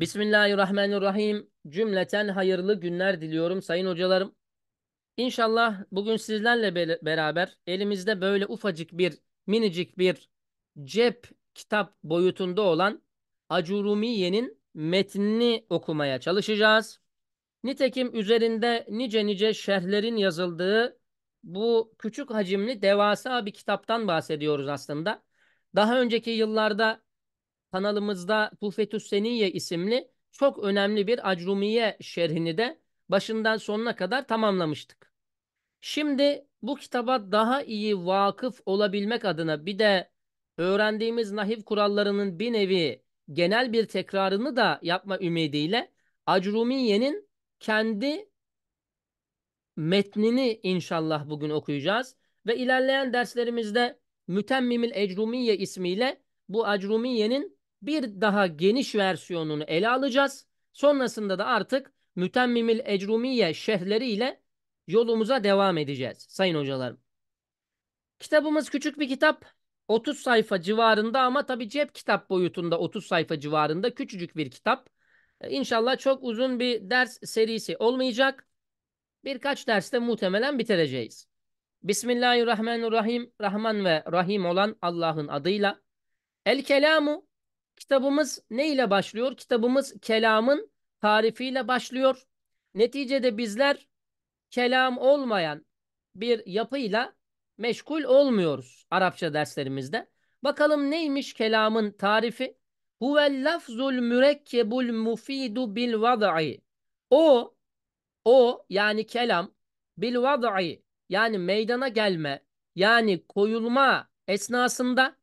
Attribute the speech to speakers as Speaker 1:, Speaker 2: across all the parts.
Speaker 1: Bismillahirrahmanirrahim. Cümleten hayırlı günler diliyorum sayın hocalarım. İnşallah bugün sizlerle be beraber elimizde böyle ufacık bir minicik bir cep kitap boyutunda olan Acurumiye'nin metnini okumaya çalışacağız. Nitekim üzerinde nice nice şerhlerin yazıldığı bu küçük hacimli devasa bir kitaptan bahsediyoruz aslında. Daha önceki yıllarda kanalımızda Tuhfetüs Seniye isimli çok önemli bir Acrumiye şerhini de başından sonuna kadar tamamlamıştık. Şimdi bu kitaba daha iyi vakıf olabilmek adına bir de öğrendiğimiz nahiv kurallarının bir nevi genel bir tekrarını da yapma ümidiyle Acrumiye'nin kendi metnini inşallah bugün okuyacağız ve ilerleyen derslerimizde Mütemmimil Ecrumiye ismiyle bu Acrumiye'nin bir daha geniş versiyonunu ele alacağız. Sonrasında da artık mütemmimil ecrumiye şerhleriyle yolumuza devam edeceğiz sayın hocalarım. Kitabımız küçük bir kitap. 30 sayfa civarında ama tabi cep kitap boyutunda 30 sayfa civarında küçücük bir kitap. E, inşallah çok uzun bir ders serisi olmayacak. Birkaç derste muhtemelen bitireceğiz. Bismillahirrahmanirrahim. Rahman ve Rahim olan Allah'ın adıyla. El kelamu Kitabımız ne ile başlıyor? Kitabımız kelamın tarifiyle başlıyor. Neticede bizler kelam olmayan bir yapıyla meşgul olmuyoruz Arapça derslerimizde. Bakalım neymiş kelamın tarifi? Huvel lafzul mürekkebul mufidu bil vad'i. O, o yani kelam bil vad'i yani meydana gelme yani koyulma esnasında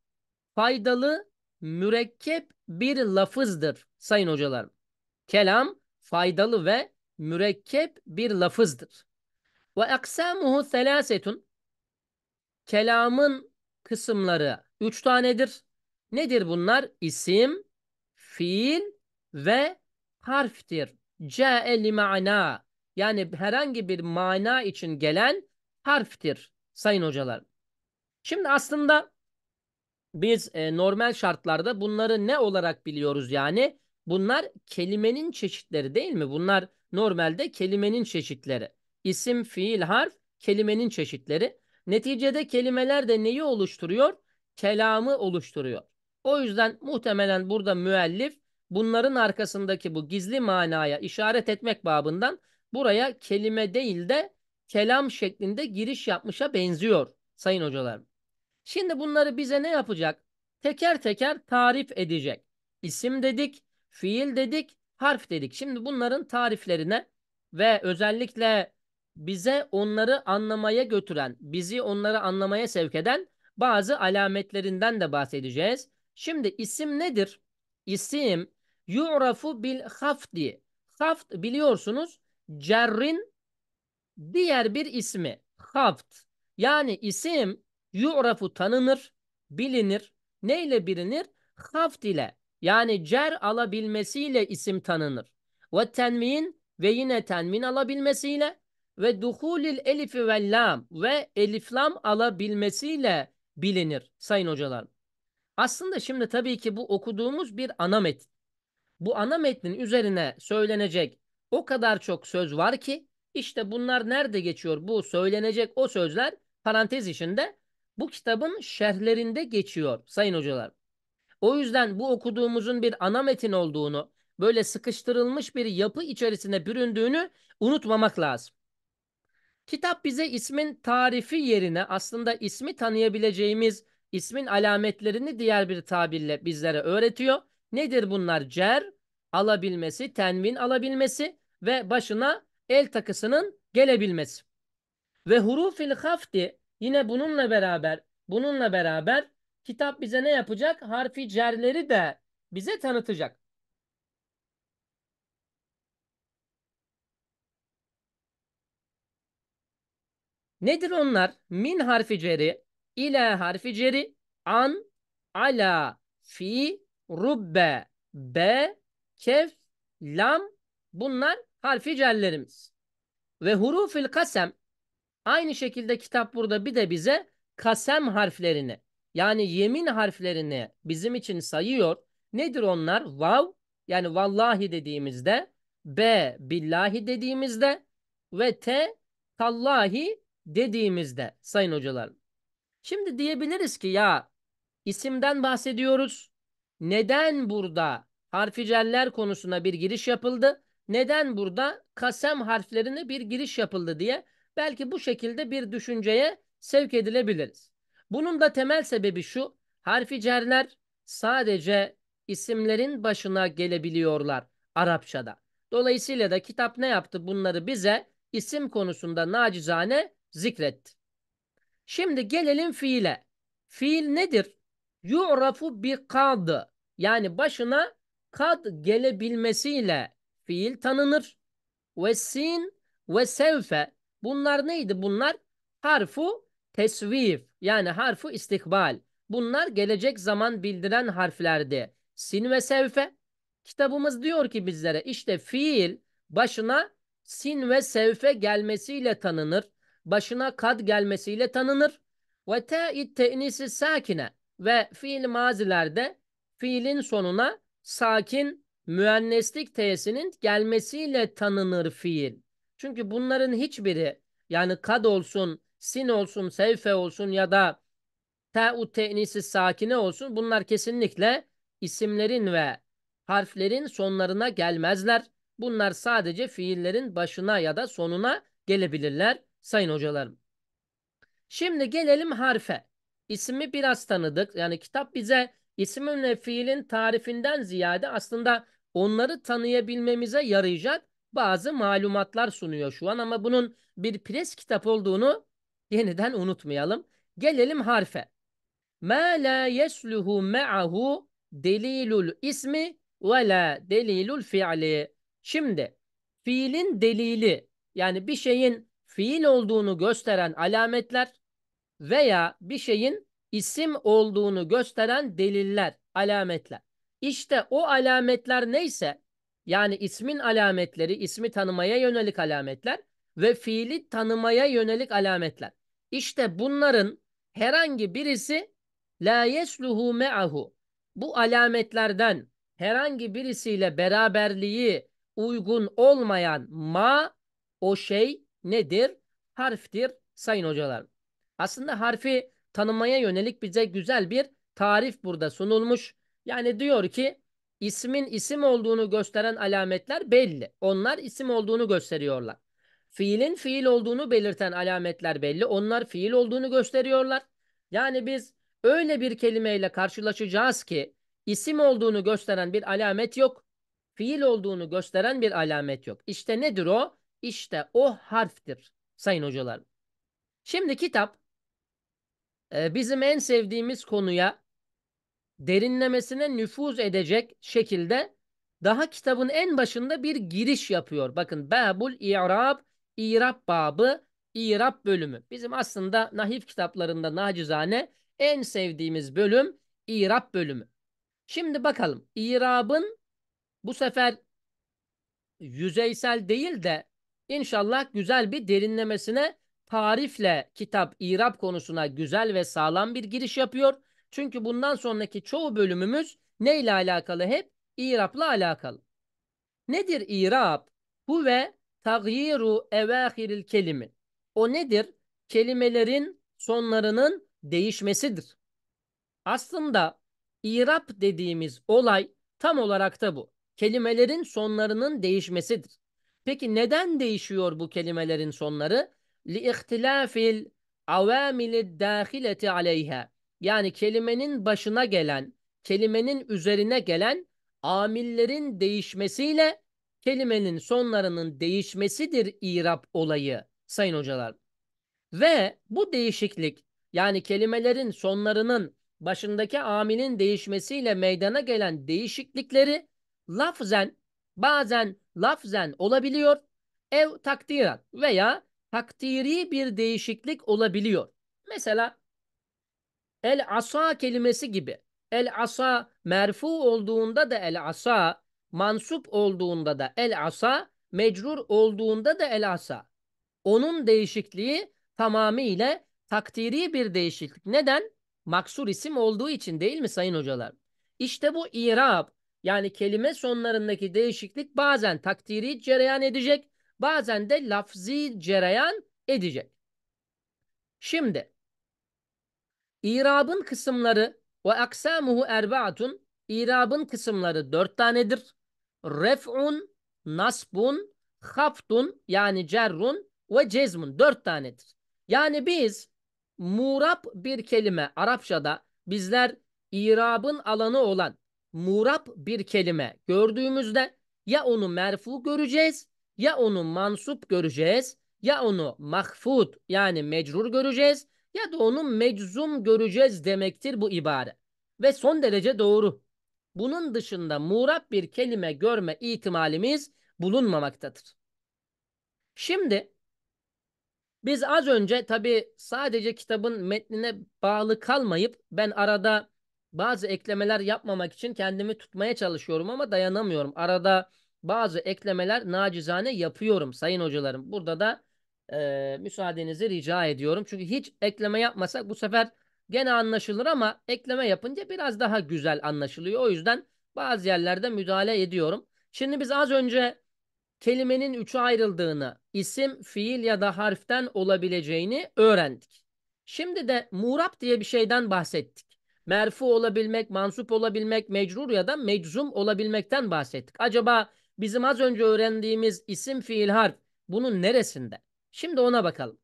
Speaker 1: faydalı mürekkep bir lafızdır sayın hocalarım. Kelam faydalı ve mürekkep bir lafızdır. Ve eksamuhu selasetun. Kelamın kısımları üç tanedir. Nedir bunlar? İsim, fiil ve harftir. Câe li ma'na. Yani herhangi bir mana için gelen harftir sayın hocalarım Şimdi aslında biz e, normal şartlarda bunları ne olarak biliyoruz yani? Bunlar kelimenin çeşitleri değil mi? Bunlar normalde kelimenin çeşitleri. İsim, fiil, harf kelimenin çeşitleri. Neticede kelimeler de neyi oluşturuyor? Kelamı oluşturuyor. O yüzden muhtemelen burada müellif bunların arkasındaki bu gizli manaya işaret etmek babından buraya kelime değil de kelam şeklinde giriş yapmışa benziyor sayın hocalarım. Şimdi bunları bize ne yapacak? Teker teker tarif edecek. İsim dedik, fiil dedik, harf dedik. Şimdi bunların tariflerine ve özellikle bize onları anlamaya götüren, bizi onları anlamaya sevk eden bazı alametlerinden de bahsedeceğiz. Şimdi isim nedir? İsim yu'rafu bil hafdi. Haft biliyorsunuz cerrin diğer bir ismi. Haft. Yani isim yu'rafu tanınır, bilinir. Neyle bilinir? Haft ile yani cer alabilmesiyle isim tanınır. Ve tenmin ve yine tenmin alabilmesiyle ve duhulil elifi ve lam ve eliflam alabilmesiyle bilinir sayın hocalar. Aslında şimdi tabii ki bu okuduğumuz bir ana metin. Bu ana metnin üzerine söylenecek o kadar çok söz var ki işte bunlar nerede geçiyor bu söylenecek o sözler parantez içinde bu kitabın şerhlerinde geçiyor sayın hocalar. O yüzden bu okuduğumuzun bir ana metin olduğunu, böyle sıkıştırılmış bir yapı içerisine büründüğünü unutmamak lazım. Kitap bize ismin tarifi yerine aslında ismi tanıyabileceğimiz ismin alametlerini diğer bir tabirle bizlere öğretiyor. Nedir bunlar? Cer alabilmesi, tenvin alabilmesi ve başına el takısının gelebilmesi. Ve hurufil hafti Yine bununla beraber bununla beraber kitap bize ne yapacak? Harfi cerleri de bize tanıtacak. Nedir onlar? Min harfi ceri, ile harfi ceri, an, ala, fi, rubbe, be, kef, lam bunlar harfi cerlerimiz. Ve hurufil kasem Aynı şekilde kitap burada bir de bize kasem harflerini yani yemin harflerini bizim için sayıyor. Nedir onlar? Vav yani vallahi dediğimizde, B billahi dediğimizde ve T tallahi dediğimizde sayın hocalar. Şimdi diyebiliriz ki ya isimden bahsediyoruz. Neden burada harficeller konusuna bir giriş yapıldı? Neden burada kasem harflerine bir giriş yapıldı diye Belki bu şekilde bir düşünceye sevk edilebiliriz. Bunun da temel sebebi şu, harfi cerler sadece isimlerin başına gelebiliyorlar Arapçada. Dolayısıyla da kitap ne yaptı bunları bize isim konusunda nacizane zikretti. Şimdi gelelim fiile. Fiil nedir? Yu'rafu bi kad. Yani başına kad gelebilmesiyle fiil tanınır. Ve sin ve sevfe Bunlar neydi bunlar? Harfu tesvif yani harfu istikbal. Bunlar gelecek zaman bildiren harflerdi. Sin ve sevfe. Kitabımız diyor ki bizlere işte fiil başına sin ve sevfe gelmesiyle tanınır. Başına kad gelmesiyle tanınır. Ve te'id te'nisi sakine ve fiil mazilerde fiilin sonuna sakin müenneslik tesinin gelmesiyle tanınır fiil. Çünkü bunların hiçbiri yani kad olsun, sin olsun, sevfe olsun ya da te'u te'nisi sakine olsun bunlar kesinlikle isimlerin ve harflerin sonlarına gelmezler. Bunlar sadece fiillerin başına ya da sonuna gelebilirler sayın hocalarım. Şimdi gelelim harfe. İsmi biraz tanıdık. Yani kitap bize ismin ve fiilin tarifinden ziyade aslında onları tanıyabilmemize yarayacak bazı malumatlar sunuyor şu an ama bunun bir pres kitap olduğunu yeniden unutmayalım. Gelelim harfe. Ma la yesluhu ma'ahu delilul ismi ve la delilul fi'li. Şimdi fiilin delili yani bir şeyin fiil olduğunu gösteren alametler veya bir şeyin isim olduğunu gösteren deliller, alametler. İşte o alametler neyse yani ismin alametleri, ismi tanımaya yönelik alametler ve fiili tanımaya yönelik alametler. İşte bunların herhangi birisi la yesluhu me'ahu. Bu alametlerden herhangi birisiyle beraberliği uygun olmayan ma o şey nedir? Harftir sayın hocalar. Aslında harfi tanımaya yönelik bize güzel bir tarif burada sunulmuş. Yani diyor ki ismin isim olduğunu gösteren alametler belli. Onlar isim olduğunu gösteriyorlar. Fiilin fiil olduğunu belirten alametler belli. Onlar fiil olduğunu gösteriyorlar. Yani biz öyle bir kelimeyle karşılaşacağız ki isim olduğunu gösteren bir alamet yok. Fiil olduğunu gösteren bir alamet yok. İşte nedir o? İşte o harftir sayın hocalar. Şimdi kitap e, bizim en sevdiğimiz konuya derinlemesine nüfuz edecek şekilde daha kitabın en başında bir giriş yapıyor. Bakın Babul İrab, İrab babı, İrab bölümü. Bizim aslında nahif kitaplarında nacizane en sevdiğimiz bölüm İrab bölümü. Şimdi bakalım İrab'ın bu sefer yüzeysel değil de inşallah güzel bir derinlemesine tarifle kitap İrab konusuna güzel ve sağlam bir giriş yapıyor. Çünkü bundan sonraki çoğu bölümümüz neyle alakalı hep? İrapla alakalı. Nedir Bu ve tagyiru evahiril kelimi. O nedir? Kelimelerin sonlarının değişmesidir. Aslında irap dediğimiz olay tam olarak da bu. Kelimelerin sonlarının değişmesidir. Peki neden değişiyor bu kelimelerin sonları? لِاِخْتِلَافِ الْعَوَامِلِ الدَّاخِلَةِ عَلَيْهَا yani kelimenin başına gelen, kelimenin üzerine gelen amillerin değişmesiyle kelimenin sonlarının değişmesidir irap olayı sayın hocalar. Ve bu değişiklik yani kelimelerin sonlarının başındaki amilin değişmesiyle meydana gelen değişiklikleri lafzen bazen lafzen olabiliyor ev takdiren veya takdiri bir değişiklik olabiliyor. Mesela el asa kelimesi gibi. El asa merfu olduğunda da el asa, mansup olduğunda da el asa, mecrur olduğunda da el asa. Onun değişikliği tamamıyla takdiri bir değişiklik. Neden? Maksur isim olduğu için değil mi sayın hocalar? İşte bu irab yani kelime sonlarındaki değişiklik bazen takdiri cereyan edecek, bazen de lafzi cereyan edecek. Şimdi İrabın kısımları ve aksamuhu erbaatun. İrabın kısımları dört tanedir. Ref'un, nasbun, haftun yani cerrun ve cezmun. Dört tanedir. Yani biz murap bir kelime Arapçada bizler irabın alanı olan murap bir kelime gördüğümüzde ya onu merfu göreceğiz ya onu mansup göreceğiz ya onu mahfud yani mecrur göreceğiz ya da onu meczum göreceğiz demektir bu ibare. Ve son derece doğru. Bunun dışında muğrab bir kelime görme ihtimalimiz bulunmamaktadır. Şimdi biz az önce tabi sadece kitabın metnine bağlı kalmayıp ben arada bazı eklemeler yapmamak için kendimi tutmaya çalışıyorum ama dayanamıyorum. Arada bazı eklemeler nacizane yapıyorum sayın hocalarım. Burada da e, müsaadenizi rica ediyorum. Çünkü hiç ekleme yapmasak bu sefer gene anlaşılır ama ekleme yapınca biraz daha güzel anlaşılıyor. O yüzden bazı yerlerde müdahale ediyorum. Şimdi biz az önce kelimenin üçe ayrıldığını, isim, fiil ya da harften olabileceğini öğrendik. Şimdi de murap diye bir şeyden bahsettik. Merfu olabilmek, mansup olabilmek, mecrur ya da meczum olabilmekten bahsettik. Acaba bizim az önce öğrendiğimiz isim, fiil, harf bunun neresinde? Şimdi ona bakalım.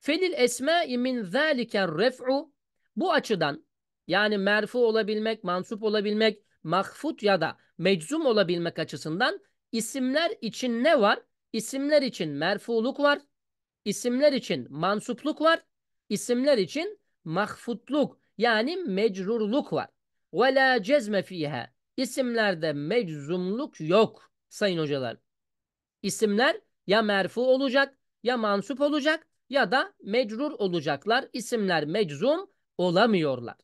Speaker 1: Felil esma'i min zâliken ref'u bu açıdan yani merfu olabilmek, mansup olabilmek, mahfut ya da meczum olabilmek açısından isimler için ne var? İsimler için merfuluk var, isimler için mansupluk var, isimler için mahfutluk yani mecrurluk var. Ve la cezme fiha. İsimlerde meczumluk yok sayın hocalar. İsimler ya merfu olacak ya mansup olacak ya da mecrur olacaklar. İsimler meczum olamıyorlar.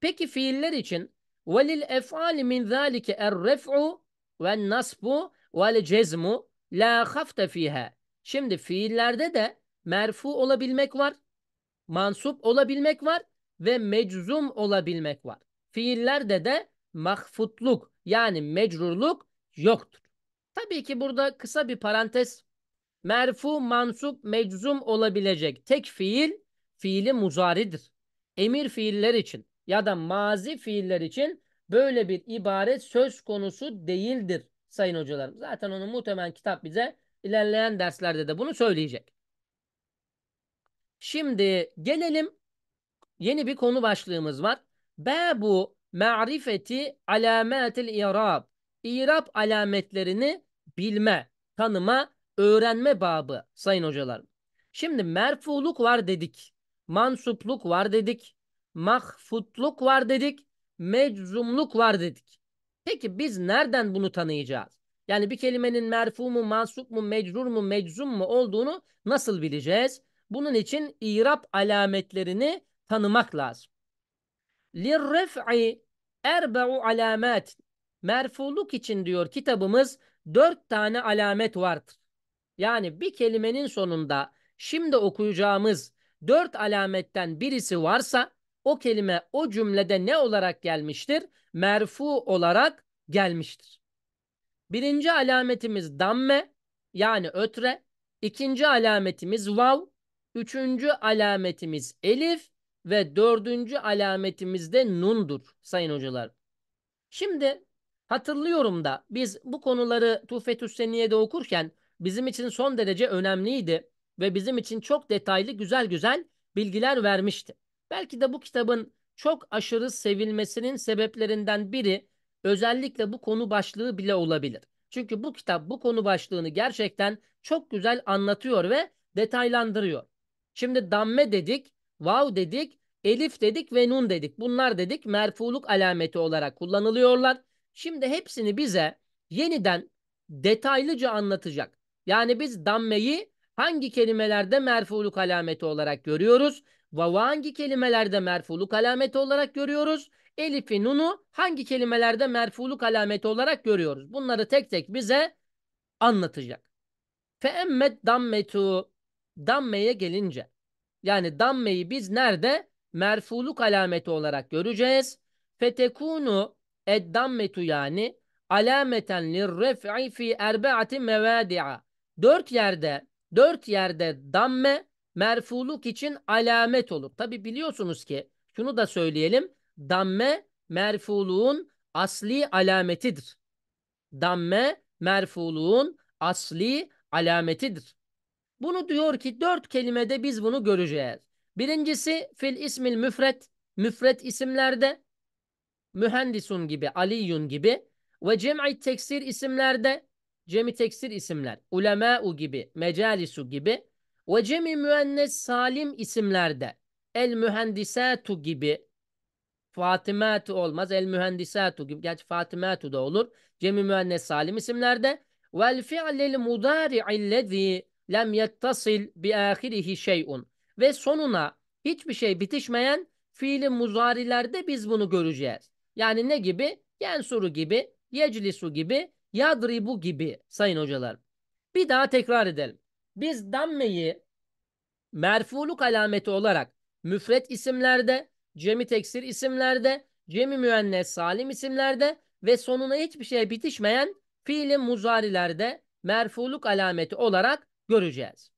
Speaker 1: Peki fiiller için velil ef'al min zalike er-ref'u ve nasbu vel cezmu la hafte fiha. Şimdi fiillerde de merfu olabilmek var, mansup olabilmek var ve meczum olabilmek var. Fiillerde de mahfutluk yani mecrurluk yoktur. Tabii ki burada kısa bir parantez merfu, mansup, meczum olabilecek tek fiil fiili muzaridir. Emir fiiller için ya da mazi fiiller için böyle bir ibaret söz konusu değildir sayın hocalarım. Zaten onu muhtemelen kitap bize ilerleyen derslerde de bunu söyleyecek. Şimdi gelelim yeni bir konu başlığımız var. Babu ma'rifeti alametil irab. İrab alametlerini bilme, tanıma öğrenme babı sayın hocalar. Şimdi merfuluk var dedik. Mansupluk var dedik. Mahfutluk var dedik. Meczumluk var dedik. Peki biz nereden bunu tanıyacağız? Yani bir kelimenin merfu mu, mansup mu, mecrur mu, meczum mu olduğunu nasıl bileceğiz? Bunun için irap alametlerini tanımak lazım. Lirref'i erba'u alamet. Merfuluk için diyor kitabımız dört tane alamet vardır. Yani bir kelimenin sonunda şimdi okuyacağımız dört alametten birisi varsa o kelime o cümlede ne olarak gelmiştir? Merfu olarak gelmiştir. Birinci alametimiz damme yani ötre. İkinci alametimiz vav. Üçüncü alametimiz elif ve dördüncü alametimiz de nundur sayın hocalar. Şimdi hatırlıyorum da biz bu konuları Tufet Hüseniye'de okurken bizim için son derece önemliydi ve bizim için çok detaylı güzel güzel bilgiler vermişti. Belki de bu kitabın çok aşırı sevilmesinin sebeplerinden biri özellikle bu konu başlığı bile olabilir. Çünkü bu kitap bu konu başlığını gerçekten çok güzel anlatıyor ve detaylandırıyor. Şimdi damme dedik, vav dedik, elif dedik ve nun dedik. Bunlar dedik merfuluk alameti olarak kullanılıyorlar. Şimdi hepsini bize yeniden detaylıca anlatacak. Yani biz dammeyi hangi kelimelerde merfuluk alameti olarak görüyoruz? Vava hangi kelimelerde merfuluk alameti olarak görüyoruz? Elif'i, nunu hangi kelimelerde merfuluk alameti olarak görüyoruz? Bunları tek tek bize anlatacak. Feemmet dammetu dammeye gelince. Yani dammeyi biz nerede? Merfuluk alameti olarak göreceğiz. Fetekunu eddammetu yani alameten lirref'i fi erbaati mevadi'a. Dört yerde, dört yerde damme merfuluk için alamet olur. Tabi biliyorsunuz ki şunu da söyleyelim. Damme merfuluğun asli alametidir. Damme merfuluğun asli alametidir. Bunu diyor ki dört kelimede biz bunu göreceğiz. Birincisi fil ismil müfret, müfret isimlerde mühendisun gibi, aliyun gibi ve cem'i teksir isimlerde Cemi teksir isimler, ulema'u gibi, mecalisu gibi ve cemi müennes salim isimlerde el mühendisatu gibi Fatimatu olmaz. El mühendisatu gibi. Gerçi Fatimatu da olur. Cemi müennes salim isimlerde. Vel fi'lil mudari'illezî lem yettasil bi ahirihi şey'un. Ve sonuna hiçbir şey bitişmeyen fiili muzarilerde biz bunu göreceğiz. Yani ne gibi? Gensuru gibi, yeclisu gibi Yadribu gibi sayın hocalar. Bir daha tekrar edelim. Biz dammeyi merfuluk alameti olarak müfret isimlerde, cemi teksir isimlerde, cemi müennes salim isimlerde ve sonuna hiçbir şey bitişmeyen fiili muzarilerde merfuluk alameti olarak göreceğiz.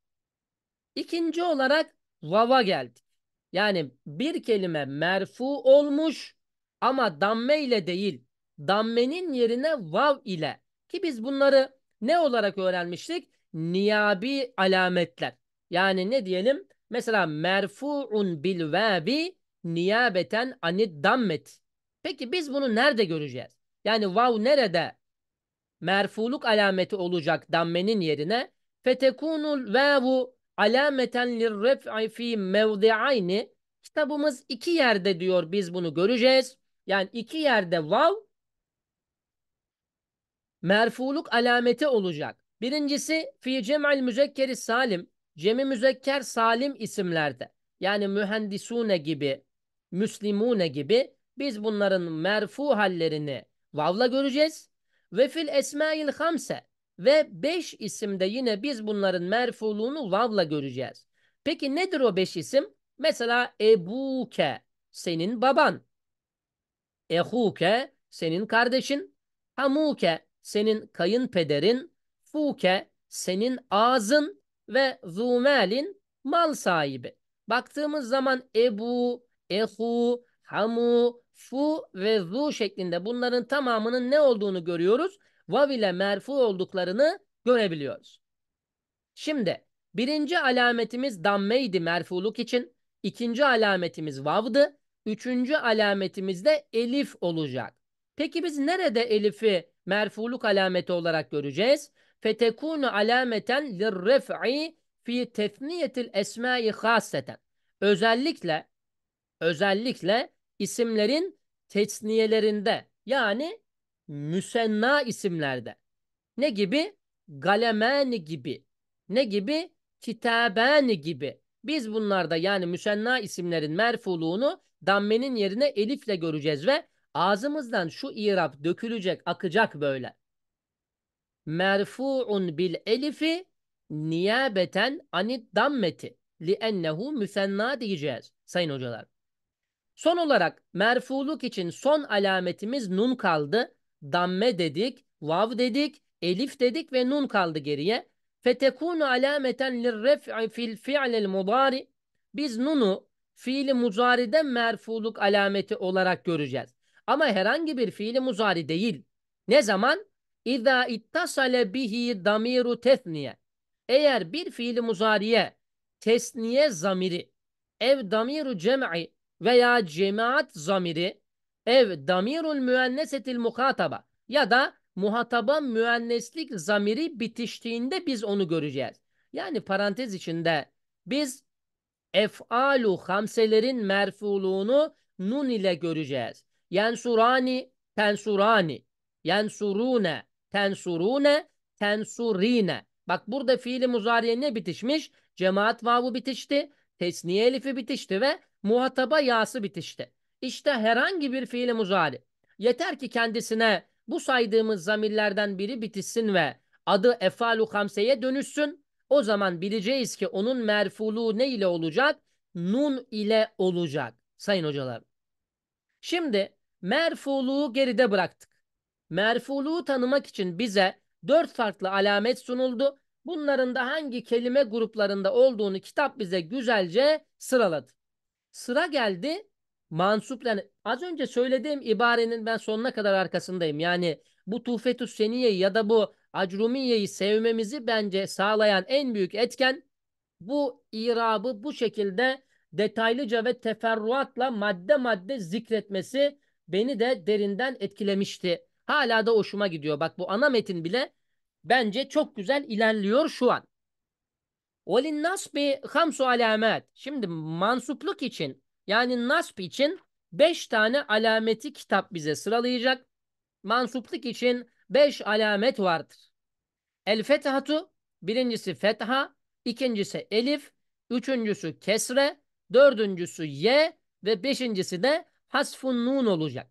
Speaker 1: İkinci olarak vava geldik. Yani bir kelime merfu olmuş ama damme ile değil, dammenin yerine vav ile ki biz bunları ne olarak öğrenmiştik? Niyabi alametler. Yani ne diyelim? Mesela merfu'un bil vavi niyabeten anid dammet. Peki biz bunu nerede göreceğiz? Yani vav nerede merfuluk alameti olacak dammenin yerine fetekunul vavu alameten lirref'i fi mevdi'ayni kitabımız iki yerde diyor biz bunu göreceğiz. Yani iki yerde vav merfuluk alameti olacak. Birincisi fi cem'il müzekkeri salim. Cemi müzekker salim isimlerde. Yani mühendisune gibi, müslimune gibi biz bunların merfu hallerini vavla göreceğiz. Ve fil esmail hamse ve beş isimde yine biz bunların merfuluğunu vavla göreceğiz. Peki nedir o beş isim? Mesela ebuke senin baban. Ehuke senin kardeşin. Hamuke senin kayınpederin, fuke senin ağzın ve zumelin mal sahibi. Baktığımız zaman ebu, ehu, hamu, fu ve zu şeklinde bunların tamamının ne olduğunu görüyoruz. Vav ile merfu olduklarını görebiliyoruz. Şimdi birinci alametimiz dammeydi merfuluk için. İkinci alametimiz vavdı. Üçüncü alametimiz de elif olacak. Peki biz nerede elifi merfuluk alameti olarak göreceğiz. Fetekunu alameten lirref'i fi tefniyetil esmai haseten. Özellikle özellikle isimlerin tesniyelerinde yani müsenna isimlerde ne gibi? Galemani gibi. Ne gibi? Kitabani gibi. Biz bunlarda yani müsenna isimlerin merfuluğunu dammenin yerine elifle göreceğiz ve Ağzımızdan şu irab dökülecek, akacak böyle. Merfu'un bil elifi niyabeten anit dammeti li ennehu müsenna diyeceğiz sayın hocalar. Son olarak merfuluk için son alametimiz nun kaldı. Damme dedik, vav dedik, elif dedik ve nun kaldı geriye. Fetekunu alameten lirref'i fil fi'lel mudari. Biz nunu fiili muzaride merfuluk alameti olarak göreceğiz. Ama herhangi bir fiili muzari değil. Ne zaman? İza ittasale bihi damiru tesniye. Eğer bir fiili muzariye tesniye zamiri ev damiru cem'i veya cemaat zamiri ev damirul müennesetil muhataba ya da muhataba müenneslik zamiri bitiştiğinde biz onu göreceğiz. Yani parantez içinde biz efalu hamselerin merfuluğunu nun ile göreceğiz. Yensurani, tensurani. Yensurune, tensurune, tensurine. Bak burada fiili muzariye ne bitişmiş? Cemaat vavu bitişti, tesniye elifi bitişti ve muhataba yası bitişti. İşte herhangi bir fiili muzari. Yeter ki kendisine bu saydığımız zamirlerden biri bitişsin ve adı efalu hamseye dönüşsün. O zaman bileceğiz ki onun merfulu ne ile olacak? Nun ile olacak sayın hocalar. Şimdi merfuluğu geride bıraktık. Merfuluğu tanımak için bize dört farklı alamet sunuldu. Bunların da hangi kelime gruplarında olduğunu kitap bize güzelce sıraladı. Sıra geldi mansup yani az önce söylediğim ibarenin ben sonuna kadar arkasındayım. Yani bu Tufetus Seniye'yi ya da bu Acrumiye'yi sevmemizi bence sağlayan en büyük etken bu irabı bu şekilde detaylıca ve teferruatla madde madde zikretmesi beni de derinden etkilemişti. Hala da hoşuma gidiyor. Bak bu ana metin bile bence çok güzel ilerliyor şu an. Olin nasbi hamsu alamet. Şimdi mansupluk için yani nasb için 5 tane alameti kitap bize sıralayacak. Mansupluk için 5 alamet vardır. El fethatu birincisi fetha, ikincisi elif, üçüncüsü kesre, dördüncüsü ye ve beşincisi de hasfun nun olacak.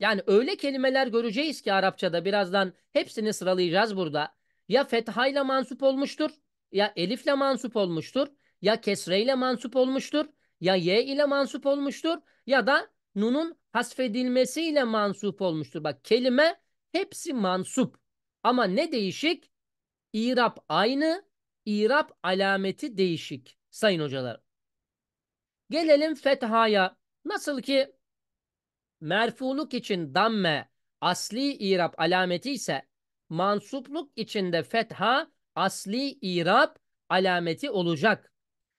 Speaker 1: Yani öyle kelimeler göreceğiz ki Arapçada birazdan hepsini sıralayacağız burada. Ya fethayla mansup olmuştur, ya elifle mansup olmuştur, ya kesreyle mansup olmuştur, ya ye ile mansup olmuştur ya da nunun hasfedilmesiyle mansup olmuştur. Bak kelime hepsi mansup ama ne değişik? İrap aynı, İrap alameti değişik sayın hocalar. Gelelim fethaya. Nasıl ki merfuluk için damme asli irab alameti ise mansupluk içinde fetha asli irab alameti olacak.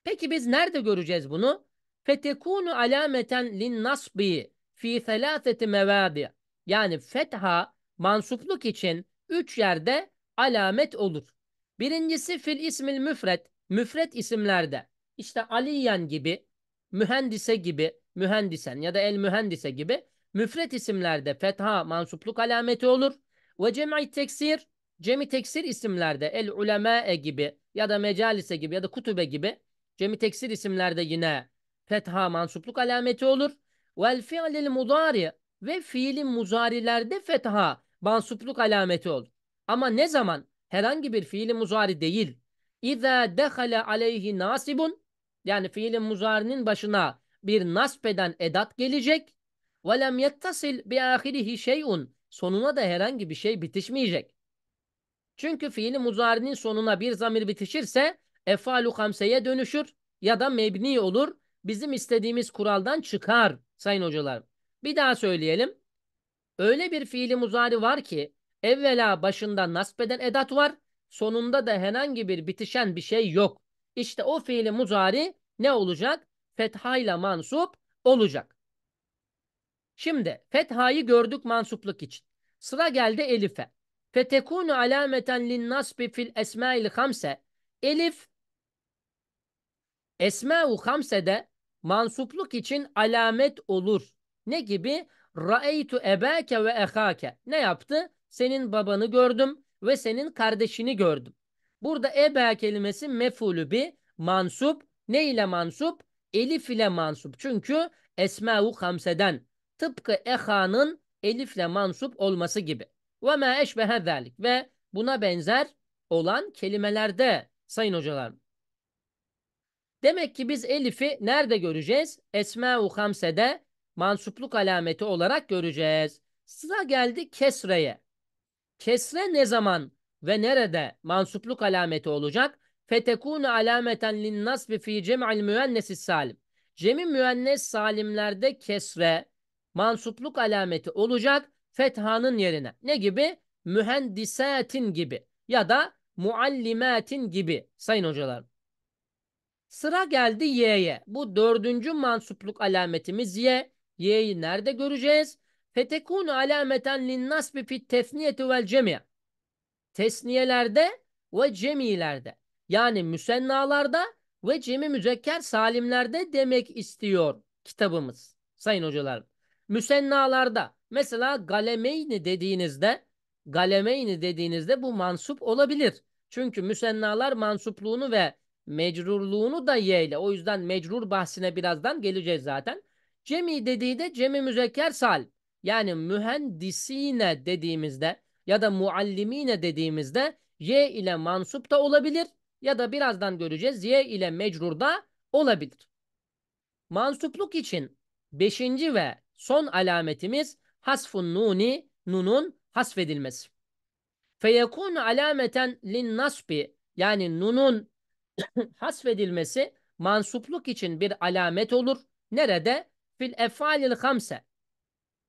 Speaker 1: Peki biz nerede göreceğiz bunu? Fetekunu alameten lin nasbi fi thalâfeti mevadi. Yani fetha mansupluk için üç yerde alamet olur. Birincisi fil ismil müfret, müfret isimlerde. İşte Aliyen gibi, mühendise gibi, mühendisen ya da el mühendise gibi müfret isimlerde fetha mansupluk alameti olur. Ve cem'i teksir, cem'i teksir isimlerde el ulema'e gibi ya da mecalise gibi ya da kutube gibi cem'i teksir isimlerde yine fetha mansupluk alameti olur. Vel fi'lil mudari ve fiilin muzarilerde fetha mansupluk alameti olur. Ama ne zaman herhangi bir fiili muzari değil. İza dehale aleyhi nasibun yani fiilin muzarinin başına bir nasbeden edat gelecek. وَلَمْ يَتَّصِلْ بِآخِرِهِ şeyun Sonuna da herhangi bir şey bitişmeyecek. Çünkü fiili muzarinin sonuna bir zamir bitişirse efalu hamseye dönüşür ya da mebni olur. Bizim istediğimiz kuraldan çıkar sayın hocalar. Bir daha söyleyelim. Öyle bir fiili muzari var ki evvela başında nasbeden edat var. Sonunda da herhangi bir bitişen bir şey yok. İşte o fiili muzari ne olacak? fethayla mansup olacak. Şimdi fethayı gördük mansupluk için. Sıra geldi elife. Fetekunu alameten lin nasbi fil esmail hamse. Elif esma-u hamse'de mansupluk için alamet olur. Ne gibi? Ra'eytu ebeke ve ehake. Ne yaptı? Senin babanı gördüm ve senin kardeşini gördüm. Burada ebe kelimesi mefulü bir mansup. Ne ile mansup? elif ile mansup. Çünkü esma'u hamseden tıpkı ehanın ile mansup olması gibi. Ve ma eşbehe zalik ve buna benzer olan kelimelerde sayın hocalarım. Demek ki biz elifi nerede göreceğiz? Esma-u hamsede mansupluk alameti olarak göreceğiz. Sıra geldi kesreye. Kesre ne zaman ve nerede mansupluk alameti olacak? fetekun alameten lin nasbi fi cem'il müennesi salim. Cem'i müennes salimlerde kesre, mansupluk alameti olacak fethanın yerine. Ne gibi? Mühendisatin gibi ya da muallimatin gibi sayın hocalarım. Sıra geldi Y'ye. Bu dördüncü mansupluk alametimiz Y. Y'yi nerede göreceğiz? Fetekun alameten lin nasbi fit tefniyeti vel cemiye. Tesniyelerde ve cemilerde. Yani müsennalarda ve cemi müzekker salimlerde demek istiyor kitabımız sayın hocalarım. Müsennalarda mesela galemeyni dediğinizde galemeyni dediğinizde bu mansup olabilir. Çünkü müsennalar mansupluğunu ve mecrurluğunu da ye ile. O yüzden mecrur bahsine birazdan geleceğiz zaten. Cemi dediği de cemi müzekker salim. Yani mühendisine dediğimizde ya da muallimine dediğimizde y ile mansup da olabilir ya da birazdan göreceğiz ye ile mecrur da olabilir. Mansupluk için beşinci ve son alametimiz hasfun nuni nunun hasfedilmesi. Feyekun alameten lin nasbi yani nunun hasfedilmesi mansupluk için bir alamet olur. Nerede? Fil efalil hamse.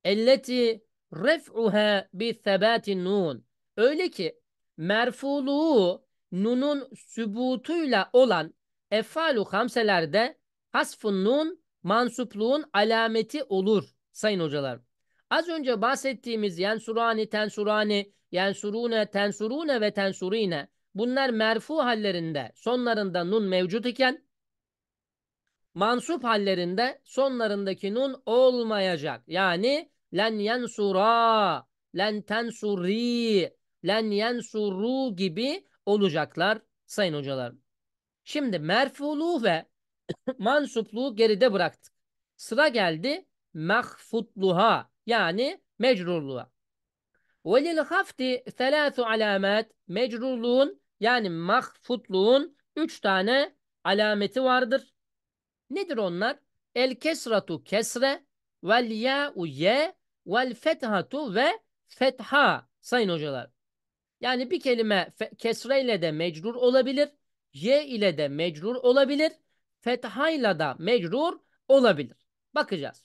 Speaker 1: Elleti ref'uha bi sebatin nun. Öyle ki merfuluğu nunun sübutuyla olan efalu hamselerde hasfun nun mansupluğun alameti olur sayın hocalar. Az önce bahsettiğimiz yensurani, tensurani, yensurune, tensurune ve tensurine bunlar merfu hallerinde sonlarında nun mevcut iken mansup hallerinde sonlarındaki nun olmayacak. Yani len yensura, len tensuri, len yensuru gibi olacaklar sayın hocalar. Şimdi merfuluğu ve mansupluğu geride bıraktık. Sıra geldi mahfutluha yani mecrurluğa. Velil hafti thelâthu alamet mecrurluğun yani mahfutluğun üç tane alameti vardır. Nedir onlar? El kesratu kesre vel ya'u ye vel fethatu ve fetha sayın hocalar. Yani bir kelime kesre ile de mecrur olabilir. Y ile de mecrur olabilir. Fethayla da mecrur olabilir. Bakacağız.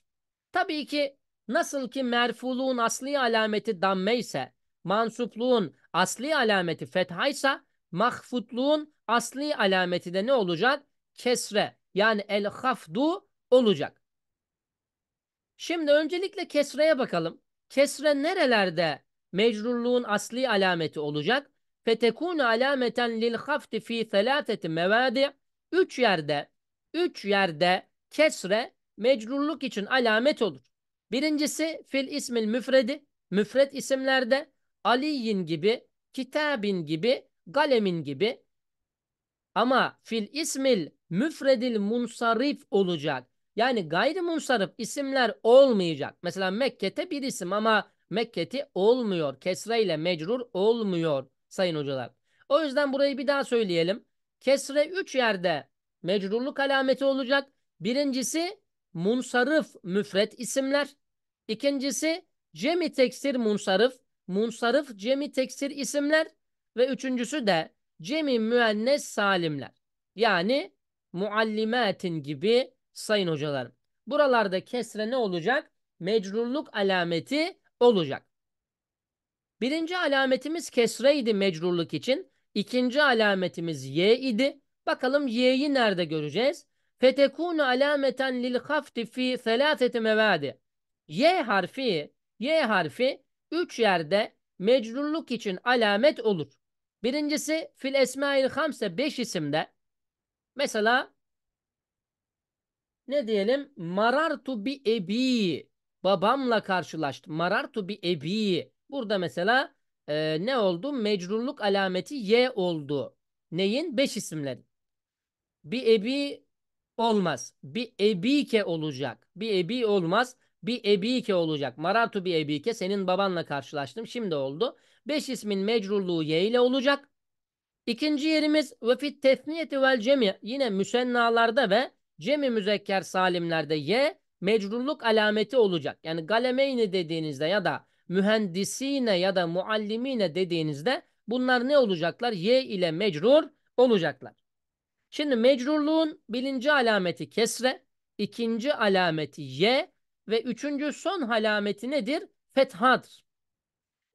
Speaker 1: Tabii ki nasıl ki merfuluğun asli alameti damme ise, mansupluğun asli alameti fethaysa, mahfutluğun asli alameti de ne olacak? Kesre yani el hafdu olacak. Şimdi öncelikle kesreye bakalım. Kesre nerelerde mecrurluğun asli alameti olacak. Fetekun alameten lil hafti fi selaseti mevadi. Üç yerde, üç yerde kesre mecrurluk için alamet olur. Birincisi fil ismil müfredi, müfred isimlerde aliyin gibi, kitabin gibi, galemin gibi. Ama fil ismil müfredil munsarif olacak. Yani gayrimunsarif isimler olmayacak. Mesela Mekke'te bir isim ama Mekketi olmuyor. Kesre ile mecrur olmuyor sayın hocalar. O yüzden burayı bir daha söyleyelim. Kesre 3 yerde mecrurluk alameti olacak. Birincisi munsarıf müfret isimler. İkincisi cemi teksir munsarıf. Munsarıf cemi teksir isimler. Ve üçüncüsü de cemi müennes salimler. Yani muallimatin gibi sayın hocalarım. Buralarda kesre ne olacak? Mecrurluk alameti olacak. Birinci alametimiz kesre idi mecrurluk için. İkinci alametimiz y idi. Bakalım y'yi nerede göreceğiz? Fetekunu alameten lil hafti fi selaseti mevadi. Y harfi, y harfi üç yerde mecrurluk için alamet olur. Birincisi fil esmail hamse beş isimde. Mesela ne diyelim? Marartu bi ebi babamla karşılaştım. Marartu bi ebi. Burada mesela e, ne oldu? Mecrurluk alameti ye oldu. Neyin? Beş isimlerin. Bi ebi olmaz. Bi ebike olacak. Bi ebi olmaz. Bi ebike olacak. Marartu bi ebike. Senin babanla karşılaştım. Şimdi oldu. Beş ismin mecrurluğu ye ile olacak. İkinci yerimiz ve fit tefniyeti vel cemi. Yine müsennalarda ve cemi müzekker salimlerde ye mecrurluk alameti olacak. Yani galemeyni dediğinizde ya da mühendisine ya da muallimine dediğinizde bunlar ne olacaklar? Y ile mecrur olacaklar. Şimdi mecrurluğun birinci alameti kesre, ikinci alameti y ve üçüncü son alameti nedir? Fethadır.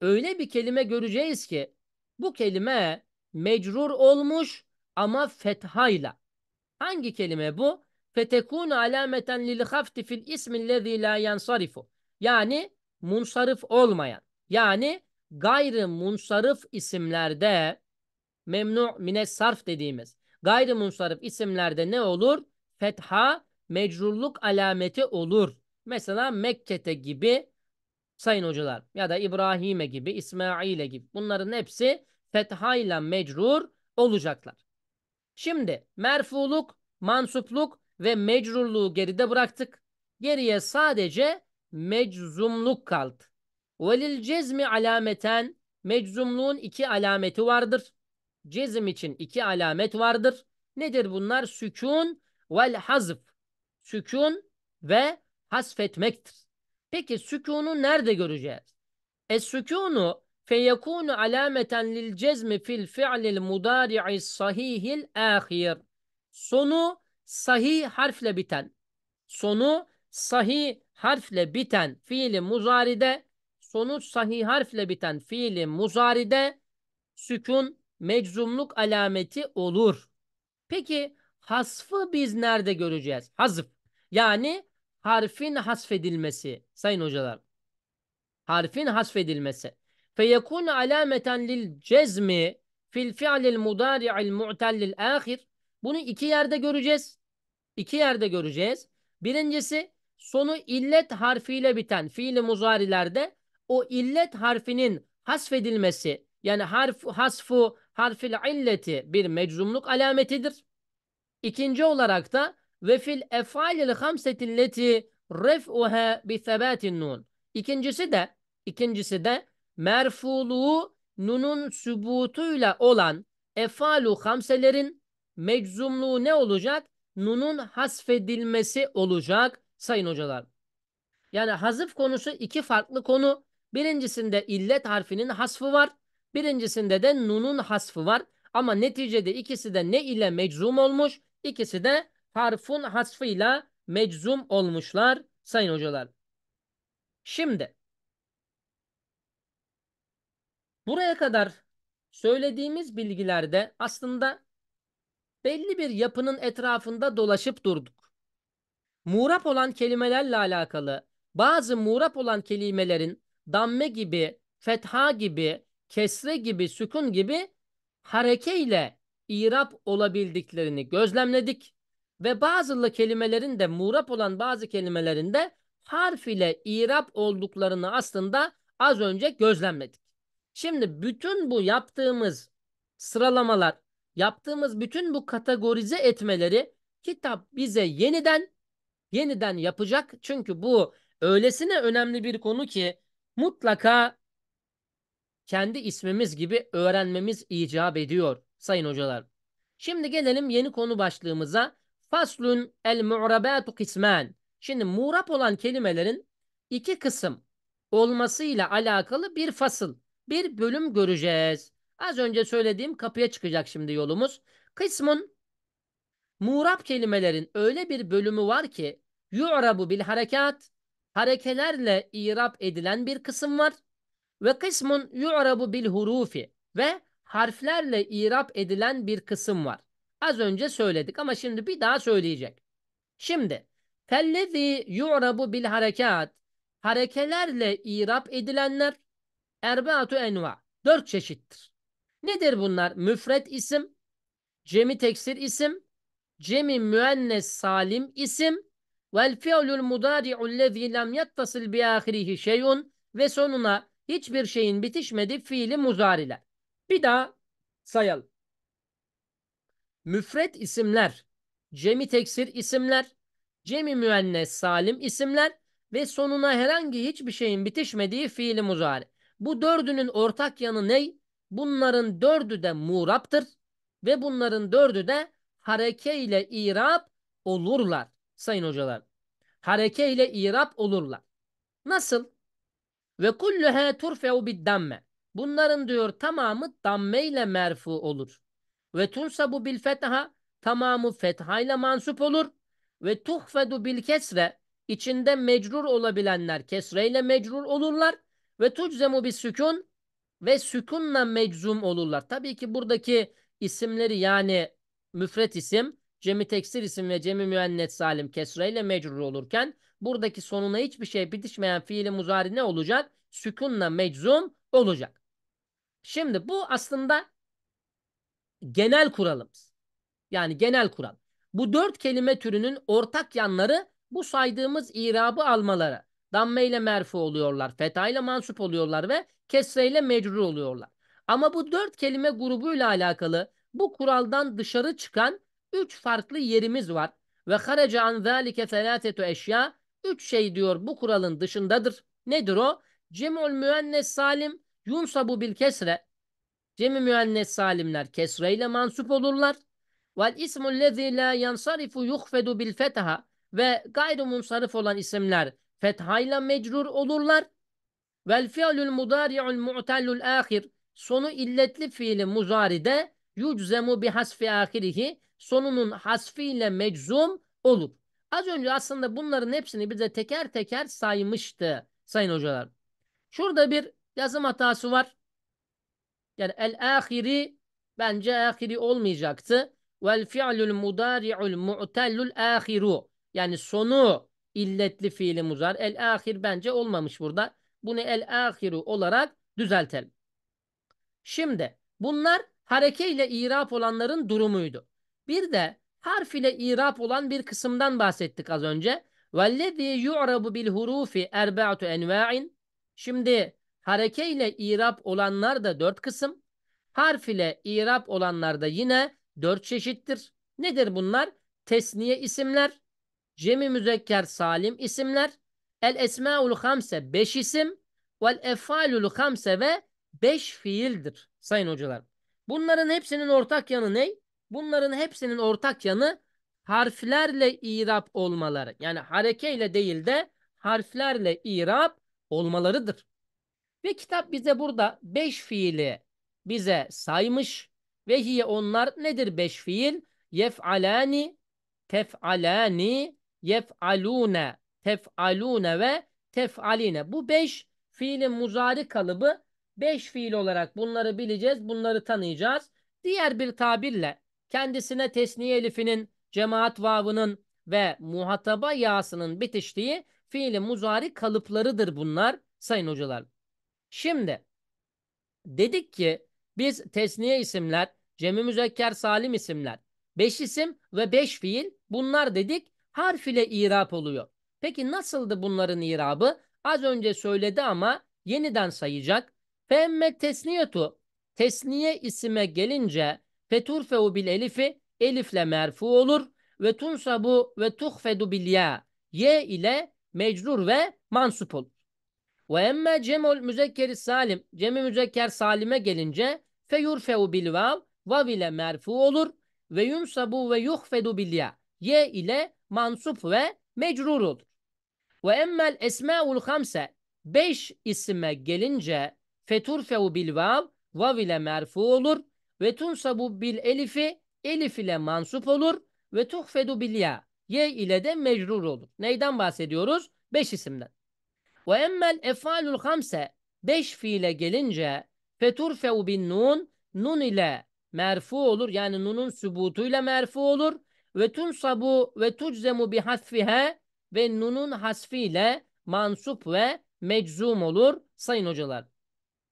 Speaker 1: Öyle bir kelime göreceğiz ki bu kelime mecrur olmuş ama fethayla. Hangi kelime bu? fetekun alameten lil hafti fil ismin lezî la yansarifu. Yani munsarif olmayan. Yani gayrı munsarif isimlerde memnu mine sarf dediğimiz gayrı munsarif isimlerde ne olur? Fetha mecrurluk alameti olur. Mesela Mekke'te gibi sayın hocalar ya da İbrahim'e gibi İsmail'e gibi bunların hepsi fethayla mecrur olacaklar. Şimdi merfuluk, mansupluk ve mecrurluğu geride bıraktık. Geriye sadece meczumluk kaldı. Velil cezmi alameten meczumluğun iki alameti vardır. Cezim için iki alamet vardır. Nedir bunlar? Sükun vel hazf. Sükun ve hasfetmektir. Peki sükunu nerede göreceğiz? Es sükunu feyekunu alameten lil cezmi fil fi'lil mudari'is sahihil ahir. Sonu Sahi harfle biten, sonu sahi harfle biten fiili muzaride, sonu sahi harfle biten fiili muzaride sükun meczumluk alameti olur. Peki hasfı biz nerede göreceğiz? Hazıf. Yani harfin hasfedilmesi sayın hocalar. Harfin hasfedilmesi. Feyekun alameten lil cezmi fil fi'lil mudari'il mu'tellil ahir. Bunu iki yerde göreceğiz iki yerde göreceğiz. Birincisi sonu illet harfiyle biten fiili muzarilerde o illet harfinin hasfedilmesi yani harf, hasfu harfil illeti bir meczumluk alametidir. İkinci olarak da ve fil efalil hamsetilleti ref'uha bi sebatin nun. İkincisi de ikincisi de merfuluğu nunun sübutuyla olan efalu hamselerin meczumluğu ne olacak? nunun hasfedilmesi olacak sayın hocalar. Yani hazıf konusu iki farklı konu. Birincisinde illet harfinin hasfı var. Birincisinde de nunun hasfı var. Ama neticede ikisi de ne ile meczum olmuş? İkisi de harfun hasfıyla meczum olmuşlar sayın hocalar. Şimdi buraya kadar söylediğimiz bilgilerde aslında belli bir yapının etrafında dolaşıp durduk. Murap olan kelimelerle alakalı bazı murap olan kelimelerin damme gibi, fetha gibi, kesre gibi, sükun gibi harekeyle irap olabildiklerini gözlemledik ve bazılı kelimelerin de muğrap olan bazı kelimelerin de harf ile irap olduklarını aslında az önce gözlemledik. Şimdi bütün bu yaptığımız sıralamalar yaptığımız bütün bu kategorize etmeleri kitap bize yeniden yeniden yapacak. Çünkü bu öylesine önemli bir konu ki mutlaka kendi ismimiz gibi öğrenmemiz icap ediyor sayın hocalar. Şimdi gelelim yeni konu başlığımıza. Faslun el mu'rabatu kısmen. Şimdi muğrap olan kelimelerin iki kısım olmasıyla alakalı bir fasıl, bir bölüm göreceğiz. Az önce söylediğim kapıya çıkacak şimdi yolumuz. Kısmın muğrab kelimelerin öyle bir bölümü var ki yu'rabu bil harekat harekelerle irab edilen bir kısım var. Ve kısmun yu'rabu bil hurufi ve harflerle irab edilen bir kısım var. Az önce söyledik ama şimdi bir daha söyleyecek. Şimdi fellezi yu'rabu bil harekat harekelerle irab edilenler erbaatu enva dört çeşittir. Nedir bunlar? Müfret isim, cemi teksir isim, cemi müennes salim isim, vel fi'lul mudari'u lezî lem yettasıl bi ahirihi şeyun ve sonuna hiçbir şeyin bitişmedi fiili muzariler. Bir daha sayalım. Müfret isimler, cemi teksir isimler, cemi müennes salim isimler ve sonuna herhangi hiçbir şeyin bitişmediği fiili muzari. Bu dördünün ortak yanı ney? Bunların dördü de muraptır ve bunların dördü de hareke ile irap olurlar sayın hocalar. Hareke ile irap olurlar. Nasıl? Ve kulluhe turfeu bid damme. Bunların diyor tamamı damme ile merfu olur. Ve tunsabu bil fetha tamamı fethayla mansup olur. Ve tuhfedu bil kesre içinde mecrur olabilenler kesreyle mecrur olurlar. Ve tuczemu bis sükun ve sükunla meczum olurlar. Tabii ki buradaki isimleri yani müfret isim, cemi teksir isim ve cemi müennet salim kesre ile mecrur olurken buradaki sonuna hiçbir şey bitişmeyen fiili muzari ne olacak? Sükunla meczum olacak. Şimdi bu aslında genel kuralımız. Yani genel kural. Bu dört kelime türünün ortak yanları bu saydığımız irabı almaları. Damme ile merfu oluyorlar, feta ile mansup oluyorlar ve kesreyle mecrur oluyorlar. Ama bu dört kelime grubuyla alakalı bu kuraldan dışarı çıkan üç farklı yerimiz var. Ve haraca an zâlike felâtetu eşya. Üç şey diyor bu kuralın dışındadır. Nedir o? Cem'ül müennes salim yunsabu bil kesre. Cem-i müennes salimler kesreyle mansup olurlar. Vel ismul lezî lâ yansarifu yuhfedu bil fetha. Ve gayrı munsarif olan isimler fethayla mecrur olurlar. Vel fi'lul mudari'ul mu'tellul ahir. Sonu illetli fiili muzaride yuczemu bi hasfi ahirihi. Sonunun hasfiyle meczum olur. Az önce aslında bunların hepsini bize teker teker saymıştı sayın hocalar. Şurada bir yazım hatası var. Yani el ahiri bence ahiri olmayacaktı. Vel fi'lul mudari'ul mu'tellul ahiru. Yani sonu illetli fiili muzar. El ahir bence olmamış burada. Bunu el ahiru olarak düzeltelim. Şimdi bunlar hareke ile irap olanların durumuydu. Bir de harf ile irap olan bir kısımdan bahsettik az önce. وَالَّذ۪ي يُعْرَبُ بِالْهُرُوفِ اَرْبَعْتُ اَنْوَاعٍ Şimdi hareke ile irap olanlar da dört kısım. Harf ile irap olanlar da yine dört çeşittir. Nedir bunlar? Tesniye isimler, cemi müzekker salim isimler, El esmaul hamse beş isim. Vel efalul hamse ve beş fiildir sayın hocalar. Bunların hepsinin ortak yanı ne? Bunların hepsinin ortak yanı harflerle irap olmaları. Yani harekeyle değil de harflerle irap olmalarıdır. Ve kitap bize burada beş fiili bize saymış. Ve hiye onlar nedir beş fiil? Yef'alani, tef'alani, yef'alune tef'alune ve tef'aline. Bu beş fiilin muzari kalıbı beş fiil olarak bunları bileceğiz, bunları tanıyacağız. Diğer bir tabirle kendisine tesniye elifinin, cemaat vavının ve muhataba yasının bitiştiği fiilin muzari kalıplarıdır bunlar sayın hocalar. Şimdi dedik ki biz tesniye isimler, cemi müzekker salim isimler, beş isim ve beş fiil bunlar dedik harf ile irap oluyor. Peki nasıldı bunların irabı? Az önce söyledi ama yeniden sayacak. Femme tesniyetu. Tesniye isime gelince feturfeu bil elifi elifle merfu olur ve tunsabu ve tuhfedu bil ya ye ile mecrur ve mansup olur. Ve emme cemol müzekkeri salim cemi müzekker salime gelince feyurfeu bil vav vav ile merfu olur ve yunsabu ve yuhfedu bil ya ye ile mansup ve mecrur olur. Ve emmel esma'ul hamse. Beş isime gelince feturfeu bil vav, vav ile merfu olur. Ve tunsabu bil elifi, elif ile mansup olur. Ve tuhfedu bil ya, ye ile de mecrur olur. Neyden bahsediyoruz? Beş isimden. Ve emmel efalul hamse. Beş fiile gelince feturfeu bin nun, nun ile merfu olur. Yani nunun sübutuyla merfu olur. Ve tunsabu ve tuczemu bi hasfihe ve nunun hasfiyle mansup ve meczum olur sayın hocalar.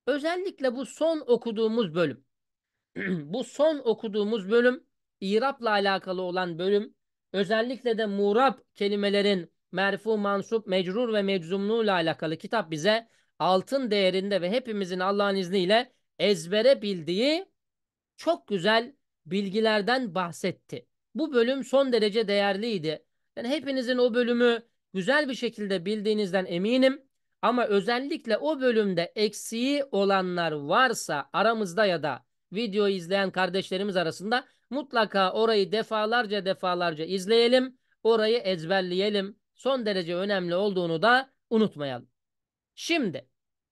Speaker 1: Özellikle bu son okuduğumuz bölüm. bu son okuduğumuz bölüm İrap'la alakalı olan bölüm özellikle de murab kelimelerin merfu, mansup, mecrur ve meczumluğuyla alakalı kitap bize altın değerinde ve hepimizin Allah'ın izniyle ezbere bildiği çok güzel bilgilerden bahsetti. Bu bölüm son derece değerliydi. Ben hepinizin o bölümü güzel bir şekilde bildiğinizden eminim. Ama özellikle o bölümde eksiği olanlar varsa aramızda ya da video izleyen kardeşlerimiz arasında mutlaka orayı defalarca defalarca izleyelim. Orayı ezberleyelim. Son derece önemli olduğunu da unutmayalım. Şimdi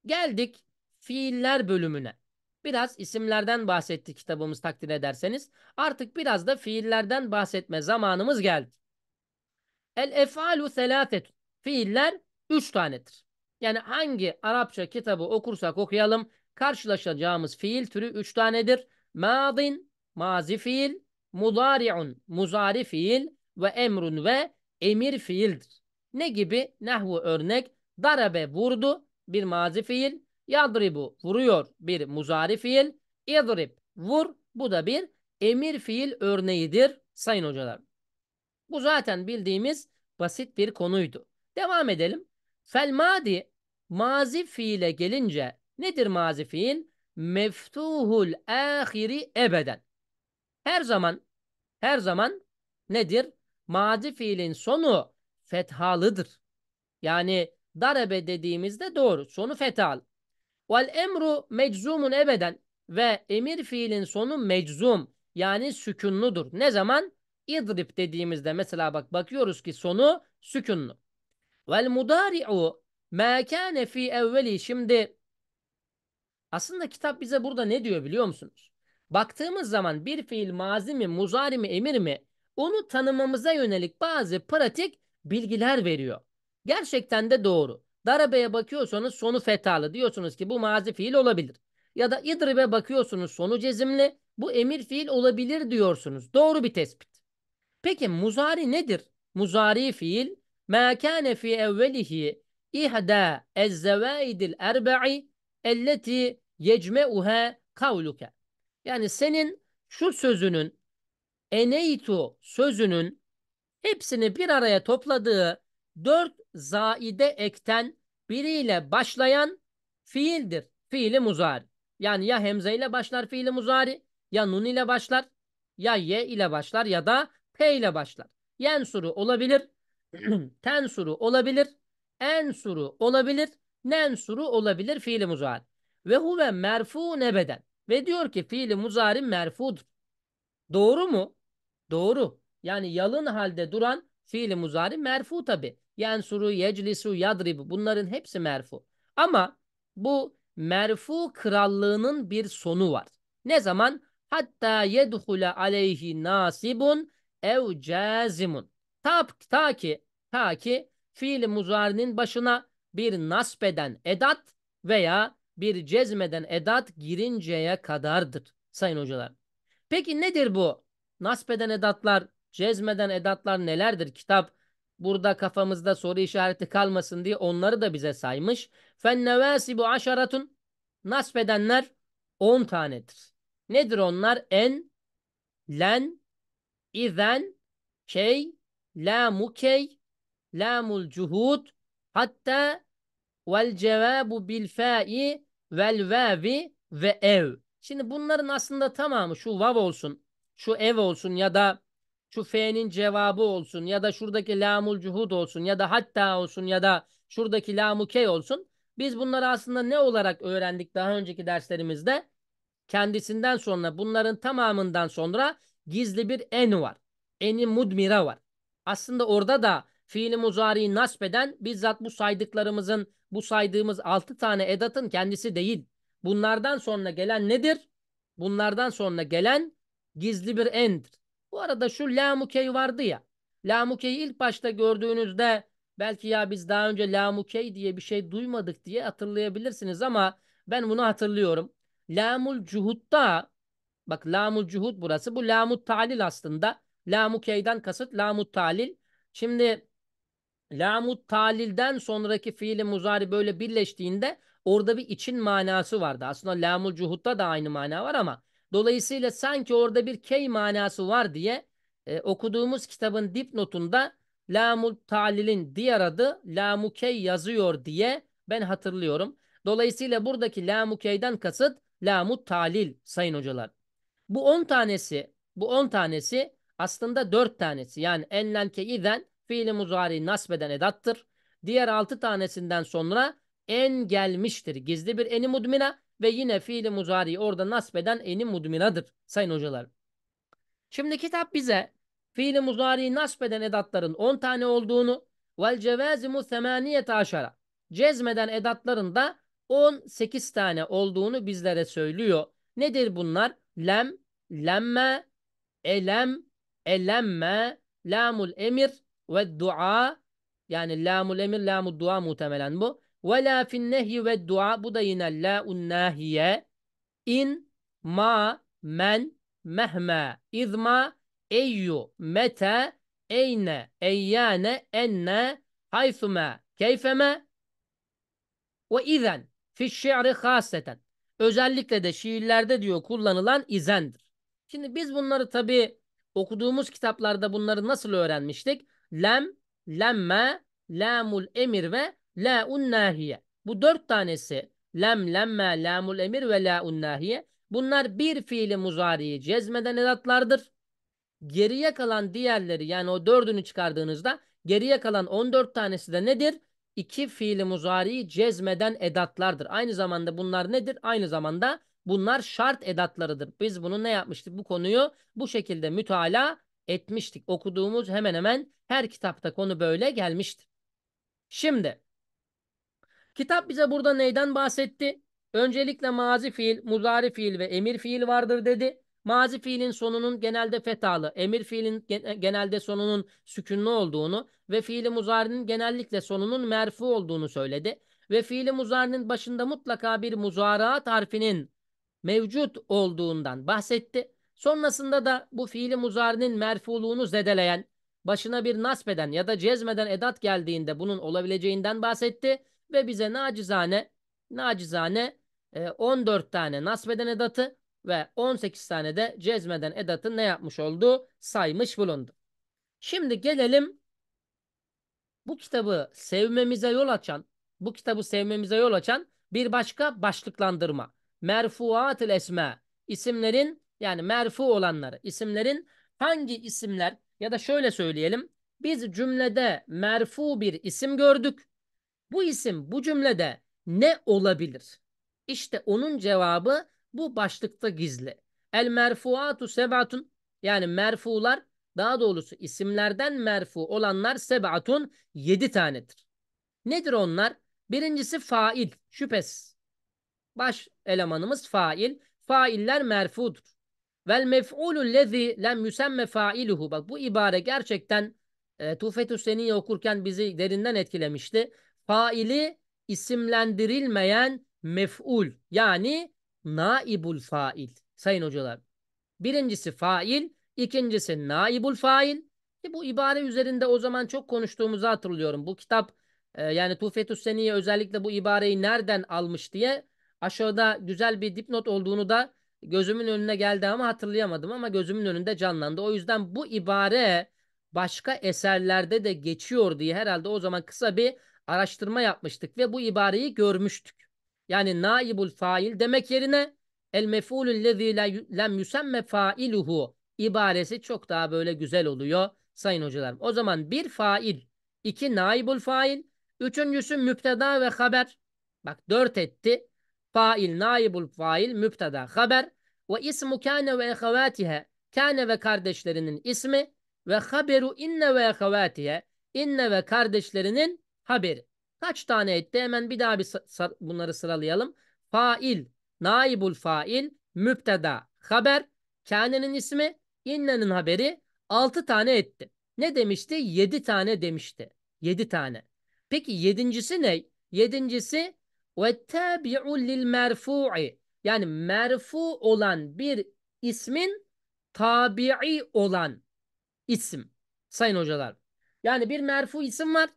Speaker 1: geldik fiiller bölümüne. Biraz isimlerden bahsetti kitabımız takdir ederseniz. Artık biraz da fiillerden bahsetme zamanımız geldi. El efalu selaset. Fiiller üç tanedir. Yani hangi Arapça kitabı okursak okuyalım karşılaşacağımız fiil türü üç tanedir. Madin, mazi fiil, mudari'un, muzari fiil ve emrun ve emir fiildir. Ne gibi? Nehvu örnek. Darabe vurdu bir mazi fiil. Yadribu vuruyor bir muzari fiil. İdrib vur bu da bir emir fiil örneğidir sayın hocalar. Bu zaten bildiğimiz basit bir konuydu. Devam edelim. Felmadi madi mazi fiile gelince nedir mazi fiil? Meftuhul ahiri ebeden. Her zaman her zaman nedir? Mazi fiilin sonu fethalıdır. Yani darabe dediğimizde doğru. Sonu fethal. Vel emru meczumun ebeden ve emir fiilin sonu meczum yani sükunludur. Ne zaman? idrib dediğimizde mesela bak bakıyoruz ki sonu sükunlu. Vel mudari'u ma kâne fî evveli. Şimdi aslında kitap bize burada ne diyor biliyor musunuz? Baktığımız zaman bir fiil mazi mi, muzari mi, emir mi onu tanımamıza yönelik bazı pratik bilgiler veriyor. Gerçekten de doğru. Darabeye bakıyorsanız sonu fetalı diyorsunuz ki bu mazi fiil olabilir. Ya da idribe bakıyorsunuz sonu cezimli bu emir fiil olabilir diyorsunuz. Doğru bir tespit. Peki muzari nedir? Muzari fiil ma kana fi evvelihi ihda ezzevaidil erba'i elleti yecmeuha kavluke. Yani senin şu sözünün eneytu sözünün hepsini bir araya topladığı dört zaide ekten biriyle başlayan fiildir. Fiili muzari. Yani ya hemze ile başlar fiili muzari, ya nun ile başlar, ya ye ile başlar ya da P ile başlar. Yen suru olabilir. ten suru olabilir. En suru olabilir. Nen suru olabilir fiili muzari. Ve huve merfu nebeden. Ve diyor ki fiili muzari merfudur. Doğru mu? Doğru. Yani yalın halde duran fiili muzari merfu tabi. Yensuru, yeclisu, yadribu bunların hepsi merfu. Ama bu merfu krallığının bir sonu var. Ne zaman? Hatta yedhule aleyhi nasibun ev cazimun. Ta, ta ki ta ki fiil muzarinin başına bir nasbeden edat veya bir cezmeden edat girinceye kadardır sayın hocalar. Peki nedir bu? Nasbeden edatlar, cezmeden edatlar nelerdir? Kitap burada kafamızda soru işareti kalmasın diye onları da bize saymış. bu aşaratun nasbedenler 10 tanedir. Nedir onlar? En, len, İzen key lamu key lamul cuhud hatta vel cevabu bil fa'i vel vavi ve ev. Şimdi bunların aslında tamamı şu vav olsun, şu ev olsun ya da şu fe'nin cevabı olsun ya da şuradaki lamul cuhud olsun ya da hatta olsun ya da şuradaki lamu key olsun. Biz bunları aslında ne olarak öğrendik daha önceki derslerimizde? Kendisinden sonra bunların tamamından sonra gizli bir en var. Eni mudmira var. Aslında orada da fiili muzariyi nasp eden bizzat bu saydıklarımızın bu saydığımız altı tane edatın kendisi değil. Bunlardan sonra gelen nedir? Bunlardan sonra gelen gizli bir endir. Bu arada şu lamukey vardı ya. Lamukey ilk başta gördüğünüzde belki ya biz daha önce lamukey diye bir şey duymadık diye hatırlayabilirsiniz ama ben bunu hatırlıyorum. Lamul cuhutta Bak lamul cuhud burası. Bu lamut talil aslında. Lamu keyden kasıt lamut talil. Şimdi lamut talilden sonraki fiili muzari böyle birleştiğinde orada bir için manası vardı. Aslında lamul cuhutta da aynı mana var ama dolayısıyla sanki orada bir key manası var diye e, okuduğumuz kitabın dipnotunda lamul talilin diğer adı lamu key yazıyor diye ben hatırlıyorum. Dolayısıyla buradaki lamu keyden kasıt lamut talil sayın hocalar. Bu 10 tanesi, bu 10 tanesi aslında 4 tanesi. Yani enlenke iden fiili muzari nasbeden edattır. Diğer 6 tanesinden sonra en gelmiştir. Gizli bir eni mudmina ve yine fiili muzari orada nasbeden eni mudminadır sayın hocalar. Şimdi kitap bize fiili muzari nasbeden edatların 10 tane olduğunu vel cevazimu semaniyete aşara cezmeden edatların da 18 tane olduğunu bizlere söylüyor. Nedir bunlar? لم لما إلم إلما لام الإمر والدعاء يعني لام الإمر لام الدعاء متملا بو ولا في النهي والدعاء بدين لا الناهية إن ما من مهما إذ ما أي متى أين أيان أن حيثما كيفما وإذا في الشعر خاصةً Özellikle de şiirlerde diyor kullanılan izendir. Şimdi biz bunları tabi okuduğumuz kitaplarda bunları nasıl öğrenmiştik? Lem, lemme, lamul emir ve laun nahiye. Bu dört tanesi lem, lemme, lamul emir ve laun nahiye. Bunlar bir fiili muzariyi cezmeden edatlardır. Geriye kalan diğerleri yani o dördünü çıkardığınızda geriye kalan on dört tanesi de nedir? iki fiili muzariyi cezmeden edatlardır. Aynı zamanda bunlar nedir? Aynı zamanda bunlar şart edatlarıdır. Biz bunu ne yapmıştık? Bu konuyu bu şekilde mütala etmiştik. Okuduğumuz hemen hemen her kitapta konu böyle gelmiştir. Şimdi kitap bize burada neyden bahsetti? Öncelikle mazi fiil, muzari fiil ve emir fiil vardır dedi. Mazi fiilin sonunun genelde fetalı, emir fiilin e, genelde sonunun sükünlü olduğunu ve fiili muzarinin genellikle sonunun merfu olduğunu söyledi. Ve fiili muzarinin başında mutlaka bir muzaraat harfinin mevcut olduğundan bahsetti. Sonrasında da bu fiili muzarinin merfuluğunu zedeleyen, başına bir nasbeden ya da cezmeden edat geldiğinde bunun olabileceğinden bahsetti ve bize nacizane nacizane 14 e, tane nasbeden edatı ve 18 tane de cezmeden edatı ne yapmış oldu? Saymış bulundu. Şimdi gelelim bu kitabı sevmemize yol açan, bu kitabı sevmemize yol açan bir başka başlıklandırma. Merfuatül esme isimlerin yani merfu olanları, isimlerin hangi isimler ya da şöyle söyleyelim. Biz cümlede merfu bir isim gördük. Bu isim bu cümlede ne olabilir? İşte onun cevabı bu başlıkta gizli. El merfuatu sebatun yani merfular daha doğrusu isimlerden merfu olanlar sebatun yedi tanedir. Nedir onlar? Birincisi fail şüphesiz. Baş elemanımız fail. Failler merfudur. Vel mef'ulü lezi lem yüsemme failuhu. Bak bu ibare gerçekten e, Tufet Hüseyin'i okurken bizi derinden etkilemişti. Faili isimlendirilmeyen mef'ul yani naibul fail. Sayın hocalar. Birincisi fail, ikincisi naibul fail. E bu ibare üzerinde o zaman çok konuştuğumuzu hatırlıyorum. Bu kitap e, yani Tufetüs Seniye özellikle bu ibareyi nereden almış diye aşağıda güzel bir dipnot olduğunu da gözümün önüne geldi ama hatırlayamadım ama gözümün önünde canlandı. O yüzden bu ibare başka eserlerde de geçiyor diye herhalde o zaman kısa bir araştırma yapmıştık ve bu ibareyi görmüştük yani naibul fail demek yerine el mef'ulul lezî lem yüsemme failuhu ibaresi çok daha böyle güzel oluyor sayın hocalarım. O zaman bir fail, iki naibul fail, üçüncüsü müpteda ve haber. Bak dört etti. Fail, naibul fail, müpteda, haber. Ve ismu kâne ve ehevâtihe. Kâne ve kardeşlerinin ismi. Ve haberu inne ve ehevâtihe. İnne ve kardeşlerinin haberi. Kaç tane etti? Hemen bir daha bir bunları sıralayalım. Fail, naibul fail, müpteda, haber, kânenin ismi, innenin haberi 6 tane etti. Ne demişti? 7 tane demişti. 7 tane. Peki yedincisi ne? Yedincisi ve tabi'u lil merfu'i. Yani merfu olan bir ismin tabi'i olan isim. Sayın hocalar. Yani bir merfu isim var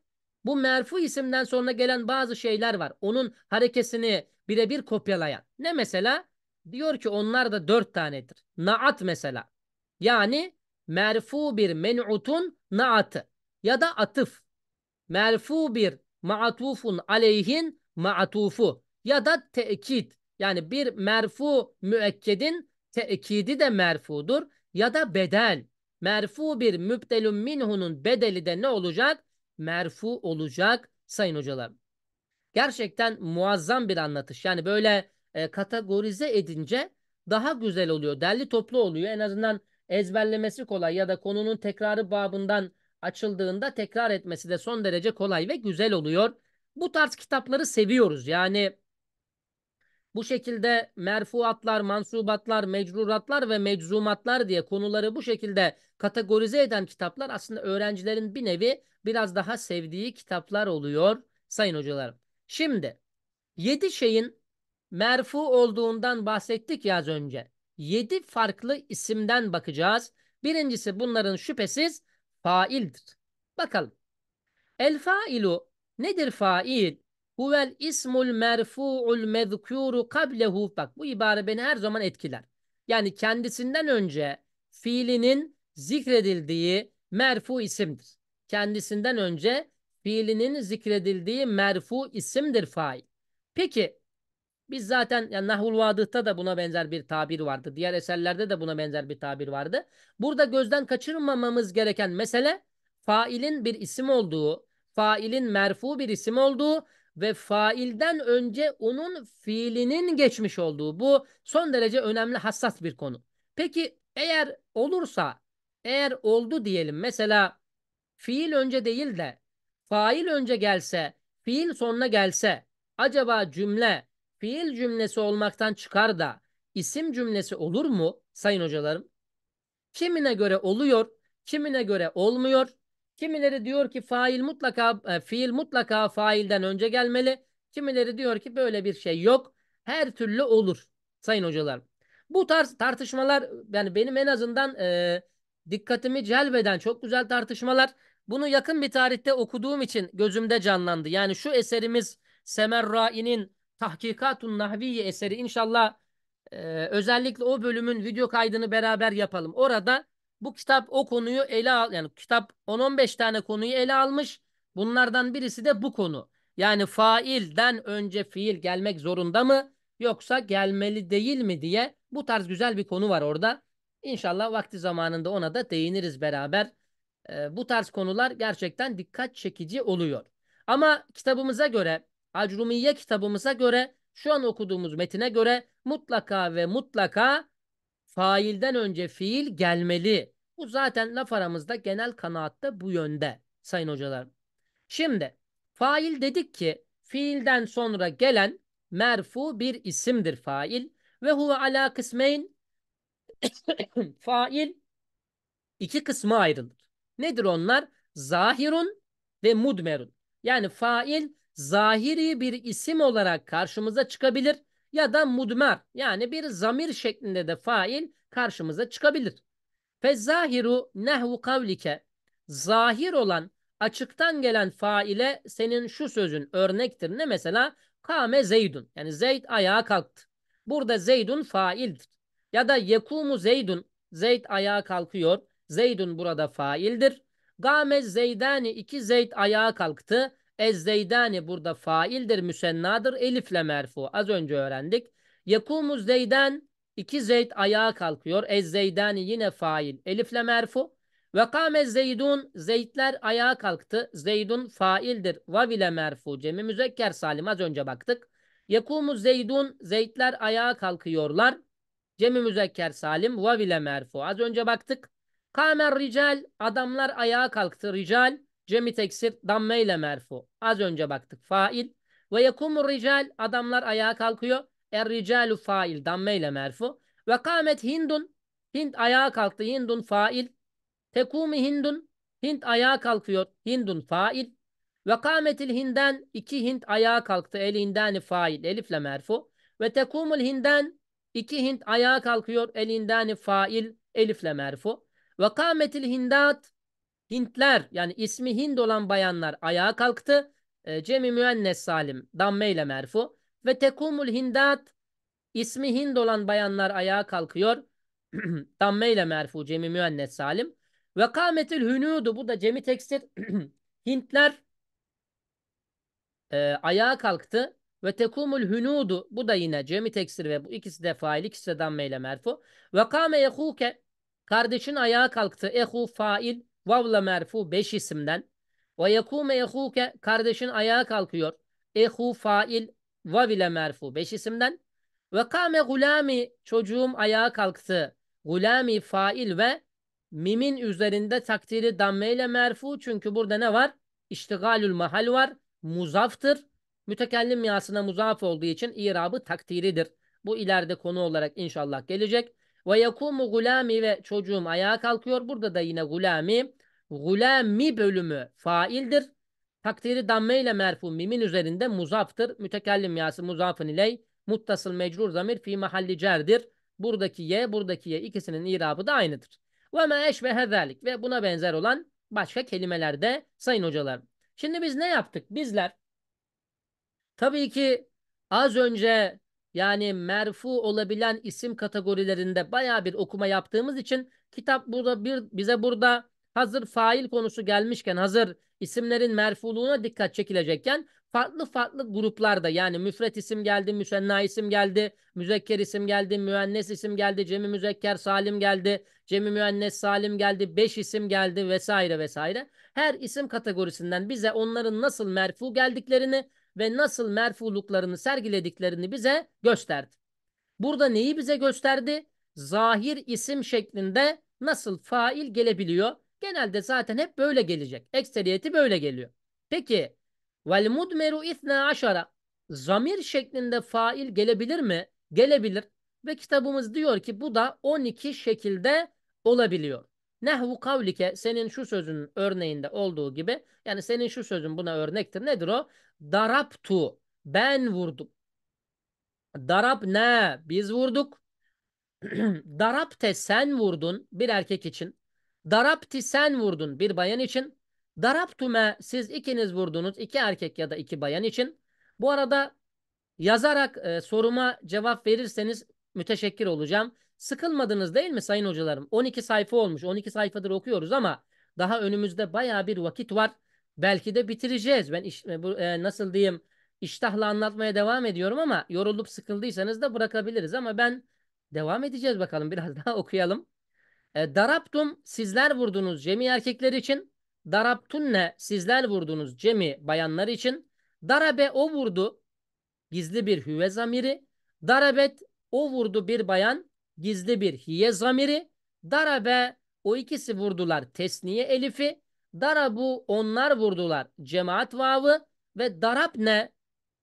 Speaker 1: bu merfu isimden sonra gelen bazı şeyler var. Onun harekesini birebir kopyalayan. Ne mesela? Diyor ki onlar da dört tanedir. Naat mesela. Yani merfu bir men'utun naatı ya da atıf. Merfu bir ma'atufun aleyhin ma'atufu ya da tekit. Yani bir merfu müekkedin tekidi de merfudur ya da bedel. Merfu bir mübdelun minhunun bedeli de ne olacak? merfu olacak sayın hocalar. Gerçekten muazzam bir anlatış. Yani böyle e, kategorize edince daha güzel oluyor. Derli toplu oluyor. En azından ezberlemesi kolay ya da konunun tekrarı babından açıldığında tekrar etmesi de son derece kolay ve güzel oluyor. Bu tarz kitapları seviyoruz. Yani bu şekilde merfuatlar, mansubatlar, mecruratlar ve meczumatlar diye konuları bu şekilde kategorize eden kitaplar aslında öğrencilerin bir nevi biraz daha sevdiği kitaplar oluyor sayın hocalarım. Şimdi yedi şeyin merfu olduğundan bahsettik ya az önce. Yedi farklı isimden bakacağız. Birincisi bunların şüphesiz faildir. Bakalım. El failu nedir fail? Huvel ismul merfu'ul mezkuru kablehu. Bak bu ibare beni her zaman etkiler. Yani kendisinden önce fiilinin zikredildiği merfu isimdir kendisinden önce fiilinin zikredildiği merfu isimdir fail. Peki biz zaten yani Nahul Vadıh'ta da buna benzer bir tabir vardı. Diğer eserlerde de buna benzer bir tabir vardı. Burada gözden kaçırmamamız gereken mesele failin bir isim olduğu, failin merfu bir isim olduğu ve failden önce onun fiilinin geçmiş olduğu. Bu son derece önemli hassas bir konu. Peki eğer olursa, eğer oldu diyelim mesela fiil önce değil de fail önce gelse, fiil sonuna gelse acaba cümle fiil cümlesi olmaktan çıkar da isim cümlesi olur mu sayın hocalarım? Kimine göre oluyor, kimine göre olmuyor. Kimileri diyor ki fail mutlaka e, fiil mutlaka failden önce gelmeli. Kimileri diyor ki böyle bir şey yok. Her türlü olur sayın hocalarım. Bu tarz tartışmalar yani benim en azından e, dikkatimi celbeden çok güzel tartışmalar. Bunu yakın bir tarihte okuduğum için gözümde canlandı. Yani şu eserimiz Semerrai'nin Tahkikatun Nahviye eseri İnşallah e, özellikle o bölümün video kaydını beraber yapalım. Orada bu kitap o konuyu ele al yani kitap 10-15 tane konuyu ele almış. Bunlardan birisi de bu konu. Yani failden önce fiil gelmek zorunda mı yoksa gelmeli değil mi diye bu tarz güzel bir konu var orada. İnşallah vakti zamanında ona da değiniriz beraber e, bu tarz konular gerçekten dikkat çekici oluyor. Ama kitabımıza göre, Acrumiye kitabımıza göre, şu an okuduğumuz metine göre mutlaka ve mutlaka failden önce fiil gelmeli. Bu zaten laf aramızda genel kanaatta bu yönde sayın hocalar. Şimdi fail dedik ki fiilden sonra gelen merfu bir isimdir fail ve huve ala kısmeyn fail iki kısma ayrılır. Nedir onlar? Zahirun ve mudmerun. Yani fail zahiri bir isim olarak karşımıza çıkabilir ya da mudmer yani bir zamir şeklinde de fail karşımıza çıkabilir. Fe zahiru nehvu kavlike zahir olan açıktan gelen faile senin şu sözün örnektir. Ne mesela? Kame zeydun. Yani zeyd ayağa kalktı. Burada zeydun faildir. Ya da yekumu zeydun. Zeyd ayağa kalkıyor. Zeydun burada faildir. Game Zeydani iki Zeyd ayağa kalktı. Ez Zeydani burada faildir, müsennadır. Elifle merfu. Az önce öğrendik. Yakumu Zeyden iki Zeyd ayağa kalkıyor. Ez Zeydani yine fail. Elifle merfu. Ve kame Zeydun Zeydler ayağa kalktı. Zeydun faildir. Vav ile merfu. Cemi müzekker salim az önce baktık. Yakumu Zeydun Zeydler ayağa kalkıyorlar. Cemi müzekker salim vav ile merfu. Az önce baktık. Kamer rical adamlar ayağa kalktı. Rical cemi teksir damme ile merfu. Az önce baktık fail. Ve yekumur rical adamlar ayağa kalkıyor. Er ricalu fail damme ile merfu. Ve kamet hindun hind ayağa kalktı. Hindun fail. Tekumi hindun hind ayağa kalkıyor. Hindun fail. Ve kametil hinden iki hind ayağa kalktı. El hindani fail. Elifle merfu. Ve tekumul hinden iki hind ayağa kalkıyor. El hindani fail. Elifle merfu. Vakametil hindat Hintler yani ismi Hind olan bayanlar ayağa kalktı. E, Cemi müennes salim damme ile merfu. Ve tekumul hindat ismi Hind olan bayanlar ayağa kalkıyor. damme ile merfu cemi müennes salim. Ve kâmetil hünudu bu da cemi tekstir. Hintler e, ayağa kalktı. Ve tekumul hünudu bu da yine cemi tekstir ve bu ikisi de fail ikisi de damme ile merfu. Ve kâme yehûke Kardeşin ayağa kalktı. Ehu fail vavla merfu beş isimden. Ve yekume ehuke kardeşin ayağa kalkıyor. Ehu fail vav ile merfu beş isimden. Ve kame gulami çocuğum ayağa kalktı. Gulami fail ve mimin üzerinde takdiri damme ile merfu. Çünkü burada ne var? İştigalül mahal var. Muzaftır. Mütekellim yasına muzaf olduğu için irabı takdiridir. Bu ileride konu olarak inşallah gelecek. Ve yakumu gulami ve çocuğum ayağa kalkıyor. Burada da yine gulami. Gulami bölümü faildir. Takdiri damme ile merfu mimin üzerinde muzaftır. Mütekellim yası muzafın iley. Muttasıl mecrur zamir fi mahalli cerdir. Buradaki ye, buradaki ye ikisinin irabı da aynıdır. Ve me eşbehe zelik ve buna benzer olan başka kelimelerde sayın hocalar. Şimdi biz ne yaptık? Bizler tabii ki az önce yani merfu olabilen isim kategorilerinde baya bir okuma yaptığımız için kitap burada bir bize burada hazır fail konusu gelmişken hazır isimlerin merfuluğuna dikkat çekilecekken farklı farklı gruplarda yani müfret isim geldi, müsenna isim geldi, müzekker isim geldi, müennes isim geldi, cemi müzekker salim geldi, cemi müennes salim geldi, beş isim geldi vesaire vesaire. Her isim kategorisinden bize onların nasıl merfu geldiklerini ve nasıl merfuluklarını sergilediklerini bize gösterdi. Burada neyi bize gösterdi? Zahir isim şeklinde nasıl fail gelebiliyor? Genelde zaten hep böyle gelecek. Ekseriyeti böyle geliyor. Peki vel mudmeru ithna aşara zamir şeklinde fail gelebilir mi? Gelebilir. Ve kitabımız diyor ki bu da 12 şekilde olabiliyor. Nehvu kavlike senin şu sözün örneğinde olduğu gibi yani senin şu sözün buna örnektir. Nedir o? Daraptu ben vurdum. Darap ne? Biz vurduk. Darapte sen vurdun bir erkek için. Darapti sen vurdun bir bayan için. Daraptume siz ikiniz vurdunuz iki erkek ya da iki bayan için. Bu arada yazarak e, soruma cevap verirseniz müteşekkir olacağım. Sıkılmadınız değil mi sayın hocalarım? 12 sayfa olmuş. 12 sayfadır okuyoruz ama daha önümüzde baya bir vakit var. Belki de bitireceğiz. Ben iş, e, bu, e, nasıl diyeyim iştahla anlatmaya devam ediyorum ama yorulup sıkıldıysanız da bırakabiliriz. Ama ben devam edeceğiz bakalım biraz daha okuyalım. E, daraptum sizler vurdunuz cemi erkekler için. Daraptunne sizler vurdunuz cemi bayanlar için. Darabe o vurdu gizli bir hüve zamiri. Darabet o vurdu bir bayan gizli bir hiye zamiri. Darabe o ikisi vurdular tesniye elifi. Darabu onlar vurdular cemaat vavı ve darap ne?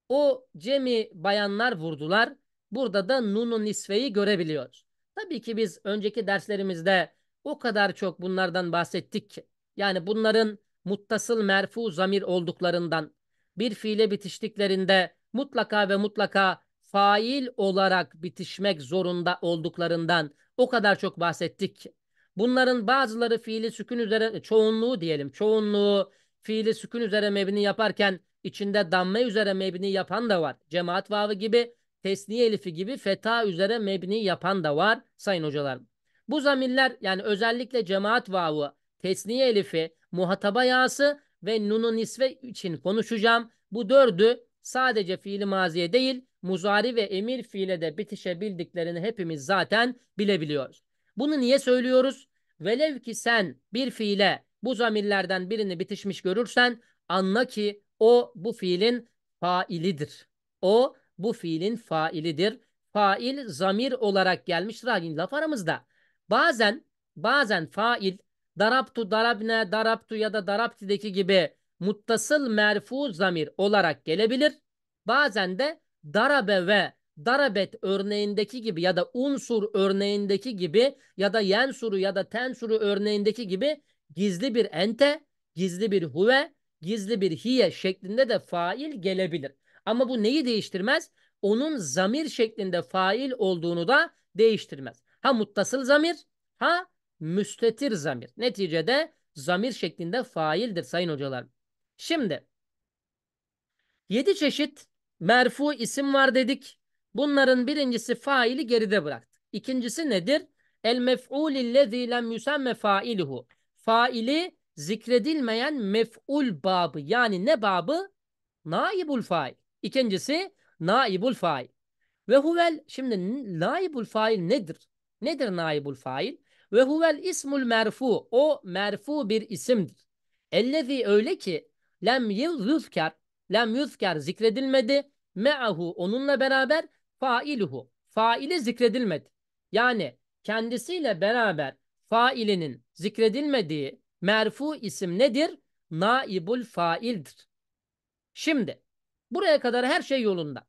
Speaker 1: O cemi bayanlar vurdular. Burada da nunun nisveyi görebiliyoruz. Tabii ki biz önceki derslerimizde o kadar çok bunlardan bahsettik ki. Yani bunların muttasıl merfu zamir olduklarından, bir fiile bitiştiklerinde mutlaka ve mutlaka fail olarak bitişmek zorunda olduklarından o kadar çok bahsettik ki. Bunların bazıları fiili sükun üzere e, çoğunluğu diyelim. Çoğunluğu fiili sükun üzere mebni yaparken içinde damme üzere mebni yapan da var. Cemaat vavı gibi tesniye elifi gibi feta üzere mebni yapan da var sayın hocalarım. Bu zamiller yani özellikle cemaat vavı, tesniye elifi, muhataba yası ve nunu nisve için konuşacağım. Bu dördü sadece fiili maziye değil muzari ve emir fiile de bitişebildiklerini hepimiz zaten bilebiliyoruz. Bunu niye söylüyoruz? Velev ki sen bir fiile bu zamirlerden birini bitişmiş görürsen anla ki o bu fiilin failidir. O bu fiilin failidir. Fail zamir olarak gelmiştir. Laf aramızda. Bazen bazen fail daraptu darabne daraptu ya da daraptideki gibi muttasıl merfu zamir olarak gelebilir. Bazen de darabe ve darabet örneğindeki gibi ya da unsur örneğindeki gibi ya da yensuru ya da tensuru örneğindeki gibi gizli bir ente, gizli bir huve, gizli bir hiye şeklinde de fail gelebilir. Ama bu neyi değiştirmez? Onun zamir şeklinde fail olduğunu da değiştirmez. Ha muttasıl zamir, ha müstetir zamir. Neticede zamir şeklinde faildir sayın hocalar. Şimdi 7 çeşit merfu isim var dedik. Bunların birincisi faili geride bıraktı. İkincisi nedir? El mef'ulillezî lem yüsemme failuhu. Faili zikredilmeyen mef'ul babı. Yani ne babı? Naibul fail. İkincisi naibul fail. Ve huvel şimdi naibul fail nedir? Nedir naibul fail? Ve huvel ismul merfu. O merfu bir isimdir. Ellezî öyle ki lem yuzkar lem yuzker zikredilmedi. Me'ahu onunla beraber failuhu faili zikredilmedi. Yani kendisiyle beraber failinin zikredilmediği merfu isim nedir? Naibul faildir. Şimdi buraya kadar her şey yolunda.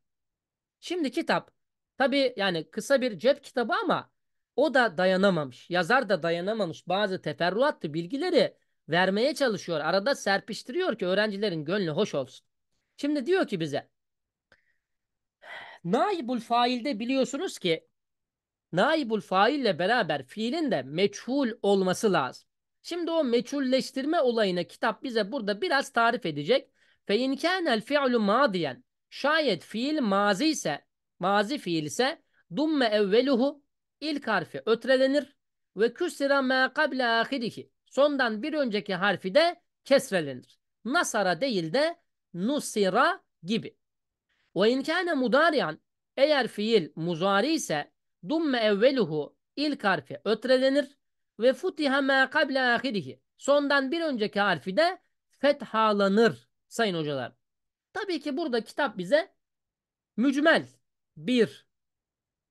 Speaker 1: Şimdi kitap tabi yani kısa bir cep kitabı ama o da dayanamamış. Yazar da dayanamamış. Bazı teferruatlı bilgileri vermeye çalışıyor. Arada serpiştiriyor ki öğrencilerin gönlü hoş olsun. Şimdi diyor ki bize naibul failde biliyorsunuz ki naibul faille beraber fiilin de meçhul olması lazım. Şimdi o meçhulleştirme olayını kitap bize burada biraz tarif edecek. Fe in kânel fi'lu madiyen şayet fiil mazi ise mazi fiil ise dumme evveluhu ilk harfi ötrelenir ve küsira ma kable ahirihi sondan bir önceki harfi de kesrelenir. Nasara değil de nusira gibi. Ve inkâne mudariyan eğer fiil muzari ise dumme evveluhu ilk harfi ötrelenir ve futiha ma kable ahirihi. Sondan bir önceki harfi de fethalanır sayın hocalar. Tabii ki burada kitap bize mücmel bir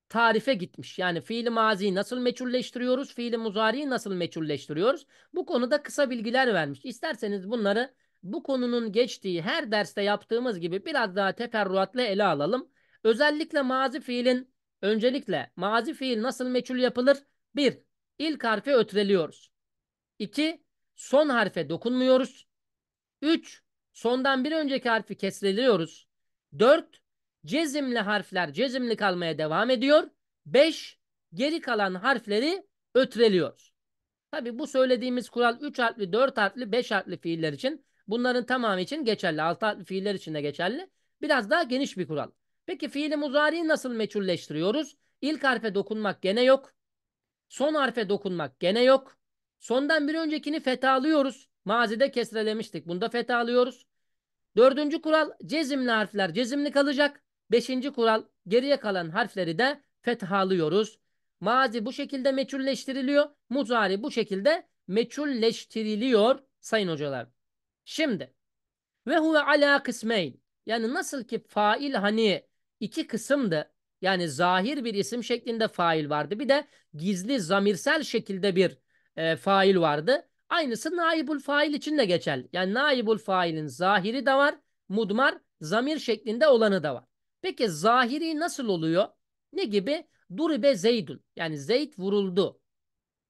Speaker 1: tarife gitmiş. Yani fiili maziyi nasıl meçhulleştiriyoruz, fiili muzariyi nasıl meçhulleştiriyoruz? Bu konuda kısa bilgiler vermiş. İsterseniz bunları bu konunun geçtiği her derste yaptığımız gibi biraz daha teferruatla ele alalım. Özellikle mazi fiilin öncelikle mazi fiil nasıl meçhul yapılır? 1. İlk harfe ötreliyoruz. 2. Son harfe dokunmuyoruz. 3. Sondan bir önceki harfi kesreliyoruz. 4. Cezimli harfler cezimli kalmaya devam ediyor. 5. Geri kalan harfleri ötreliyoruz. Tabi bu söylediğimiz kural 3 harfli, 4 harfli, 5 harfli fiiller için Bunların tamamı için geçerli. Alt fiiller için de geçerli. Biraz daha geniş bir kural. Peki fiili muzari nasıl meçhulleştiriyoruz? İlk harfe dokunmak gene yok. Son harfe dokunmak gene yok. Sondan bir öncekini fetalıyoruz. Mazide kesrelemiştik. Bunda fetalıyoruz. Dördüncü kural cezimli harfler cezimli kalacak. Beşinci kural geriye kalan harfleri de fethalıyoruz. Mazi bu şekilde meçhulleştiriliyor. Muzari bu şekilde meçhulleştiriliyor sayın hocalar. Şimdi ve huve ala kısmeyn. Yani nasıl ki fail hani iki kısımdı. Yani zahir bir isim şeklinde fail vardı. Bir de gizli zamirsel şekilde bir e, fail vardı. Aynısı naibul fail için de geçerli. Yani naibul failin zahiri de var, mudmar zamir şeklinde olanı da var. Peki zahiri nasıl oluyor? Ne gibi? Duribe zeydun. Yani zeyt vuruldu.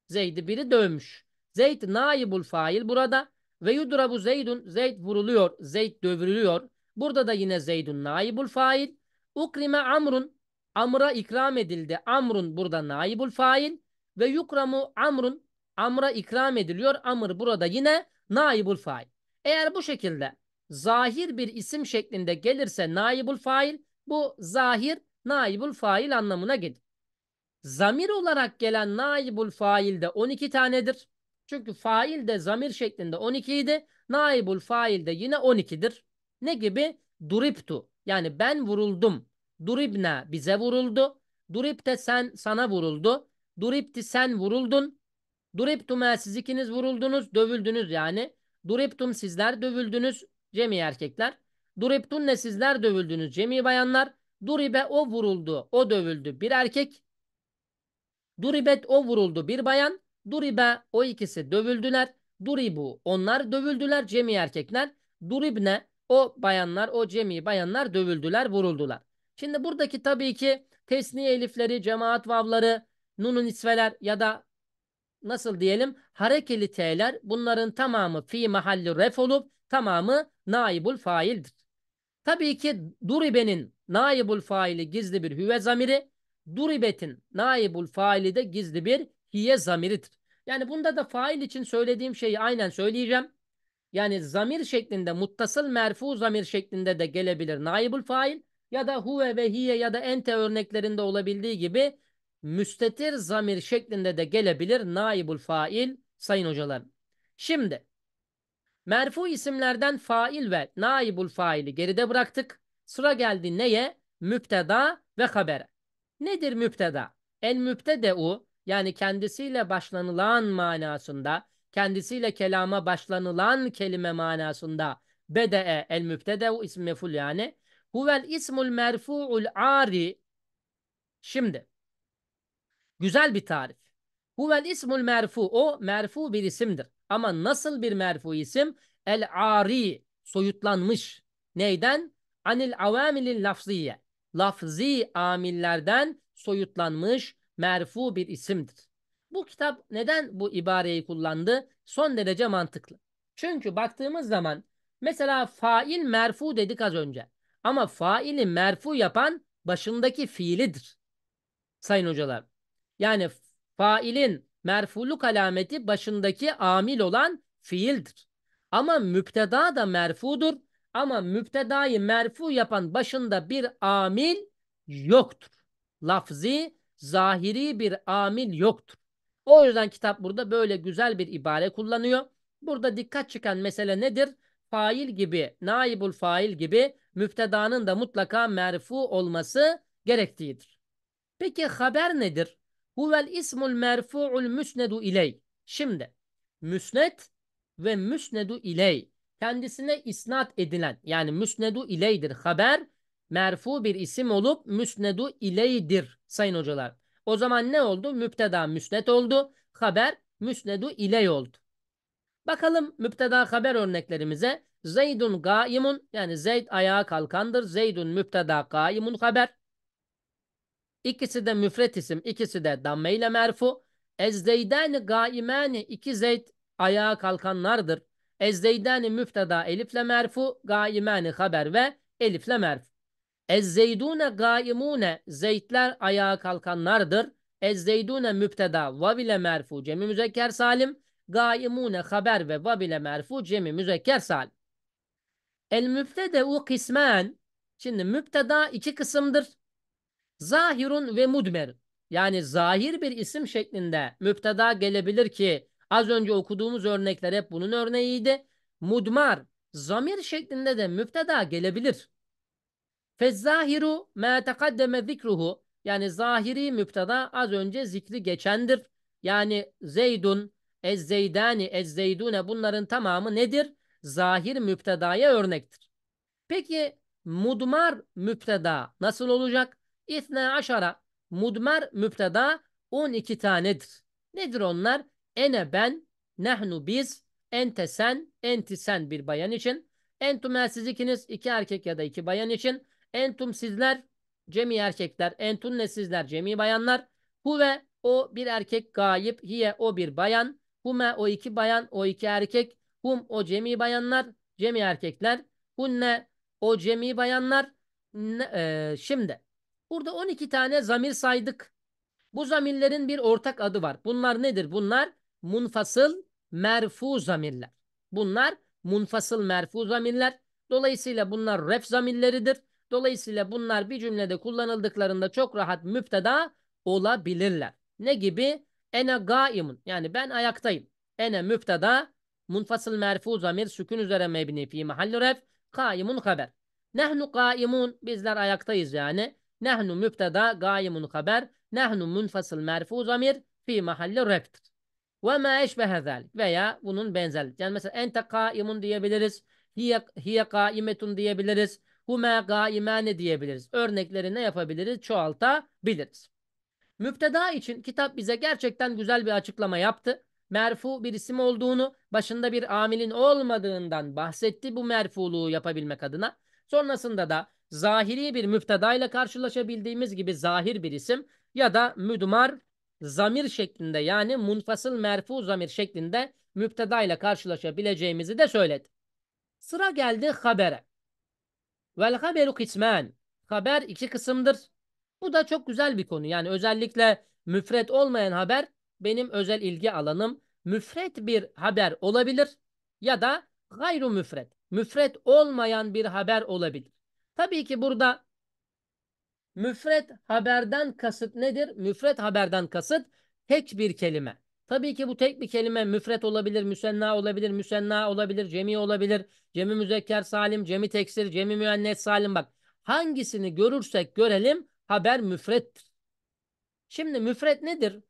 Speaker 1: Zeyd'i biri dövmüş. Zeyd naibul fail burada. Ve yudrabu Zeydun. Zeyd vuruluyor. Zeyd dövülüyor. Burada da yine Zeydun naibul fail. Ukrime amrun. Amr'a ikram edildi. Amrun burada naibul fail. Ve yukramu amrun. Amr'a ikram ediliyor. Amr burada yine naibul fail. Eğer bu şekilde zahir bir isim şeklinde gelirse naibul fail bu zahir naibul fail anlamına gelir. Zamir olarak gelen naibul fail de 12 tanedir. Çünkü fail de zamir şeklinde 12 idi. Naibul fail de yine 12'dir. Ne gibi? Duriptu. Yani ben vuruldum. Duribna bize vuruldu. Duripte sen sana vuruldu. Duripti sen vuruldun. Duriptume siz ikiniz vuruldunuz. Dövüldünüz yani. Duriptum sizler dövüldünüz. Cemi erkekler. Duriptun ne sizler dövüldünüz. Cemi bayanlar. Duribe o vuruldu. O dövüldü. Bir erkek. Duribet o vuruldu. Bir bayan. Duribe o ikisi dövüldüler. Duribu onlar dövüldüler cemi erkekler. Duribne o bayanlar o cemi bayanlar dövüldüler vuruldular. Şimdi buradaki tabii ki tesniye elifleri, cemaat vavları, nunun isveler ya da nasıl diyelim harekeli t'ler bunların tamamı fi mahalli ref olup tamamı naibul faildir. Tabii ki duribenin naibul faili gizli bir hüve zamiri, duribet'in naibul faili de gizli bir hiye zamiridir. Yani bunda da fail için söylediğim şeyi aynen söyleyeceğim. Yani zamir şeklinde muttasıl merfu zamir şeklinde de gelebilir naibul fail ya da huve ve hiye ya da ente örneklerinde olabildiği gibi müstetir zamir şeklinde de gelebilir naibul fail sayın hocalar. Şimdi merfu isimlerden fail ve naibul faili geride bıraktık. Sıra geldi neye? Müpteda ve habere. Nedir müpteda? El müptedeu yani kendisiyle başlanılan manasında, kendisiyle kelama başlanılan kelime manasında bede'e el o ism meful yani huvel ismul merfu'ul ari şimdi güzel bir tarif huvel ismul merfu o merfu bir isimdir ama nasıl bir merfu isim el ari soyutlanmış neyden anil avamilil lafziye lafzi amillerden soyutlanmış merfu bir isimdir. Bu kitap neden bu ibareyi kullandı? Son derece mantıklı. Çünkü baktığımız zaman mesela fail merfu dedik az önce. Ama faili merfu yapan başındaki fiilidir. Sayın hocalar. Yani failin merfuluk alameti başındaki amil olan fiildir. Ama müpteda da merfudur. Ama müptedayı merfu yapan başında bir amil yoktur. Lafzi zahiri bir amil yoktur. O yüzden kitap burada böyle güzel bir ibare kullanıyor. Burada dikkat çıkan mesele nedir? Fail gibi, naibul fail gibi müftedanın da mutlaka merfu olması gerektiğidir. Peki haber nedir? Huvel ismul merfu'ul müsnedu iley. Şimdi müsned ve müsnedu iley kendisine isnat edilen yani müsnedu ileydir haber merfu bir isim olup müsnedu ileydir sayın hocalar. O zaman ne oldu? Müpteda müsnet oldu. Haber müsnedu iley oldu. Bakalım müpteda haber örneklerimize. Zeydun gaimun yani Zeyd ayağa kalkandır. Zeydun müpteda gaimun haber. İkisi de müfret isim. ikisi de damme ile merfu. Ezzeydani gaimani iki Zeyd ayağa kalkanlardır. Ezzeydani müfteda elifle merfu, gaimani haber ve elifle merfu. Ezzeydune gaimune zeytler ayağa kalkanlardır. Ezzeydune müpteda vav ile merfu cemi müzekker salim. Gaimune haber ve vav ile merfu cemi müzekker salim. El mübtedeu kısmen. Şimdi müpteda iki kısımdır. Zahirun ve mudmer. Yani zahir bir isim şeklinde müpteda gelebilir ki az önce okuduğumuz örnekler hep bunun örneğiydi. Mudmar zamir şeklinde de müpteda gelebilir. Fezzahiru ma tekaddeme zikruhu. Yani zahiri müptada az önce zikri geçendir. Yani Zeydun, ez Ezzeydune bunların tamamı nedir? Zahir müptedaya örnektir. Peki mudmar müpteda nasıl olacak? İthne aşara mudmar müpteda 12 tanedir. Nedir onlar? Ene ben, nehnu biz, ente sen, enti sen bir bayan için. Entüme siz ikiniz, iki erkek ya da iki bayan için. Entum sizler, cemi erkekler. entun ne sizler, cemi bayanlar. Huve o bir erkek gayip. Hiye o bir bayan. Hume o iki bayan, o iki erkek. Hum o cemi bayanlar, cemi erkekler. Hunne o cemi bayanlar. Ne, e, şimdi burada 12 tane zamir saydık. Bu zamirlerin bir ortak adı var. Bunlar nedir? Bunlar munfasıl merfu zamirler. Bunlar munfasıl merfu zamirler. Dolayısıyla bunlar ref zamirleridir. Dolayısıyla bunlar bir cümlede kullanıldıklarında çok rahat müfteda olabilirler. Ne gibi? Ene gaimun. Yani ben ayaktayım. Ene müfteda, munfasıl merfu zamir sükun üzere mebni fi mahallu ref kaimun haber. Nehnu kaimun. Bizler ayaktayız yani. Nehnu müfteda, gaimun haber. Nehnu munfasıl merfu zamir fi mahalli ref'tir. Ve ma eşbehe zalik. Veya bunun benzerlik. Yani mesela ente kaimun diyebiliriz. Hiye, hiye kaimetun diyebiliriz. Hume gaimane diyebiliriz. Örnekleri ne yapabiliriz? Çoğaltabiliriz. Müpteda için kitap bize gerçekten güzel bir açıklama yaptı. Merfu bir isim olduğunu, başında bir amilin olmadığından bahsetti bu merfuluğu yapabilmek adına. Sonrasında da zahiri bir müpteda ile karşılaşabildiğimiz gibi zahir bir isim ya da müdmar zamir şeklinde yani munfasıl merfu zamir şeklinde müpteda ile karşılaşabileceğimizi de söyledi. Sıra geldi habere. Vel haberu kısmen. Haber iki kısımdır. Bu da çok güzel bir konu. Yani özellikle müfret olmayan haber benim özel ilgi alanım. Müfret bir haber olabilir ya da gayru müfret. Müfret olmayan bir haber olabilir. Tabii ki burada müfret haberden kasıt nedir? Müfret haberden kasıt tek bir kelime. Tabii ki bu tek bir kelime müfret olabilir, müsenna olabilir, müsenna olabilir, cemi olabilir, cemi müzekker salim, cemi tekstir, cemi müennes salim. Bak hangisini görürsek görelim haber müfrettir. Şimdi müfret nedir?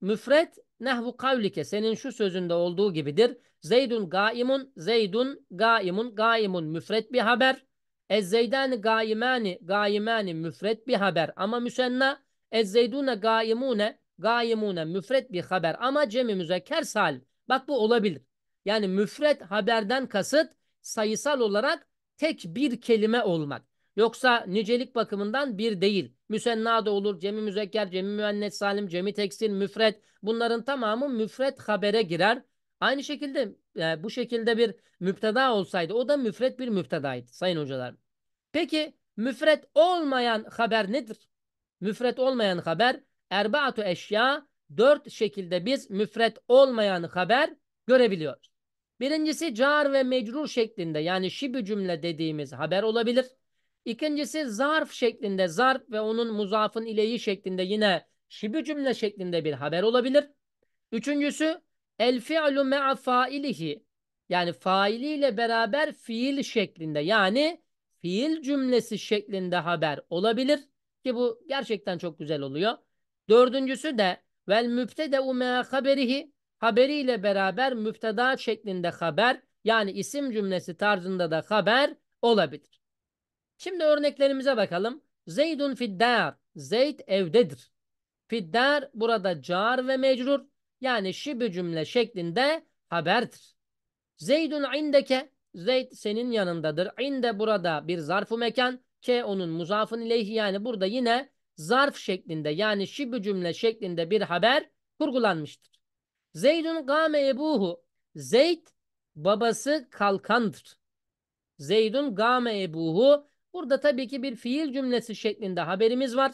Speaker 1: Müfret nehvu kavlike senin şu sözünde olduğu gibidir. Zeydun gaimun, zeydun gaimun, gaimun müfret bir haber. Ezzeydani gaimani, gaimani müfret bir haber ama müsenna. Ezzeydune gaimune Gayimune müfret bir haber ama cemi müzekker salim. Bak bu olabilir. Yani müfret haberden kasıt sayısal olarak tek bir kelime olmak. Yoksa nicelik bakımından bir değil. Müsenna da olur, cemi müzekker, cemi müennet salim, cemi tekstil, müfret. Bunların tamamı müfret habere girer. Aynı şekilde e, bu şekilde bir müpteda olsaydı o da müfret bir müptedaydı sayın hocalar. Peki müfret olmayan haber nedir? Müfret olmayan haber erbaatu eşya dört şekilde biz müfret olmayan haber görebiliyoruz. Birincisi car ve mecrur şeklinde yani şibü cümle dediğimiz haber olabilir. İkincisi zarf şeklinde zarf ve onun muzafın ileyi şeklinde yine şibü cümle şeklinde bir haber olabilir. Üçüncüsü el fi'lu me'a failihi yani failiyle beraber fiil şeklinde yani fiil cümlesi şeklinde haber olabilir ki bu gerçekten çok güzel oluyor. Dördüncüsü de vel mübtedeu me haberihi haberiyle beraber müfteda şeklinde haber yani isim cümlesi tarzında da haber olabilir. Şimdi örneklerimize bakalım. Zeydun fiddar. Zeyd evdedir. Fiddar burada car ve mecrur yani şibü cümle şeklinde haberdir. Zeydun indeke. Zeyd senin yanındadır. İnde burada bir zarfu mekan. ke onun muzafın ileyhi yani burada yine zarf şeklinde yani şibü cümle şeklinde bir haber kurgulanmıştır. Zeydun game ebuhu. Zeyd babası kalkandır. Zeydun game ebuhu. Burada tabii ki bir fiil cümlesi şeklinde haberimiz var.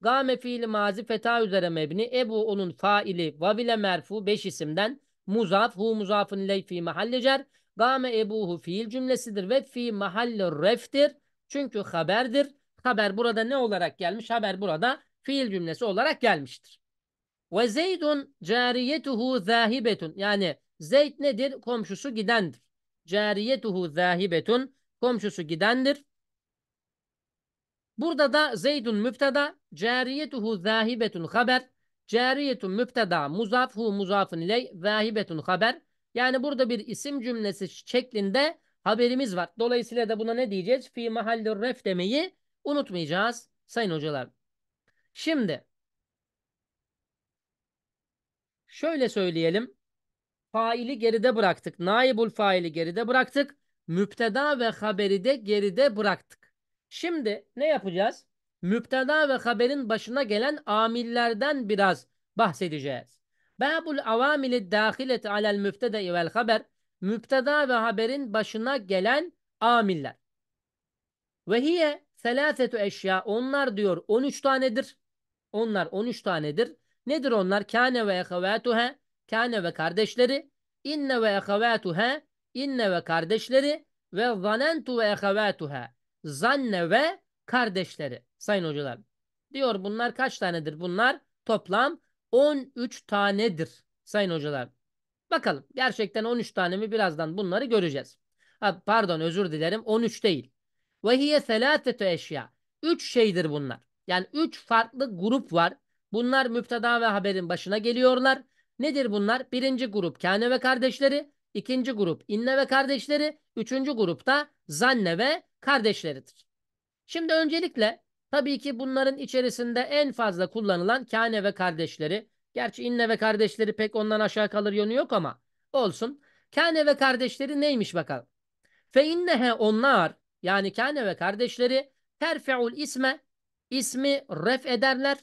Speaker 1: Game fiili mazi feta üzere mebni. Ebu onun faili vavile merfu beş isimden. Muzaf hu muzafın ley fi mahallecer. Game ebuhu fiil cümlesidir ve fi mahalle reftir. Çünkü haberdir. Haber burada ne olarak gelmiş? Haber burada fiil cümlesi olarak gelmiştir. Ve Zeydun cariyetuhu zahibetun. Yani Zeyd nedir? Komşusu gidendir. Cariyetuhu zahibetun. Komşusu gidendir. Burada da Zeydun müfteda, cariyetuhu zahibetun haber. Cariyetun müfteda, muzafhu hu muzafın iley, zahibetun haber. Yani burada bir isim cümlesi şeklinde haberimiz var. Dolayısıyla da buna ne diyeceğiz? Fi mahallir ref demeyi unutmayacağız sayın hocalar. Şimdi şöyle söyleyelim. Faili geride bıraktık. Naibul faili geride bıraktık. Müpteda ve haberi de geride bıraktık. Şimdi ne yapacağız? Müpteda ve haberin başına gelen amillerden biraz bahsedeceğiz. Babul avamili dâhileti alel müftede vel haber. Müpteda ve haberin başına gelen amiller. Ve hiye Selâfetü eşya. Onlar diyor 13 tanedir. Onlar 13 tanedir. Nedir onlar? Kâne ve ehevâtuhe. Kâne ve kardeşleri. İnne ve ehevâtuhe. İnne ve kardeşleri. Ve zanentu ve ehevâtuhe. Zanne ve kardeşleri. Sayın hocalar. Diyor bunlar kaç tanedir? Bunlar toplam 13 tanedir. Sayın hocalar. Bakalım gerçekten 13 tane mi birazdan bunları göreceğiz. pardon özür dilerim 13 değil. Ve hiye selâtetu eşya. Üç şeydir bunlar. Yani üç farklı grup var. Bunlar müpteda ve haberin başına geliyorlar. Nedir bunlar? Birinci grup kâne ve kardeşleri. ikinci grup inne ve kardeşleri. Üçüncü grupta zanne ve kardeşleridir. Şimdi öncelikle tabii ki bunların içerisinde en fazla kullanılan kâne ve kardeşleri. Gerçi inne ve kardeşleri pek ondan aşağı kalır yönü yok ama olsun. Kâne ve kardeşleri neymiş bakalım. Fe innehe onlar yani kâne ve kardeşleri terfe'ul isme ismi ref ederler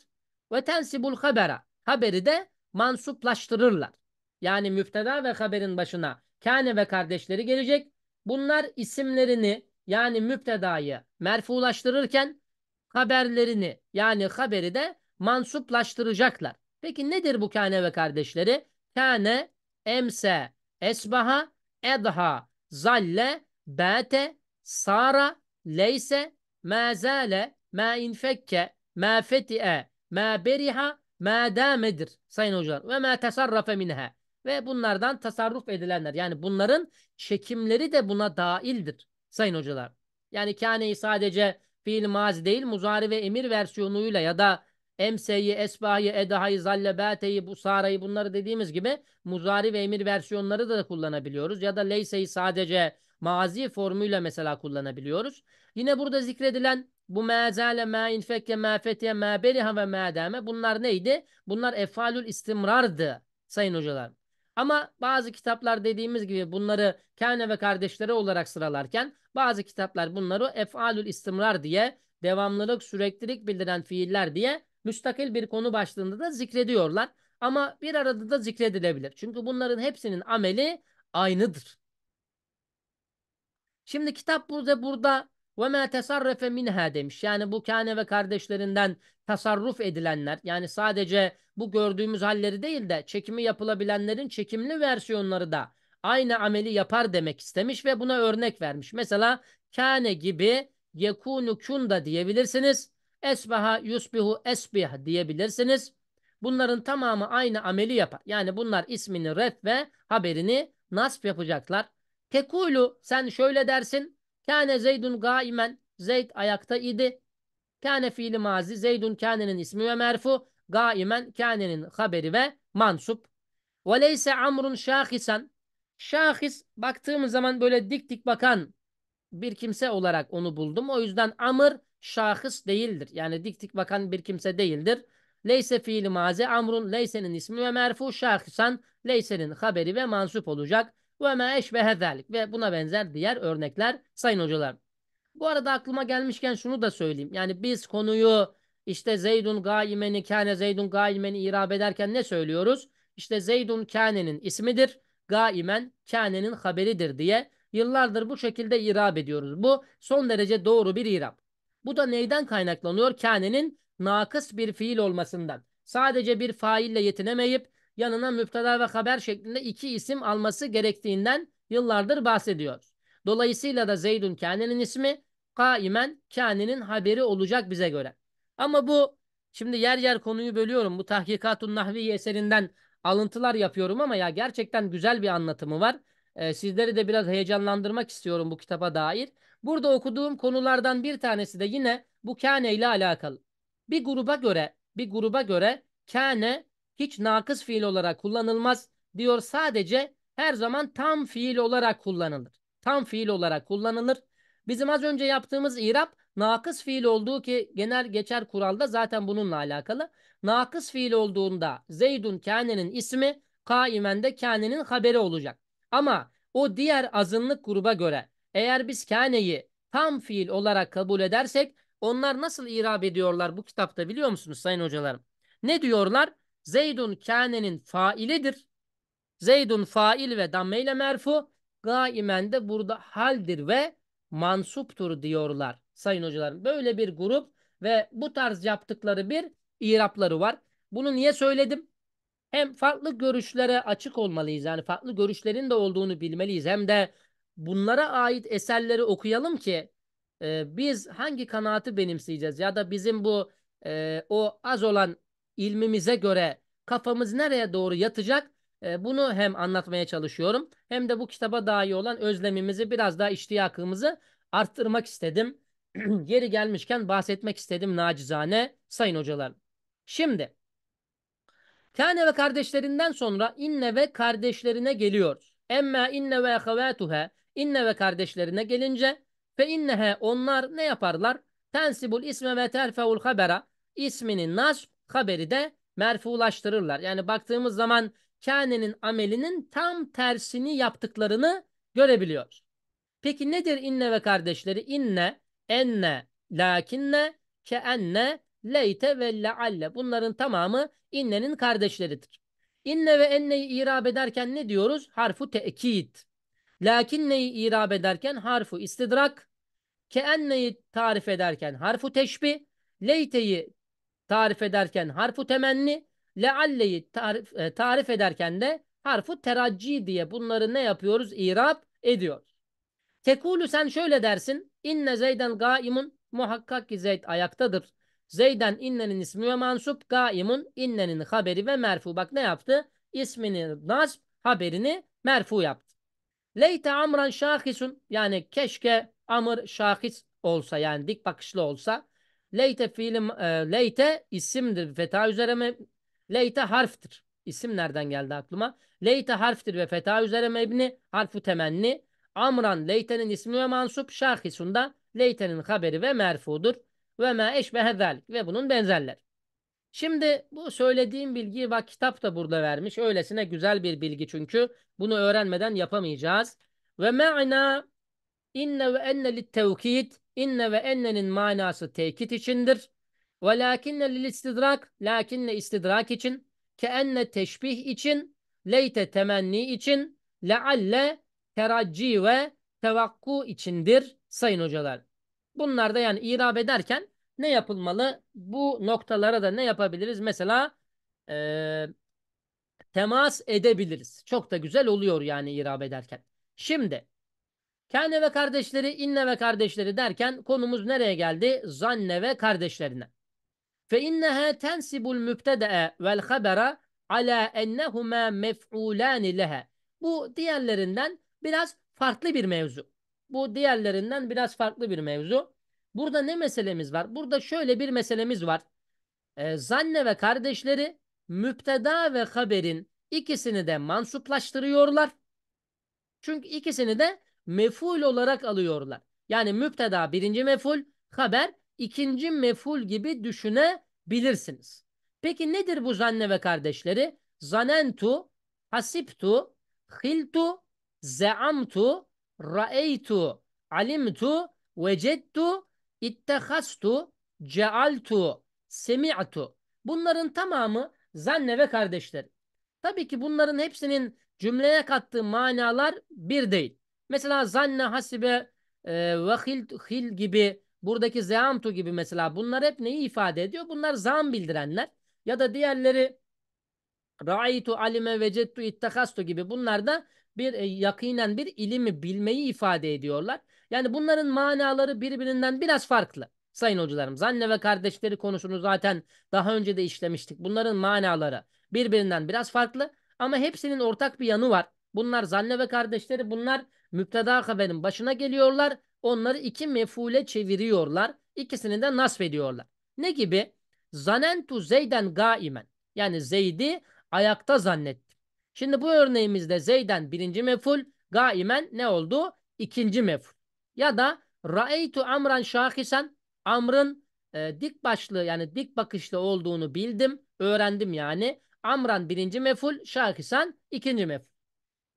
Speaker 1: ve tensibul habera haberi de mansuplaştırırlar. Yani müfteda ve haberin başına kâne ve kardeşleri gelecek. Bunlar isimlerini yani müptedayı merfulaştırırken haberlerini yani haberi de mansuplaştıracaklar. Peki nedir bu kâne ve kardeşleri? Kâne, emse, esbaha, edha, zalle, bâte, Sara, leyse, ma zale, ma infekke, ma feti'e, ma beriha, ma damedir sayın hocalar. Ve ma tasarrafe minha. Ve bunlardan tasarruf edilenler. Yani bunların çekimleri de buna dahildir sayın hocalar. Yani kâneyi sadece fiil mazi değil muzari ve emir versiyonuyla ya da emseyi, esbahi, edahayı, zallebeteyi, bu sarayı bunları dediğimiz gibi muzari ve emir versiyonları da kullanabiliyoruz. Ya da leyseyi sadece mazi formuyla mesela kullanabiliyoruz. Yine burada zikredilen bu mezale, me infekke, me fetye, me beriha ve me deme bunlar neydi? Bunlar efalül istimrardı sayın hocalar. Ama bazı kitaplar dediğimiz gibi bunları kâne ve kardeşleri olarak sıralarken bazı kitaplar bunları efalül istimrar diye devamlılık, süreklilik bildiren fiiller diye müstakil bir konu başlığında da zikrediyorlar. Ama bir arada da zikredilebilir. Çünkü bunların hepsinin ameli aynıdır. Şimdi kitap burada burada ve ma tesarrafe minha demiş. Yani bu kane ve kardeşlerinden tasarruf edilenler yani sadece bu gördüğümüz halleri değil de çekimi yapılabilenlerin çekimli versiyonları da aynı ameli yapar demek istemiş ve buna örnek vermiş. Mesela kane gibi "yekunu kun da diyebilirsiniz. Esbaha yusbihu esbih diyebilirsiniz. Bunların tamamı aynı ameli yapar. Yani bunlar ismini ret ve haberini nasp yapacaklar. Tekulu sen şöyle dersin. Kâne Zeydun gaimen. Zeyd ayakta idi. Kâne fiili mazi. Zeydun kânenin ismi ve merfu. Gaimen kânenin haberi ve mansup. Ve leyse amrun şahisen. Şahis baktığımız zaman böyle dik dik bakan bir kimse olarak onu buldum. O yüzden amır şahıs değildir. Yani dik dik bakan bir kimse değildir. Leyse fiili mazi amrun leysenin ismi ve merfu şahisen leysenin haberi ve mansup olacak. Ve me ve zelik. Ve buna benzer diğer örnekler sayın hocalar. Bu arada aklıma gelmişken şunu da söyleyeyim. Yani biz konuyu işte Zeydun gaimeni kâne Zeydun gaimeni irab ederken ne söylüyoruz? İşte Zeydun kânenin ismidir. Gaimen kânenin haberidir diye yıllardır bu şekilde irab ediyoruz. Bu son derece doğru bir irab. Bu da neyden kaynaklanıyor? Kânenin nakıs bir fiil olmasından. Sadece bir faille yetinemeyip yanına müpteda ve haber şeklinde iki isim alması gerektiğinden yıllardır bahsediyor. Dolayısıyla da Zeydun Kâne'nin ismi kaimen Kâne'nin haberi olacak bize göre. Ama bu şimdi yer yer konuyu bölüyorum. Bu Tahkikatun Nahvi eserinden alıntılar yapıyorum ama ya gerçekten güzel bir anlatımı var. Ee, sizleri de biraz heyecanlandırmak istiyorum bu kitaba dair. Burada okuduğum konulardan bir tanesi de yine bu kâne ile alakalı. Bir gruba göre, bir gruba göre kâne hiç nakıs fiil olarak kullanılmaz diyor sadece her zaman tam fiil olarak kullanılır. Tam fiil olarak kullanılır. Bizim az önce yaptığımız irap nakıs fiil olduğu ki genel geçer kuralda zaten bununla alakalı. Nakıs fiil olduğunda Zeydun Kâne'nin ismi kaimende Kâne'nin haberi olacak. Ama o diğer azınlık gruba göre eğer biz Kâne'yi tam fiil olarak kabul edersek onlar nasıl irap ediyorlar bu kitapta biliyor musunuz sayın hocalarım? Ne diyorlar? Zeydun kânenin failidir. Zeydun fail ve dammeyle merfu. Gaimen de burada haldir ve mansuptur diyorlar sayın hocalarım. Böyle bir grup ve bu tarz yaptıkları bir irapları var. Bunu niye söyledim? Hem farklı görüşlere açık olmalıyız. Yani farklı görüşlerin de olduğunu bilmeliyiz. Hem de bunlara ait eserleri okuyalım ki e, biz hangi kanaati benimseyeceğiz? Ya da bizim bu e, o az olan ilmimize göre kafamız nereye doğru yatacak e, bunu hem anlatmaya çalışıyorum hem de bu kitaba dair olan özlemimizi biraz daha iştiyakımızı arttırmak istedim. Yeri gelmişken bahsetmek istedim nacizane sayın hocalar. Şimdi Kâne ve kardeşlerinden sonra inne ve kardeşlerine geliyor. Emma inne ve ehavâtuhe inne ve kardeşlerine gelince fe innehe onlar ne yaparlar? Tensibul isme ve terfeul habera ismini nasb haberi de merfulaştırırlar. Yani baktığımız zaman kânenin amelinin tam tersini yaptıklarını görebiliyor Peki nedir inne ve kardeşleri? İnne, enne, lakinne, keenne, leyte ve lealle. Bunların tamamı innenin kardeşleridir. İnne ve enneyi irab ederken ne diyoruz? Harfu tekit. Lakinneyi irab ederken harfu istidrak. Keenneyi tarif ederken harfu teşbi Leyteyi tarif ederken harfu temenni, lealleyi tarif, e, tarif ederken de harfu teracci diye bunları ne yapıyoruz? İrab ediyoruz. Tekulu sen şöyle dersin. İnne zeyden gaimun muhakkak ki zeyd ayaktadır. Zeyden innenin ismi ve mansup gaimun innenin haberi ve merfu. Bak ne yaptı? İsmini nasb haberini merfu yaptı. Leyte amran şahisun yani keşke amır şahis olsa yani dik bakışlı olsa Leyte fiilim e, leyte isimdir feta üzere mi? Leyte harftir. İsim nereden geldi aklıma? Leyte harftir ve feta üzere mebni harfu temenni. Amran leytenin ismi ve mansup şarhisunda leytenin haberi ve merfudur. Ve ma eşbehe zalik ve bunun benzerler. Şimdi bu söylediğim bilgiyi bak kitap da burada vermiş. Öylesine güzel bir bilgi çünkü. Bunu öğrenmeden yapamayacağız. Ve ma'na inne ve enne littevkid inne ve enne'nin manası tekit içindir. Ve lakinne lil istidrak, lakinne istidrak için, ke enne teşbih için, leyte temenni için, lealle teracci ve tevakku içindir sayın hocalar. Bunlar da yani irab ederken ne yapılmalı? Bu noktalara da ne yapabiliriz? Mesela e, temas edebiliriz. Çok da güzel oluyor yani irab ederken. Şimdi Kâne ve kardeşleri, inne ve kardeşleri derken konumuz nereye geldi? Zanne ve kardeşlerine. Fe inneha tensibul mübtede'e vel habera ala ennehuma mef'ulani leha. Bu diğerlerinden biraz farklı bir mevzu. Bu diğerlerinden biraz farklı bir mevzu. Burada ne meselemiz var? Burada şöyle bir meselemiz var. E, zanne ve kardeşleri müpteda ve haberin ikisini de mansuplaştırıyorlar. Çünkü ikisini de meful olarak alıyorlar. Yani müpteda birinci meful, haber ikinci meful gibi düşünebilirsiniz. Peki nedir bu zanne ve kardeşleri? Zanentu, hasiptu, hiltu, zeamtu, raeytu, alimtu, vecettu, ittehastu, cealtu, semi'tu. Bunların tamamı zanne ve kardeşleri. Tabii ki bunların hepsinin cümleye kattığı manalar bir değil. Mesela zanne hasibe e, ve hil, gibi buradaki zeamtu gibi mesela bunlar hep neyi ifade ediyor? Bunlar zam bildirenler ya da diğerleri raitu alime vecettu ittakastu gibi bunlar da bir e, yakinen bir ilimi bilmeyi ifade ediyorlar. Yani bunların manaları birbirinden biraz farklı sayın hocalarım. zanne ve kardeşleri konusunu zaten daha önce de işlemiştik. Bunların manaları birbirinden biraz farklı ama hepsinin ortak bir yanı var. Bunlar zanne ve kardeşleri bunlar müpteda haberin başına geliyorlar. Onları iki mefule çeviriyorlar. İkisini de nasf ediyorlar. Ne gibi? Zanentu Zeyden gaimen. Yani Zeyd'i ayakta zannettim. Şimdi bu örneğimizde Zeyden birinci meful, gaimen ne oldu? İkinci meful. Ya da Ra'eytu amran şahisen. Amrın e, dik başlı yani dik bakışlı olduğunu bildim. Öğrendim yani. Amran birinci meful, şahisen ikinci meful.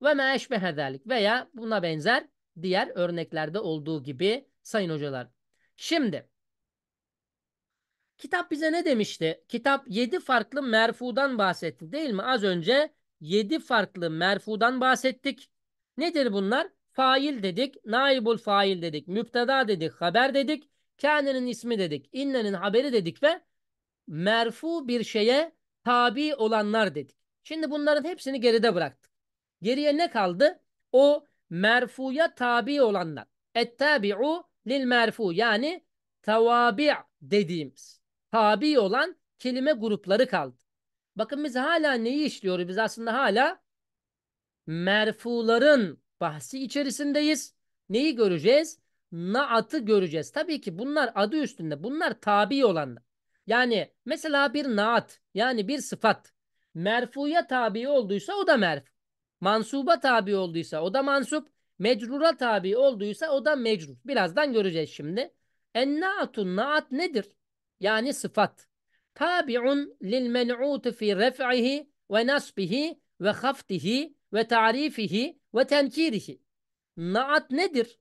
Speaker 1: Ve me eşbehe veya buna benzer diğer örneklerde olduğu gibi sayın hocalar. Şimdi kitap bize ne demişti? Kitap 7 farklı merfudan bahsetti değil mi? Az önce 7 farklı merfudan bahsettik. Nedir bunlar? Fail dedik, naibul fail dedik, müpteda dedik, haber dedik, kendinin ismi dedik, innenin haberi dedik ve merfu bir şeye tabi olanlar dedik. Şimdi bunların hepsini geride bıraktık. Geriye ne kaldı? O merfuya tabi olanlar. Ettabi'u lil merfu yani tavabi' dediğimiz tabi olan kelime grupları kaldı. Bakın biz hala neyi işliyoruz? Biz aslında hala merfuların bahsi içerisindeyiz. Neyi göreceğiz? Naat'ı göreceğiz. Tabii ki bunlar adı üstünde. Bunlar tabi olanlar. Yani mesela bir naat yani bir sıfat merfuya tabi olduysa o da merfu mansuba tabi olduysa o da mansup, mecrura tabi olduysa o da mecrur. Birazdan göreceğiz şimdi. En naat nedir? Yani sıfat. Tabi'un lil men'utu fi ref'ihi ve nasbihi ve haftihi ve tarifihi ve tenkirihi. Naat nedir?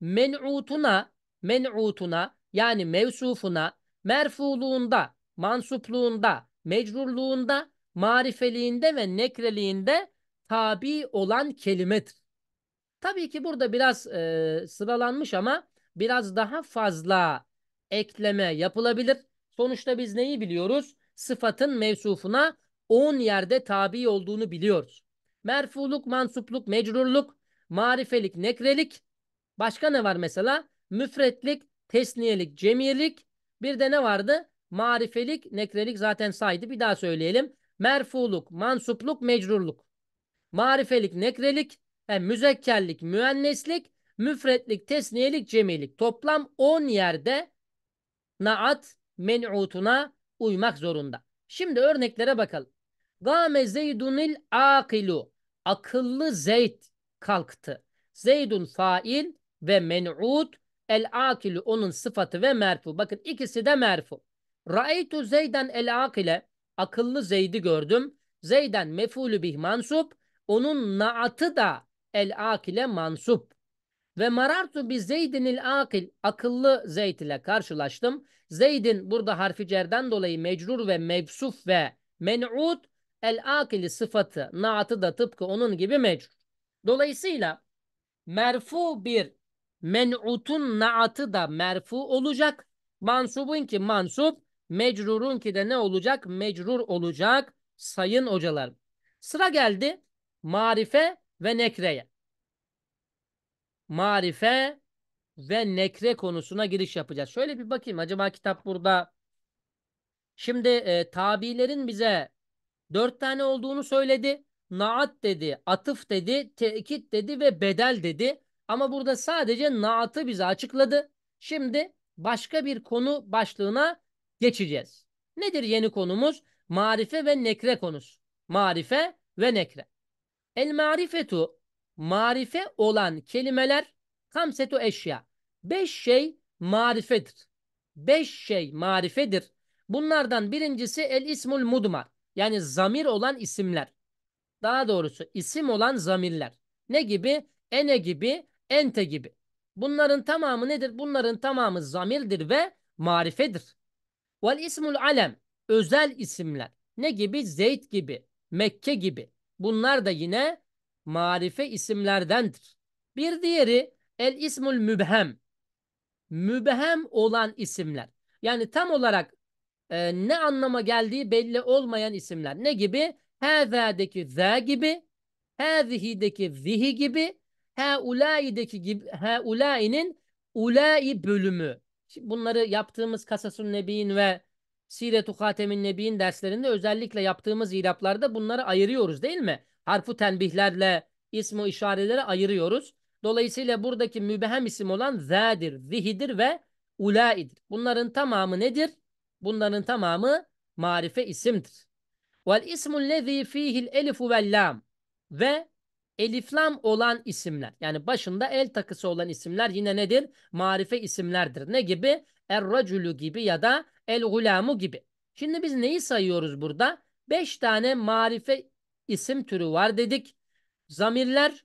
Speaker 1: Men'utuna, men'utuna yani mevsufuna, merfuluğunda, mansupluğunda, mecrurluğunda, marifeliğinde ve nekreliğinde tabi olan kelimedir. Tabii ki burada biraz e, sıralanmış ama biraz daha fazla ekleme yapılabilir. Sonuçta biz neyi biliyoruz? Sıfatın mevsufuna 10 yerde tabi olduğunu biliyoruz. Merfuluk, mansupluk, mecrurluk, marifelik, nekrelik. Başka ne var mesela? Müfretlik, tesniyelik, cemiyelik. Bir de ne vardı? Marifelik, nekrelik zaten saydı. Bir daha söyleyelim. Merfuluk, mansupluk, mecrurluk. Marifelik, nekrelik, yani müzekkerlik, müenneslik, müfretlik, tesniyelik, cemilik. Toplam 10 yerde naat men'utuna uymak zorunda. Şimdi örneklere bakalım. Game Zeydunil akilu. Akıllı Zeyd kalktı. Zeydun fail ve men'ut. El akilu onun sıfatı ve merfu. Bakın ikisi de merfu. Ra'eytu Zeyden el akile. Akıllı Zeyd'i gördüm. Zeyden mefulü bih mansup. Onun naatı da el akile mansup. Ve marartu bi zeydinil akil. Akıllı Zeyd ile karşılaştım. Zeyd'in burada harfi cerden dolayı mecrur ve mevsuf ve men'ud el akili sıfatı naatı da tıpkı onun gibi mecrur. Dolayısıyla merfu bir men'utun naatı da merfu olacak. Mansubun ki mansup, mecrurun ki de ne olacak? Mecrur olacak sayın hocalar. Sıra geldi marife ve nekreye. Marife ve nekre konusuna giriş yapacağız. Şöyle bir bakayım acaba kitap burada. Şimdi e, tabilerin bize dört tane olduğunu söyledi. Naat dedi, atıf dedi, tekit dedi ve bedel dedi. Ama burada sadece naatı bize açıkladı. Şimdi başka bir konu başlığına geçeceğiz. Nedir yeni konumuz? Marife ve nekre konusu. Marife ve nekre. El marifetu marife olan kelimeler kamsetu eşya. Beş şey marifedir. Beş şey marifedir. Bunlardan birincisi el ismul mudmar. Yani zamir olan isimler. Daha doğrusu isim olan zamirler. Ne gibi? Ene gibi, ente gibi. Bunların tamamı nedir? Bunların tamamı zamirdir ve marifedir. Vel ismul alem. Özel isimler. Ne gibi? zeyt gibi, Mekke gibi, Bunlar da yine marife isimlerdendir. Bir diğeri el ismul mübhem. Mübhem olan isimler. Yani tam olarak e, ne anlama geldiği belli olmayan isimler. Ne gibi? Hâzâdeki zâ gibi, hâzihideki zihi gibi, hâulâideki gibi, hâulâinin ulâi bölümü. Şimdi bunları yaptığımız Kasasun Nebi'in ve Siretu Hatemin Nebi'nin derslerinde özellikle yaptığımız ilaplarda bunları ayırıyoruz değil mi? Harfu tenbihlerle ismi işareleri ayırıyoruz. Dolayısıyla buradaki mübehem isim olan zâdir, zihidir ve ulaidir. Bunların tamamı nedir? Bunların tamamı marife isimdir. Vel ismul lezî fîhil elifu vel lam. Ve eliflam olan isimler. Yani başında el takısı olan isimler yine nedir? Marife isimlerdir. Ne gibi? Er-racülü gibi ya da el gulamu gibi. Şimdi biz neyi sayıyoruz burada? Beş tane marife isim türü var dedik. Zamirler,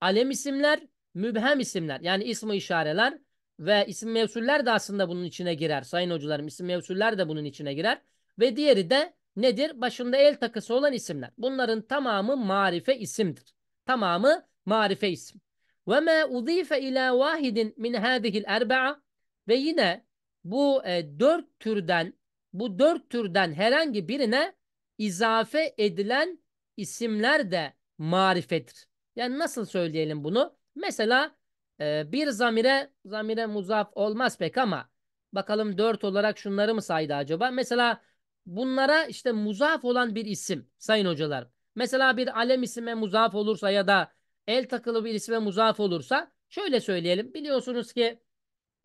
Speaker 1: alem isimler, mübhem isimler yani ismi işareler ve isim mevsuller de aslında bunun içine girer. Sayın hocalarım isim mevsuller de bunun içine girer. Ve diğeri de nedir? Başında el takısı olan isimler. Bunların tamamı marife isimdir. Tamamı marife isim. Ve ma udife ila vahidin min hadihil erba'a ve yine bu e, dört türden bu dört türden herhangi birine izafe edilen isimler de marifettir. Yani nasıl söyleyelim bunu? Mesela e, bir zamire zamire muzaf olmaz pek ama bakalım dört olarak şunları mı saydı acaba? Mesela bunlara işte muzaf olan bir isim sayın hocalar. Mesela bir alem isime muzaf olursa ya da el takılı bir isme muzaf olursa şöyle söyleyelim. Biliyorsunuz ki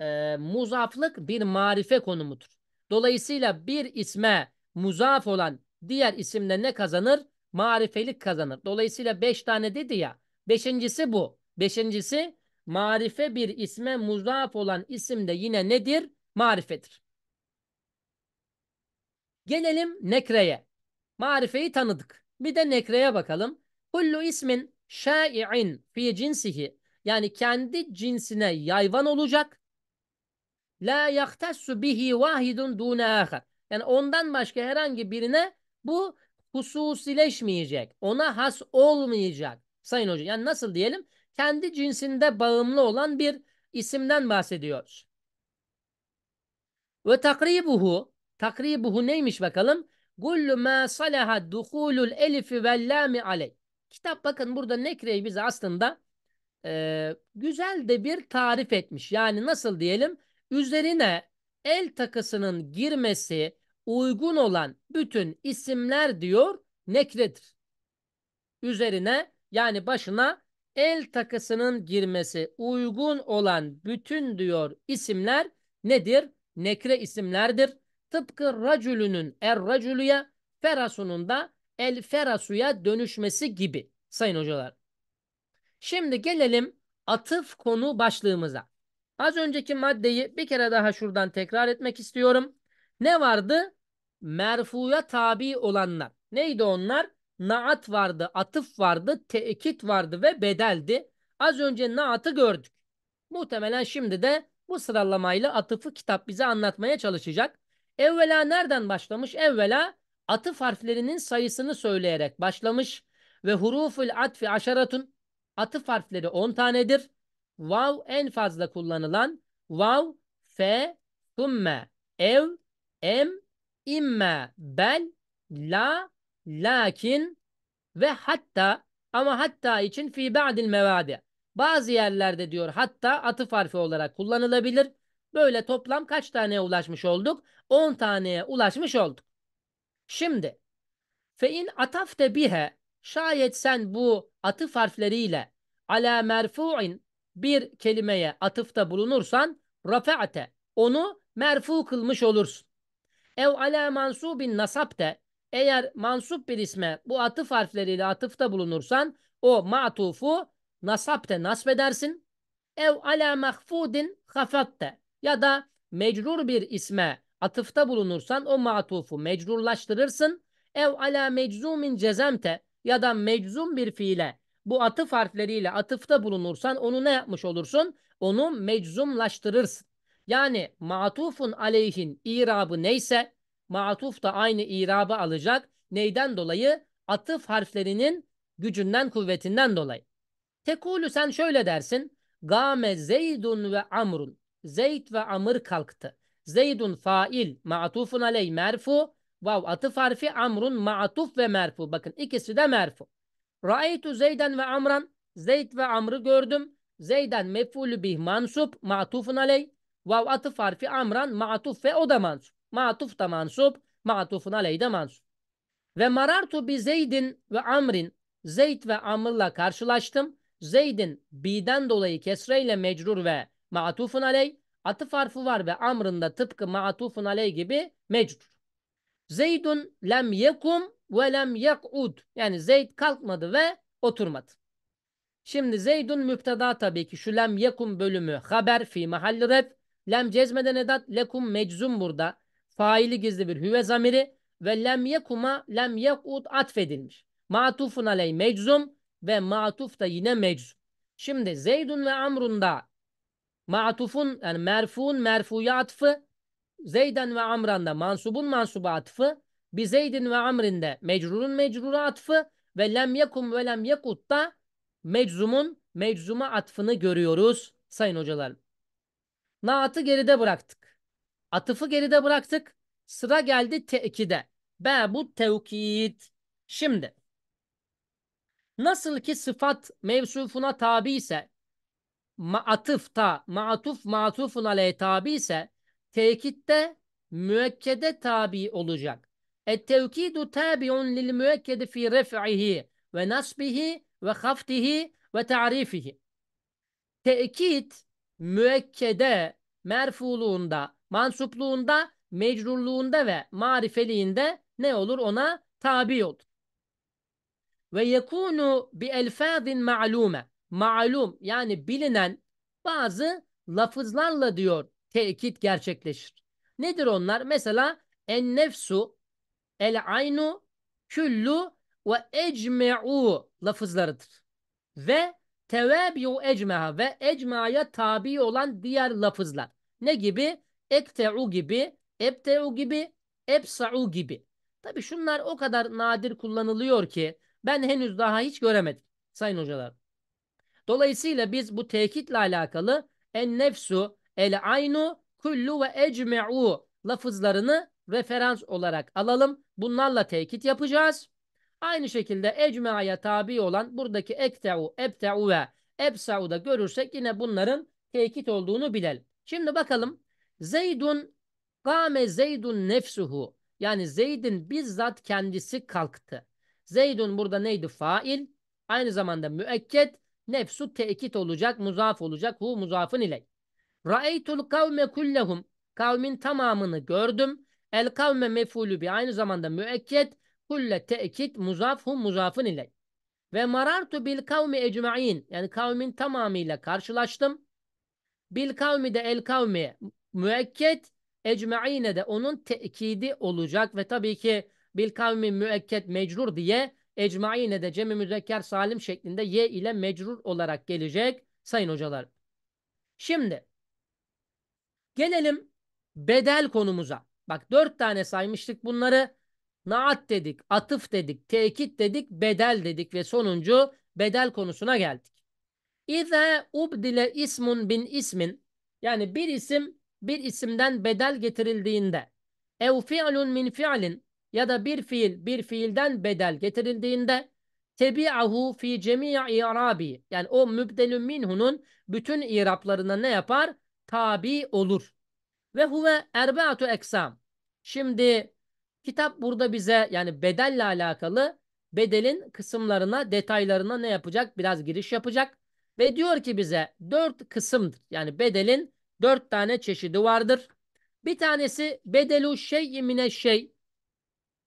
Speaker 1: e, muzaflık bir marife konumudur. Dolayısıyla bir isme muzaf olan diğer isimle ne kazanır? Marifelik kazanır. Dolayısıyla beş tane dedi ya. Beşincisi bu. Beşincisi marife bir isme muzaf olan isim de yine nedir? Marifedir. Gelelim nekreye. Marifeyi tanıdık. Bir de nekreye bakalım. Kullu ismin şai'in fi cinsihi. Yani kendi cinsine yayvan olacak La yaktassu bihi vahidun dune ahar. Yani ondan başka herhangi birine bu hususileşmeyecek. Ona has olmayacak. Sayın hocam yani nasıl diyelim? Kendi cinsinde bağımlı olan bir isimden bahsediyoruz. Ve takribuhu takribuhu neymiş bakalım? Gullu ma salaha duhulul elifi vellami aley. Kitap bakın burada nekreyi bize aslında e, güzel de bir tarif etmiş. Yani nasıl diyelim? Üzerine el takısının girmesi uygun olan bütün isimler diyor nekredir. Üzerine yani başına el takısının girmesi uygun olan bütün diyor isimler nedir? Nekre isimlerdir. Tıpkı racülünün er racülüye ferasunun da el ferasuya dönüşmesi gibi sayın hocalar. Şimdi gelelim atıf konu başlığımıza. Az önceki maddeyi bir kere daha şuradan tekrar etmek istiyorum. Ne vardı? Merfuya tabi olanlar. Neydi onlar? Naat vardı, atıf vardı, tekit vardı ve bedeldi. Az önce naatı gördük. Muhtemelen şimdi de bu sıralamayla atıfı kitap bize anlatmaya çalışacak. Evvela nereden başlamış? Evvela atıf harflerinin sayısını söyleyerek başlamış ve huruful atfi aşaratun atıf harfleri 10 tanedir. Vav en fazla kullanılan vav, fe, thumme, ev, em, imme, bel, la, lakin ve hatta ama hatta için fi ba'dil mevadi. Bazı yerlerde diyor hatta atıf harfi olarak kullanılabilir. Böyle toplam kaç taneye ulaşmış olduk? 10 taneye ulaşmış olduk. Şimdi fe in atafte bihe şayet sen bu atıf harfleriyle ala merfu'in bir kelimeye atıfta bulunursan rafa'te onu merfu kılmış olursun. Ev ala mansubin nasabte eğer mansup bir isme bu atıf harfleriyle atıfta bulunursan o ma'tufu nasabte nasbedersin. Ev ala mahfudin hafatte ya da mecrur bir isme atıfta bulunursan o ma'tufu mecrurlaştırırsın. Ev ala meczumin cezemte ya da meczum bir fiile bu atıf harfleriyle atıfta bulunursan onu ne yapmış olursun? Onu meczumlaştırırsın. Yani matufun aleyhin irabı neyse matuf da aynı irabı alacak. Neyden dolayı? Atıf harflerinin gücünden kuvvetinden dolayı. Tekulu sen şöyle dersin. Game Zeydun ve Amrun. Zeyd ve Amr kalktı. Zeydun fail, ma'tufun aleyh merfu. Vav atıf harfi, Amrun ma'tuf ve merfu. Bakın ikisi de merfu. Ra'aytu Zeyden ve Amran. Zeyd ve Amr'ı gördüm. Zeyden mef'ulü bih mansup ma'tufun aleyh. Vav atıf harfi Amran ma'tuf ve o da mansup. Ma'tuf da mansup. Ma'tufun aleyh de mansup. Ve marartu bi Zeydin ve Amrin. Zeyd ve Amr'la karşılaştım. Zeyd'in bi'den dolayı kesreyle mecrur ve ma'tufun aleyh. Atıf harfi var ve amrında tıpkı ma'tufun aleyh gibi mecrur. Zeydun lem yekum ve lem yek'ud. Yani Zeyd kalkmadı ve oturmadı. Şimdi Zeydun müptada tabii ki şu lem yekum bölümü haber fi mahalli ref. Lem cezmeden edat lekum meczum burada. Faili gizli bir hüve zamiri ve lem yekuma lem yek'ud atfedilmiş. Matufun aley meczum ve matuf da yine meczum. Şimdi Zeydun ve Amrun'da matufun yani merfun merfuya atfı Zeyden ve Amran'da mansubun mansuba atfı Bizeydin ve Amr'inde mecrurun mecrura atfı ve lem yakum ve lem yakutta meczumun meczuma atfını görüyoruz sayın hocalarım. Naatı geride bıraktık. Atıfı geride bıraktık. Sıra geldi tekide. Be bu tevkid. Şimdi nasıl ki sıfat mevsufuna tabi ise ta, maatuf maatufun aleyh tabi ise tekitte müekkede tabi olacak. Et-tevkidu tabi'un lil müekkedi fi ref'ihi ve nasbihi ve haftihi ve ta'rifihi. Tekit müekkede merfuluğunda, mansupluğunda, mecrurluğunda ve marifeliğinde ne olur ona tabi olur. Ve yekunu bi elfazin ma'lume. Ma'lum yani bilinen bazı lafızlarla diyor tekit gerçekleşir. Nedir onlar? Mesela en nefsu El aynu küllu ve ecme'u lafızlarıdır. Ve tevebi'u ecme'a ve ecma'ya tabi olan diğer lafızlar. Ne gibi? Ekte'u gibi, ebte'u gibi, ebsa'u gibi. Tabi şunlar o kadar nadir kullanılıyor ki ben henüz daha hiç göremedim sayın hocalar. Dolayısıyla biz bu tekitle alakalı en nefsu, el aynu, kullu ve ecme'u lafızlarını referans olarak alalım. Bunlarla tekit yapacağız. Aynı şekilde ecma'ya tabi olan buradaki ekte'u, ebte'u ve ebsa'u da görürsek yine bunların tekit olduğunu bilelim. Şimdi bakalım. Zeydun kame zeydun nefsuhu. Yani Zeyd'in bizzat kendisi kalktı. Zeydun burada neydi? Fail. Aynı zamanda müekket. Nefsu tekit olacak, muzaf olacak. Hu muzafın ile. Ra'eytul kavme kullehum. Kavmin tamamını gördüm. El kavme mefulü bi aynı zamanda müekket kulle tekit muzafhum muzafın ile. Ve marartu bil kavmi ecma'in yani kavmin tamamıyla karşılaştım. Bil kavmi de el kavmi müekket ecma'ine de onun tekidi olacak ve tabii ki bil kavmi müekket mecrur diye ecmaine de cem-i müzekker salim şeklinde ye ile mecrur olarak gelecek sayın hocalar. Şimdi gelelim bedel konumuza. Bak dört tane saymıştık bunları. Naat dedik, atıf dedik, tekit dedik, bedel dedik ve sonuncu bedel konusuna geldik. İze ubdile ismun bin ismin yani bir isim bir isimden bedel getirildiğinde ev fi'lun min fi'lin ya da bir fiil bir fiilden bedel getirildiğinde tebi'ahu fi cemi'i i'rabi yani o mübdelün minhu'nun bütün iraplarına ne yapar? Tabi olur. Ve huve erbeatu eksam. Şimdi kitap burada bize yani bedelle alakalı bedelin kısımlarına, detaylarına ne yapacak? Biraz giriş yapacak. Ve diyor ki bize dört kısımdır. Yani bedelin dört tane çeşidi vardır. Bir tanesi bedelu şey imine şey.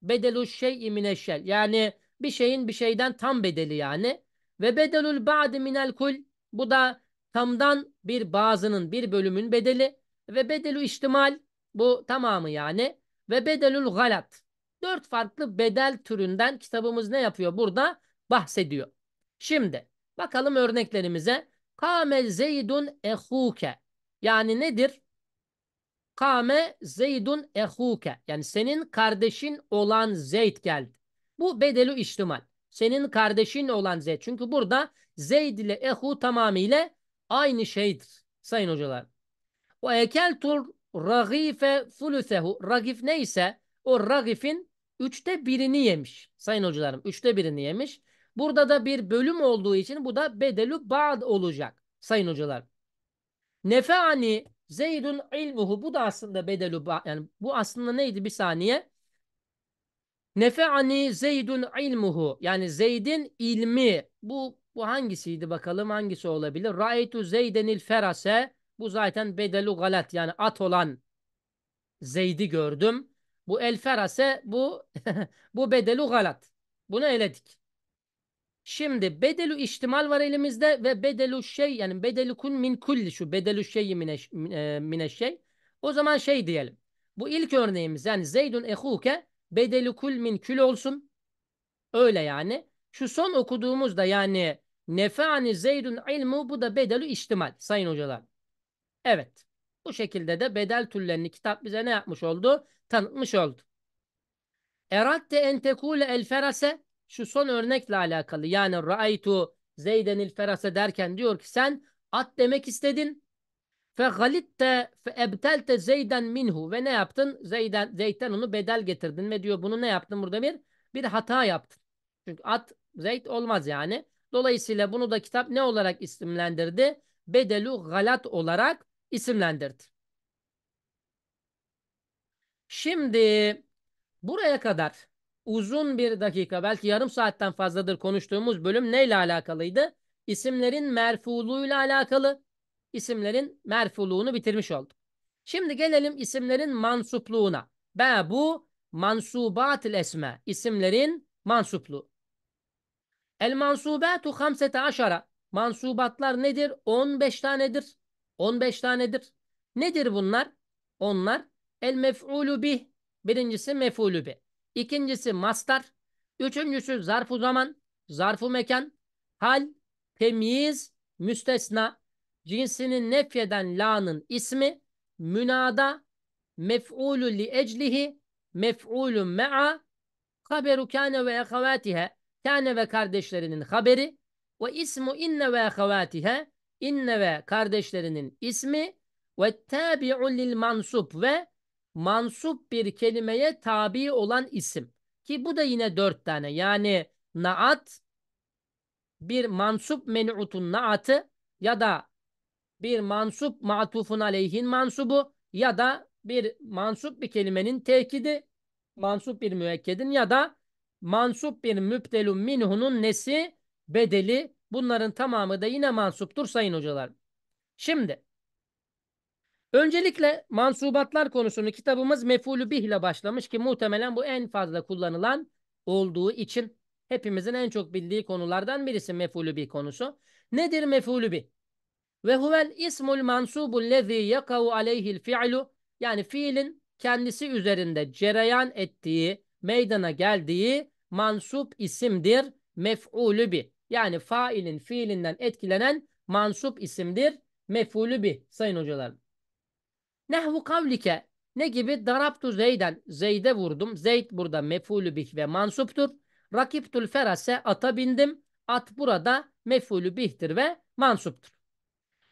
Speaker 1: Bedelu şey imine şey. Yani bir şeyin bir şeyden tam bedeli yani. Ve bedelul ba'di minel kul. Bu da tamdan bir bazının bir bölümün bedeli ve bedelü ihtimal bu tamamı yani ve bedelül galat. Dört farklı bedel türünden kitabımız ne yapıyor burada? Bahsediyor. Şimdi bakalım örneklerimize. Kame zeydun ehuke. Yani nedir? Kame zeydun ehuke. Yani senin kardeşin olan Zeyd geldi. Bu bedelü ihtimal. Senin kardeşin olan Zeyd. Çünkü burada Zeyd ile Ehu tamamıyla aynı şeydir sayın hocalar. Ve ekeltur ragife fulusehu. Ragif neyse o ragifin üçte birini yemiş. Sayın hocalarım üçte birini yemiş. Burada da bir bölüm olduğu için bu da bedelü ba'd olacak. Sayın hocalar. Nefeani Zeydun ilmuhu. Bu da aslında bedelü ba'd. Yani bu aslında neydi bir saniye? Nefeani Zeydun ilmuhu. Yani Zeyd'in ilmi. Bu bu hangisiydi bakalım hangisi olabilir? Ra'aytu Zeydenil ferase bu zaten bedelu galat yani at olan Zeyd'i gördüm. Bu el ferase bu bu bedelu galat. Bunu eledik. Şimdi bedelu ihtimal var elimizde ve bedelu şey yani bedelu kun min kulli şu bedelu şeyi mine, e, mine şey. O zaman şey diyelim. Bu ilk örneğimiz yani Zeydun ehuke bedelu kul min kül olsun. Öyle yani. Şu son okuduğumuzda yani nefeani Zeydun ilmu bu da bedelu ihtimal sayın hocalar. Evet. Bu şekilde de bedel türlerini kitap bize ne yapmış oldu? Tanıtmış oldu. Eratte entekule el ferase şu son örnekle alakalı. Yani ra'aytu il ferase derken diyor ki sen at demek istedin. Fe galitte fe ebtelte zeyden minhu ve ne yaptın? Zeyden, zeyden onu bedel getirdin ve diyor bunu ne yaptın? Burada bir bir hata yaptın. Çünkü at zeyd olmaz yani. Dolayısıyla bunu da kitap ne olarak isimlendirdi? Bedelu galat olarak isimlendirdi. Şimdi buraya kadar uzun bir dakika belki yarım saatten fazladır konuştuğumuz bölüm neyle alakalıydı? İsimlerin merfuluğuyla alakalı. İsimlerin merfuluğunu bitirmiş olduk. Şimdi gelelim isimlerin mansupluğuna. Be bu mansubatil esme. isimlerin mansupluğu. El mansubatu hamsete aşara. Mansubatlar nedir? 15 tanedir. 15 tanedir. Nedir bunlar? Onlar el mef'ulu bih. Birincisi mef'ulu bih. İkincisi mastar. Üçüncüsü zarfu zaman, zarfu mekan, hal, temyiz, müstesna. Cinsini nefyeden la'nın ismi, münada, mef'ulu li eclihi, mef'ulu me'a, haberu kâne ve ehevâtihe, kâne ve kardeşlerinin haberi, ve ismu inne ve ehevâtihe, inne ve kardeşlerinin ismi ve tabi'u lil mansup ve mansup bir kelimeye tabi olan isim. Ki bu da yine dört tane. Yani naat bir mansup men'utun naatı ya da bir mansup matufun aleyhin mansubu ya da bir mansup bir kelimenin tekidi mansup bir müekkedin ya da mansup bir mübdelun minhunun nesi bedeli Bunların tamamı da yine mansuptur sayın hocalar. Şimdi öncelikle mansubatlar konusunu kitabımız mefulü bih ile başlamış ki muhtemelen bu en fazla kullanılan olduğu için hepimizin en çok bildiği konulardan birisi mefulü bih konusu. Nedir mefulü bih? Ve huvel ismul mansubul lezi yakavu aleyhil fi'lu yani fiilin kendisi üzerinde cereyan ettiği, meydana geldiği mansup isimdir. Mef'ulü bi. Yani failin fiilinden etkilenen mansup isimdir. Mefulü bi sayın hocalar. Nehvu kavlike ne gibi? Daraptu zeyden. Zeyd'e vurdum. Zeyd burada mefulü bih ve mansuptur. Rakiptul ferase ata bindim. At burada mefulü bihtir ve mansuptur.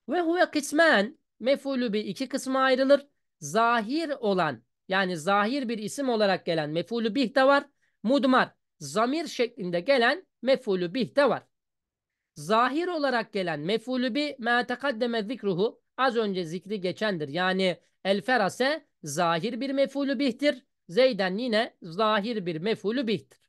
Speaker 1: Ve huve kısmen mefulü bi iki kısma ayrılır. Zahir olan yani zahir bir isim olarak gelen mefulü bih de var. Mudmar zamir şeklinde gelen mef'ulü bih de var. Zahir olarak gelen mef'ulü bih ma tekaddeme zikruhu az önce zikri geçendir. Yani el ferase zahir bir mef'ulü bihtir. Zeyden yine zahir bir mef'ulü bihtir.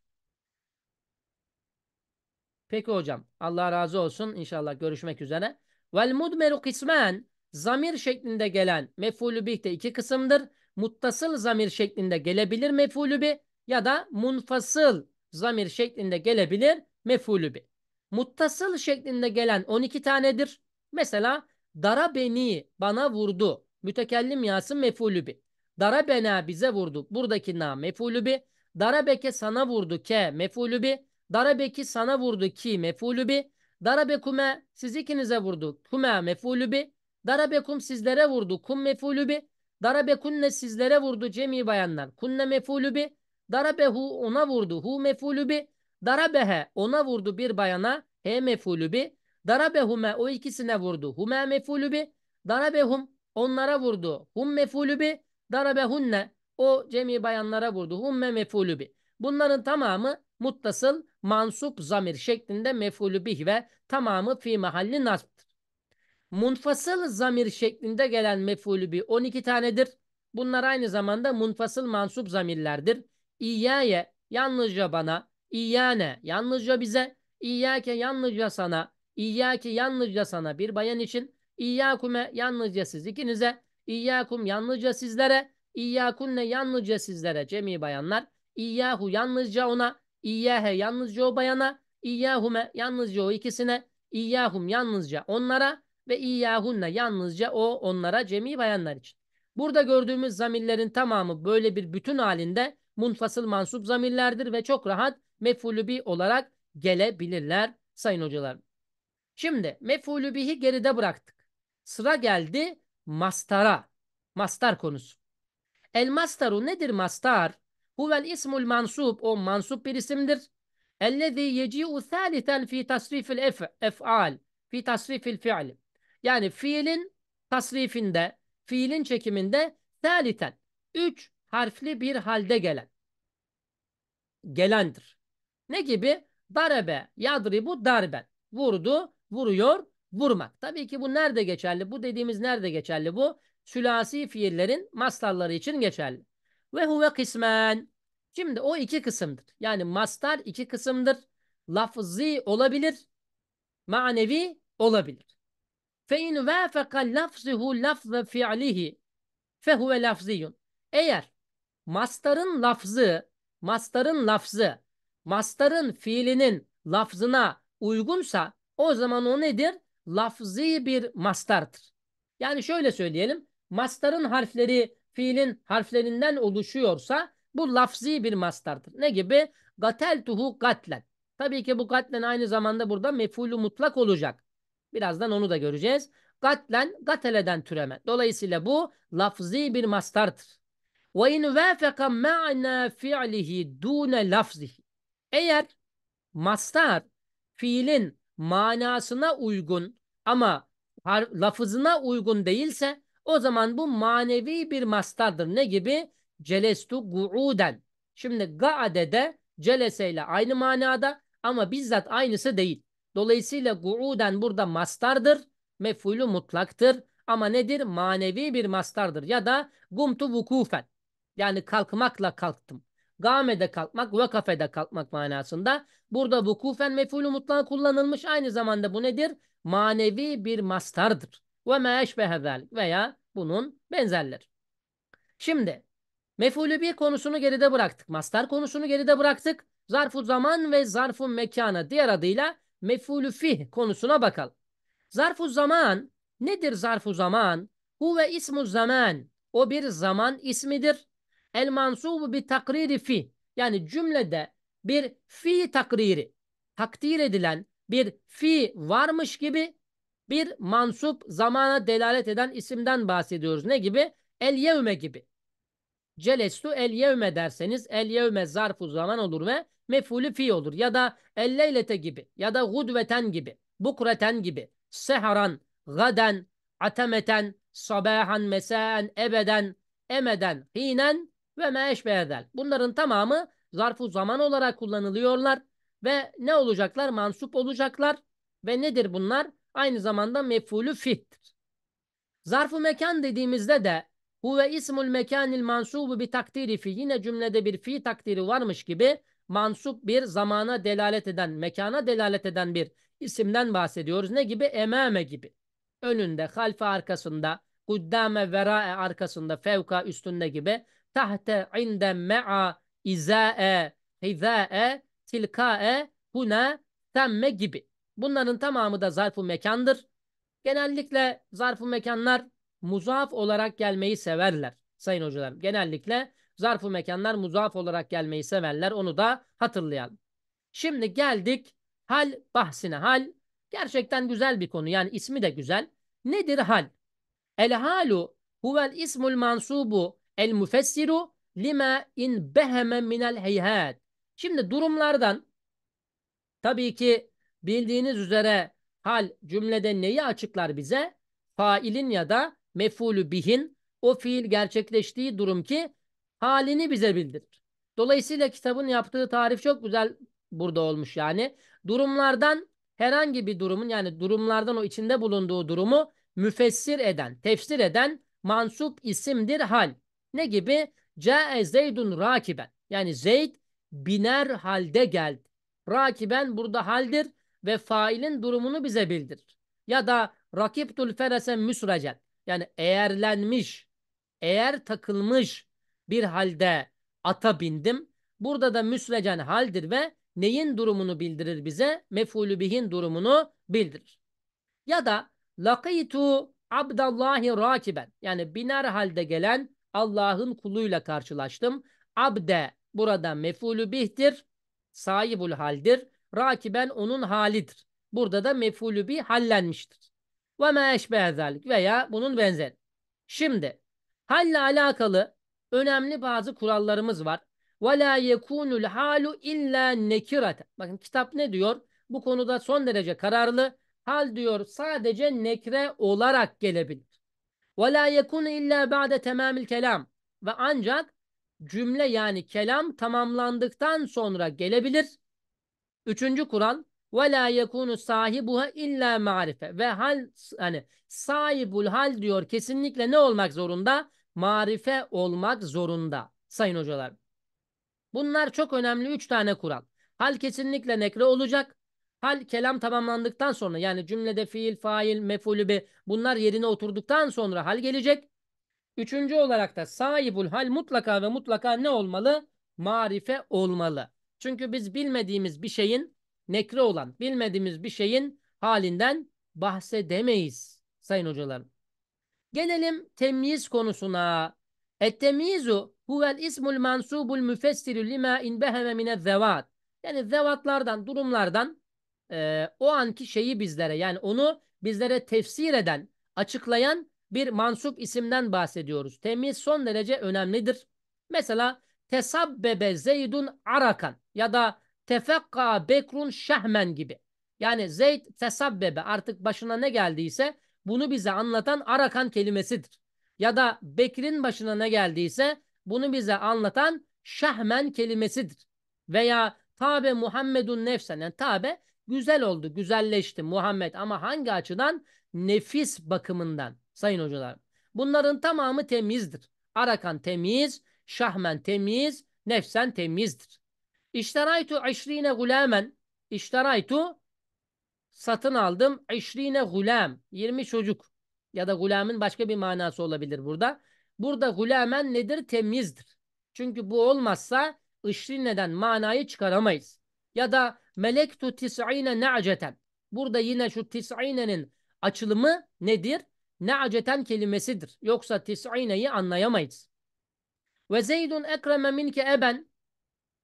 Speaker 1: Peki hocam Allah razı olsun inşallah görüşmek üzere. Vel mudmeru kısmen zamir şeklinde gelen mef'ulü bih de iki kısımdır. Muttasıl zamir şeklinde gelebilir mef'ulü bih ya da munfasıl zamir şeklinde gelebilir mefulü bi. Muttasıl şeklinde gelen 12 tanedir. Mesela dara beni bana vurdu. Mütekellim yasın mefulü bi. Dara bena bize vurdu. Buradaki na mefulü bi. Darabeke sana vurdu ke mefulü bi. Darabeki sana vurdu ki mefulü bi. Darabekume siz ikinize vurdu. Kume mefulü bi. Darabekum sizlere vurdu. Kum mefulü bi. Darabekunne sizlere vurdu cemi bayanlar. Kunne mefulü bi. Darabehu ona vurdu. Hu mefulü bi. Darabehe ona vurdu bir bayana. He mefulü bi. Darabehume o ikisine vurdu. Hume mefulü bi. Darabehum onlara vurdu. Hum mefulü bi. Darabehunne o cemi bayanlara vurdu. Humme mefulü bi. Bunların tamamı muttasıl mansup zamir şeklinde mefulü bih ve tamamı fi mahalli nasb'tır. Munfasıl zamir şeklinde gelen mefulü bih 12 tanedir. Bunlar aynı zamanda munfasıl mansup zamirlerdir. İyyâye yalnızca bana, İyyâne yalnızca bize, İyyâke yalnızca sana, İyyâke yalnızca sana bir bayan için, İyyâkume yalnızca siz ikinize, İyyâkum yalnızca sizlere, İyyâkunne yalnızca sizlere cemi bayanlar, İyyâhu yalnızca ona, İyyâhe yalnızca o bayana, İyyâhume yalnızca o ikisine, İyyâhum yalnızca onlara ve İyyâhunne yalnızca o onlara cemi bayanlar için. Burada gördüğümüz zamillerin tamamı böyle bir bütün halinde munfasıl mansup zamirlerdir ve çok rahat mefulübi olarak gelebilirler sayın hocalar. Şimdi mef'ulü geride bıraktık. Sıra geldi mastara. Mastar konusu. El mastaru nedir mastar? Huvel ismul mansub. O mansup bir isimdir. Ellezî yeci'u thâliten fî tasrifil ef'al. Fî tasrifil fi'l. Yani fiilin tasrifinde, fiilin çekiminde thâliten. Üç harfli bir halde gelen. Gelendir. Ne gibi? Darebe, yadribu, darben. Vurdu, vuruyor, vurmak. Tabii ki bu nerede geçerli? Bu dediğimiz nerede geçerli? Bu sülasi fiillerin mastarları için geçerli. Ve huve kısmen. Şimdi o iki kısımdır. Yani mastar iki kısımdır. Lafzi olabilir, manevi olabilir. Fe in vâfeka lafzihu lafze fi'lihi fehuve lafziyun. Eğer mastarın lafzı, mastarın lafzı, mastarın fiilinin lafzına uygunsa o zaman o nedir? Lafzi bir mastardır. Yani şöyle söyleyelim. Mastarın harfleri fiilin harflerinden oluşuyorsa bu lafzi bir mastardır. Ne gibi? Gateltuhu gatlen. Tabii ki bu gatlen aynı zamanda burada mefulü mutlak olacak. Birazdan onu da göreceğiz. Gatlen gateleden türeme. Dolayısıyla bu lafzi bir mastardır. Ve in vefeka ma'na fi'lihi dune lafzihi. Eğer mastar fiilin manasına uygun ama lafızına uygun değilse o zaman bu manevi bir mastardır. Ne gibi? Celestu gu'uden. Şimdi gaade ga'ade'de celeseyle aynı manada ama bizzat aynısı değil. Dolayısıyla gu'uden burada mastardır. mefulu mutlaktır. Ama nedir? Manevi bir mastardır. Ya da gumtu vukufen. Yani kalkmakla kalktım. Gamede kalkmak, vakafede kalkmak manasında. Burada vukufen mefulü mutlak kullanılmış. Aynı zamanda bu nedir? Manevi bir mastardır. Ve meşbehe zalik veya bunun benzerler. Şimdi mefulü bir konusunu geride bıraktık. Mastar konusunu geride bıraktık. Zarfu zaman ve zarfu mekana diğer adıyla mefulü fih konusuna bakalım. Zarfu zaman nedir zarfu zaman? hu ve ismu zaman. O bir zaman ismidir. El mansubu bi takriri fi. Yani cümlede bir fi takriri, takdir edilen bir fi varmış gibi bir mansup zamana delalet eden isimden bahsediyoruz. Ne gibi? El yevme gibi. Celestu el yevme derseniz el yevme zarfu zaman olur ve mefulü fi olur. Ya da elleylete gibi ya da gudveten gibi, bukreten gibi, seharan, gaden, atemeten, sabahan, mesaen, ebeden, emeden, hinen ve meşbehedel. Bunların tamamı zarfu zaman olarak kullanılıyorlar ve ne olacaklar? Mansup olacaklar ve nedir bunlar? Aynı zamanda mefulü fittir. Zarfu mekan dediğimizde de huve ismul mekanil mansubu bi takdiri fi yine cümlede bir fi takdiri varmış gibi mansup bir zamana delalet eden, mekana delalet eden bir isimden bahsediyoruz. Ne gibi? Emame gibi. Önünde, halfe arkasında, kuddame, verae arkasında, fevka üstünde gibi tahte inde me'a izae hizae tilkae huna temme gibi. Bunların tamamı da zarf mekandır. Genellikle zarf mekanlar muzaaf olarak gelmeyi severler sayın hocalarım. Genellikle zarf mekanlar muzaaf olarak gelmeyi severler. Onu da hatırlayalım. Şimdi geldik hal bahsine. Hal gerçekten güzel bir konu. Yani ismi de güzel. Nedir hal? El halu huvel ismul mansubu El müfessiru lima in beheme minel heyhat. Şimdi durumlardan tabii ki bildiğiniz üzere hal cümlede neyi açıklar bize? Failin ya da mefulü bihin o fiil gerçekleştiği durum ki halini bize bildirir. Dolayısıyla kitabın yaptığı tarif çok güzel burada olmuş yani. Durumlardan herhangi bir durumun yani durumlardan o içinde bulunduğu durumu müfessir eden, tefsir eden mansup isimdir hal. Ne gibi? Ca'e Zeydun rakiben. Yani Zeyd biner halde geldi. Rakiben burada haldir ve failin durumunu bize bildirir. Ya da rakiptul ferese müsrecen. Yani eğerlenmiş, eğer takılmış bir halde ata bindim. Burada da müsrecen haldir ve neyin durumunu bildirir bize? Mefulü bihin durumunu bildirir. Ya da lakitu abdallahi rakiben. Yani biner halde gelen Allah'ın kuluyla karşılaştım. Abde burada mefulü bihtir, sahibul haldir. Rakiben onun halidir. Burada da mefulü bi hallenmiştir. Ve me eşbehe veya bunun benzeri. Şimdi halle alakalı önemli bazı kurallarımız var. Ve la yekunul halu illa nekirate. Bakın kitap ne diyor? Bu konuda son derece kararlı. Hal diyor sadece nekre olarak gelebilir. Ve la yekunu illa ba'de temamil kelam. Ve ancak cümle yani kelam tamamlandıktan sonra gelebilir. Üçüncü Kur'an, ve la yekunu sahibuha illa marife ve hal hani sahibul hal diyor kesinlikle ne olmak zorunda? Marife olmak zorunda sayın hocalar. Bunlar çok önemli üç tane kural. Hal kesinlikle nekre olacak. Hal kelam tamamlandıktan sonra yani cümlede fiil, fail, mefulü bi bunlar yerine oturduktan sonra hal gelecek. Üçüncü olarak da sahibul hal mutlaka ve mutlaka ne olmalı? Marife olmalı. Çünkü biz bilmediğimiz bir şeyin nekre olan, bilmediğimiz bir şeyin halinden bahsedemeyiz sayın hocalarım. Gelelim temyiz konusuna. Ettemyizu huvel ismul mansubul müfessirü lima inbeheme mine zevat. Yani zevatlardan, durumlardan e, o anki şeyi bizlere yani onu bizlere tefsir eden, açıklayan bir mansup isimden bahsediyoruz. Temiz son derece önemlidir. Mesela tesabbebe zeydun arakan ya da tefekka bekrun şehmen gibi. Yani zeyd tesabbebe artık başına ne geldiyse bunu bize anlatan arakan kelimesidir. Ya da Bekir'in başına ne geldiyse bunu bize anlatan şehmen kelimesidir. Veya tabe Muhammedun nefsen yani tabe Güzel oldu, güzelleşti Muhammed ama hangi açıdan? Nefis bakımından sayın hocalar. Bunların tamamı temizdir. Arakan temiz, şahmen temiz, nefsen temizdir. İşteraytu işrine gulamen. İşteraytu satın aldım. İşrine gulam. 20 çocuk. Ya da gulamın başka bir manası olabilir burada. Burada gulamen nedir? Temizdir. Çünkü bu olmazsa neden manayı çıkaramayız. Ya da melektu tis'ine ne'aceten. Burada yine şu tis'inenin açılımı nedir? Ne'aceten kelimesidir. Yoksa tis'ineyi anlayamayız. Ve zeydun ekreme minke eben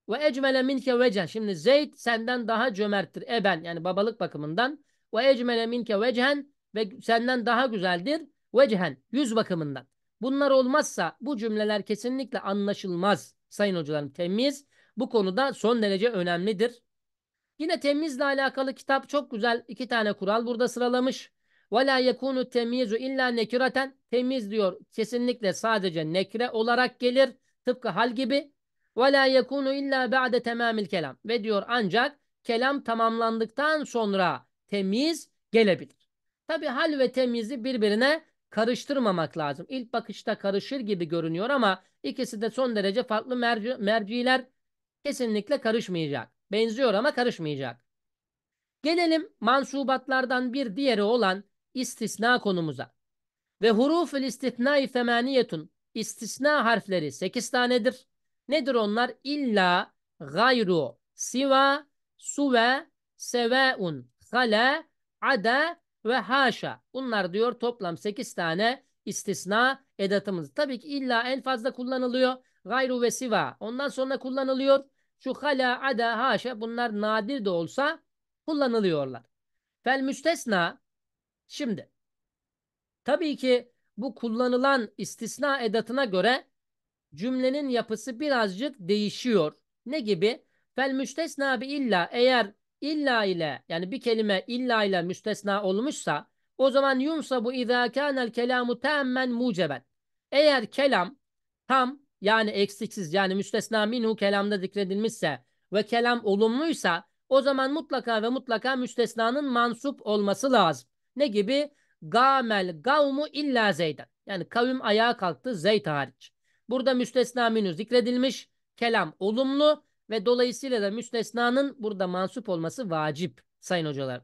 Speaker 1: ve ecmele minke vecen. Şimdi Zeyd senden daha cömerttir. Eben yani babalık bakımından. Ve ecmele minke vecen ve senden daha güzeldir. Vecen yüz bakımından. Bunlar olmazsa bu cümleler kesinlikle anlaşılmaz sayın hocalarım. Temiz bu konuda son derece önemlidir. Yine temizle alakalı kitap çok güzel iki tane kural burada sıralamış. وَلَا يَكُونُ temizu illa nekiraten Temiz diyor kesinlikle sadece nekre olarak gelir. Tıpkı hal gibi. وَلَا يَكُونُ illa بَعْدَ تَمَامِ kelam Ve diyor ancak kelam tamamlandıktan sonra temiz gelebilir. Tabi hal ve temizi birbirine karıştırmamak lazım. İlk bakışta karışır gibi görünüyor ama ikisi de son derece farklı merci, kesinlikle karışmayacak. Benziyor ama karışmayacak. Gelelim mansubatlardan bir diğeri olan istisna konumuza. Ve huruful istitnai femaniyetun. istisna harfleri 8 tanedir. Nedir onlar? İlla, gayru, siva, suve, seveun, hale, ada ve haşa. Bunlar diyor toplam 8 tane istisna edatımız. Tabii ki illa en fazla kullanılıyor. Gayru ve siva. Ondan sonra kullanılıyor. Şu hala, ada, haşa bunlar nadir de olsa kullanılıyorlar. Fel müstesna şimdi tabii ki bu kullanılan istisna edatına göre cümlenin yapısı birazcık değişiyor. Ne gibi? Fel müstesna bi illa eğer illa ile yani bir kelime illa ile müstesna olmuşsa o zaman yumsa bu izâ kânel kelâmu teammen muceben. Eğer kelam tam yani eksiksiz yani müstesna minhu kelamda zikredilmişse ve kelam olumluysa o zaman mutlaka ve mutlaka müstesnanın mansup olması lazım. Ne gibi? Gamel gavmu illa zeyden. Yani kavim ayağa kalktı zeyt hariç. Burada müstesna minhu zikredilmiş. Kelam olumlu ve dolayısıyla da müstesnanın burada mansup olması vacip sayın hocalar.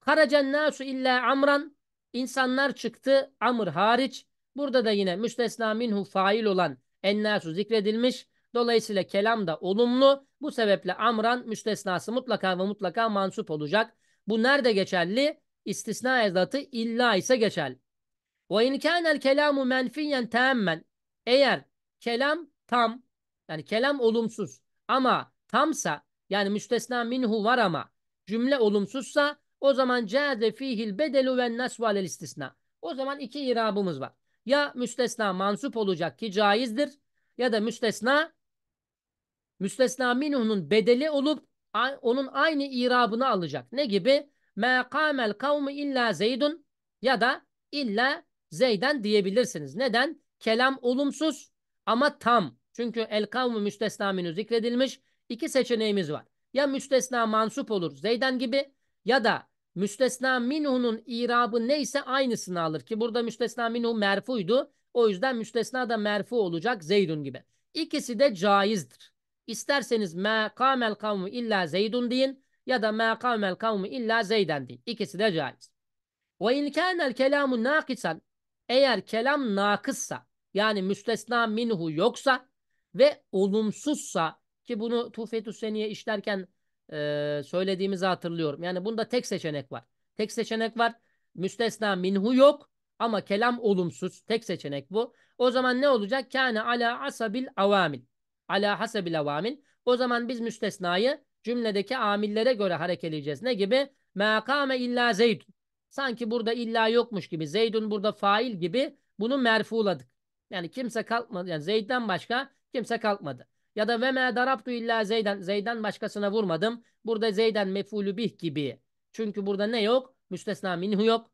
Speaker 1: Karacen nasu illa amran. İnsanlar çıktı amr hariç. Burada da yine müstesna minhu fail olan ennasu zikredilmiş. Dolayısıyla kelam da olumlu. Bu sebeple amran müstesnası mutlaka ve mutlaka mansup olacak. Bu nerede geçerli? İstisna edatı illa ise geçerli. Ve in kânel kelamu menfiyen teemmen. Eğer kelam tam, yani kelam olumsuz ama tamsa, yani müstesna minhu var ama cümle olumsuzsa o zaman câze bedelu ve nasvalel istisna. O zaman iki irabımız var ya müstesna mansup olacak ki caizdir ya da müstesna müstesna minhunun bedeli olup onun aynı irabını alacak. Ne gibi? Meqamel kavmi illa zeydun ya da illa zeyden diyebilirsiniz. Neden? Kelam olumsuz ama tam. Çünkü el kavmi müstesna minhu zikredilmiş. İki seçeneğimiz var. Ya müstesna mansup olur zeyden gibi ya da Müstesna minhu'nun irabı neyse aynısını alır ki burada müstesna minhu merfuydu. O yüzden müstesna da merfu olacak Zeydun gibi. İkisi de caizdir. İsterseniz mekamel kavmu illa Zeydun deyin ya da mekamel kavmu illa Zeyden deyin. İkisi de caiz. Ve in kânel kelâmu nâkisen eğer kelam nakıssa yani müstesna minhu yoksa ve olumsuzsa ki bunu Tufetü Seniye işlerken e, söylediğimizi hatırlıyorum. Yani bunda tek seçenek var. Tek seçenek var. Müstesna minhu yok ama kelam olumsuz. Tek seçenek bu. O zaman ne olacak? Kâne ala asabil avamil. Ala hasabil avamil. O zaman biz müstesnayı cümledeki amillere göre harekeleyeceğiz. Ne gibi? Mekame illa zeydun. Sanki burada illa yokmuş gibi. Zeydun burada fail gibi. Bunu merfuladık. Yani kimse kalkmadı. Yani Zeyd'den başka kimse kalkmadı. Ya da ve me darabtu illa zeyden. Zeyden başkasına vurmadım. Burada zeyden mefulü bih gibi. Çünkü burada ne yok? Müstesna minhu yok.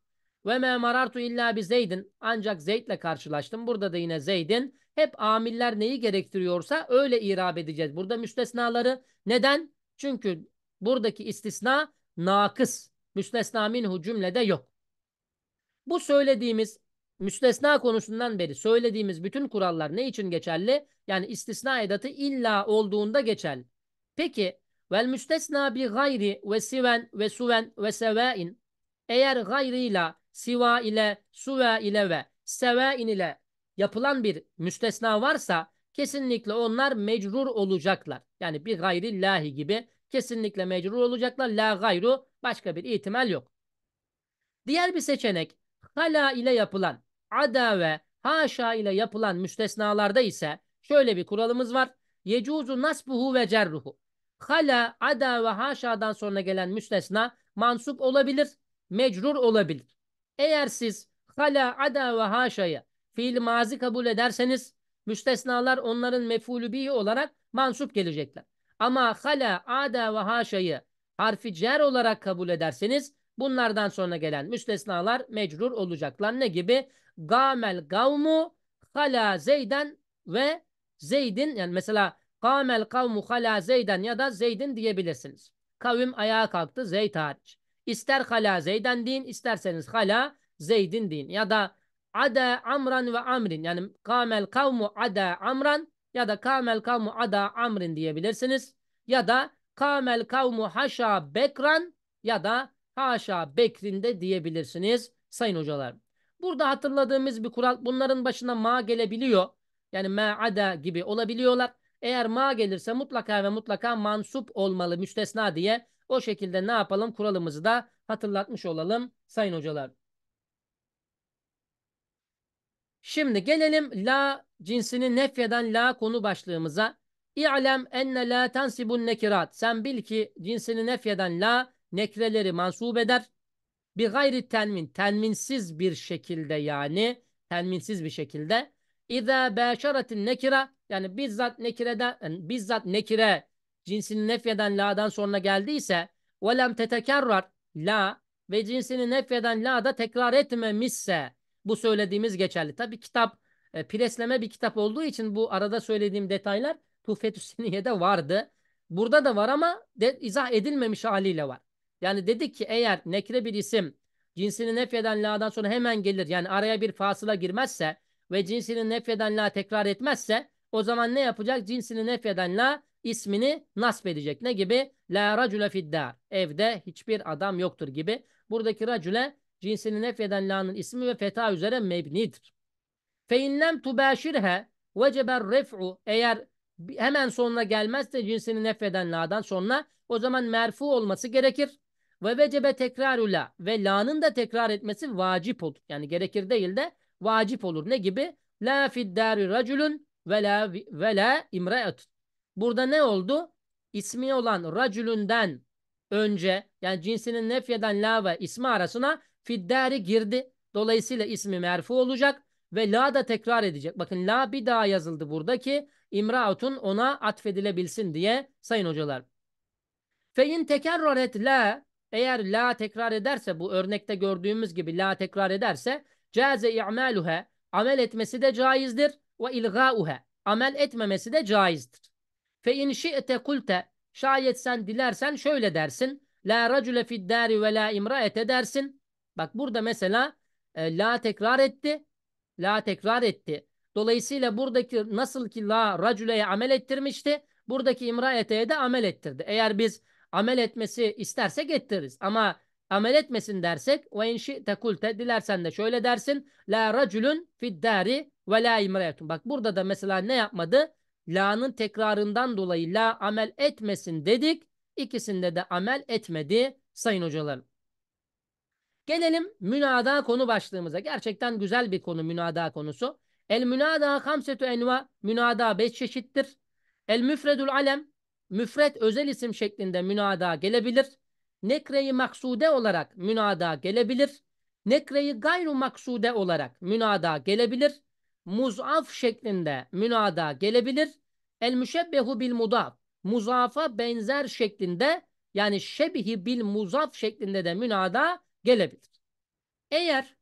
Speaker 1: Ve me marartu illa bi zeydin. Ancak zeydle karşılaştım. Burada da yine zeydin. Hep amiller neyi gerektiriyorsa öyle irab edeceğiz. Burada müstesnaları. Neden? Çünkü buradaki istisna nakıs. Müstesna minhu cümlede yok. Bu söylediğimiz müstesna konusundan beri söylediğimiz bütün kurallar ne için geçerli? Yani istisna edatı illa olduğunda geçerli. Peki vel müstesna bi gayri ve siven ve suven ve sevain eğer gayrıyla siva ile suve ile ve sevain ile yapılan bir müstesna varsa kesinlikle onlar mecrur olacaklar. Yani bir gayri lahi gibi kesinlikle mecrur olacaklar. La gayru başka bir ihtimal yok. Diğer bir seçenek hala ile yapılan ada ve haşa ile yapılan müstesnalarda ise şöyle bir kuralımız var. Yecuzu nasbuhu ve cerruhu. Hala, ada ve haşadan sonra gelen müstesna mansup olabilir, mecrur olabilir. Eğer siz hala, ada ve haşayı fiil mazi kabul ederseniz müstesnalar onların mefulü olarak mansup gelecekler. Ama hala, ada ve haşayı harfi cer olarak kabul ederseniz bunlardan sonra gelen müstesnalar mecrur olacaklar. Ne gibi? Gamel kavmu hala Zeyden ve Zeydin yani mesela Gamel kavmu hala Zeyden ya da Zeydin diyebilirsiniz. Kavim ayağa kalktı Zeyd hariç. İster hala Zeyden deyin isterseniz hala Zeydin deyin ya da ada amran ve amrin yani kamel kavmu ada amran ya da kamel kavmu ada amrin diyebilirsiniz ya da kamel kavmu haşa bekran ya da haşa bekrin de diyebilirsiniz sayın hocalarım. Burada hatırladığımız bir kural bunların başına ma gelebiliyor. Yani ma'ada gibi olabiliyorlar. Eğer ma gelirse mutlaka ve mutlaka mansup olmalı müstesna diye o şekilde ne yapalım kuralımızı da hatırlatmış olalım sayın hocalar. Şimdi gelelim la cinsini nefyeden la konu başlığımıza. İ'lem enne la tensibun nekirat. Sen bil ki cinsini nefyeden la nekreleri mansup eder bir gayri tenmin tenminsiz bir şekilde yani tenminsiz bir şekilde İza beşaratin nekira yani bizzat nekireden yani bizzat nekire cinsini nefyeden la'dan sonra geldiyse ve lem tetekerrar la ve cinsini nefyeden la da tekrar etmemişse bu söylediğimiz geçerli. Tabi kitap e, presleme bir kitap olduğu için bu arada söylediğim detaylar Tufetü Siniye'de vardı. Burada da var ama de, izah edilmemiş haliyle var. Yani dedik ki eğer nekre bir isim cinsini nefyeden la'dan sonra hemen gelir. Yani araya bir fasıla girmezse ve cinsini nefyeden la tekrar etmezse o zaman ne yapacak? Cinsini nefyeden la ismini nasp edecek. Ne gibi? La racule fiddar. Evde hiçbir adam yoktur gibi. Buradaki racule cinsini nefyeden la'nın ismi ve feta üzere mebnidir. Fe inlem tubeşirhe veceber ref'u. Eğer hemen sonuna gelmezse cinsini nefyeden la'dan sonra o zaman merfu olması gerekir. Ve vecebe tekrarula ve la'nın da tekrar etmesi vacip olur. Yani gerekir değil de vacip olur. Ne gibi? La fiddari raculun ve la, ve la imreatun. Burada ne oldu? İsmi olan raculünden önce yani cinsinin nefyeden la ve ismi arasına fiddari girdi. Dolayısıyla ismi merfu olacak ve la da tekrar edecek. Bakın la bir daha yazıldı buradaki imraatun ona atfedilebilsin diye sayın hocalar. Fein tekerraret la eğer la tekrar ederse bu örnekte gördüğümüz gibi la tekrar ederse caze i'maluha amel etmesi de caizdir ve ilgauha amel etmemesi de caizdir. Fe in şi'te kulte şayet sen dilersen şöyle dersin. La racule fid ve la imraete dersin. Bak burada mesela e, la tekrar etti. La tekrar etti. Dolayısıyla buradaki nasıl ki la racüleye amel ettirmişti. Buradaki imraeteye de amel ettirdi. Eğer biz amel etmesi istersek ettiririz. Ama amel etmesin dersek ve inşi tekulte dilersen de şöyle dersin. La raculun fiddari ve la imreyatun. Bak burada da mesela ne yapmadı? La'nın tekrarından dolayı la amel etmesin dedik. İkisinde de amel etmedi sayın hocalarım. Gelelim münada konu başlığımıza. Gerçekten güzel bir konu münada konusu. El münada hamsetu enva münada beş çeşittir. El müfredul alem müfret özel isim şeklinde münada gelebilir. Nekreyi maksude olarak münada gelebilir. Nekreyi gayru maksude olarak münada gelebilir. Muzaf şeklinde münada gelebilir. El müşebbehu bil mudaf. Muzafa benzer şeklinde yani şebihi bil muzaf şeklinde de münada gelebilir. Eğer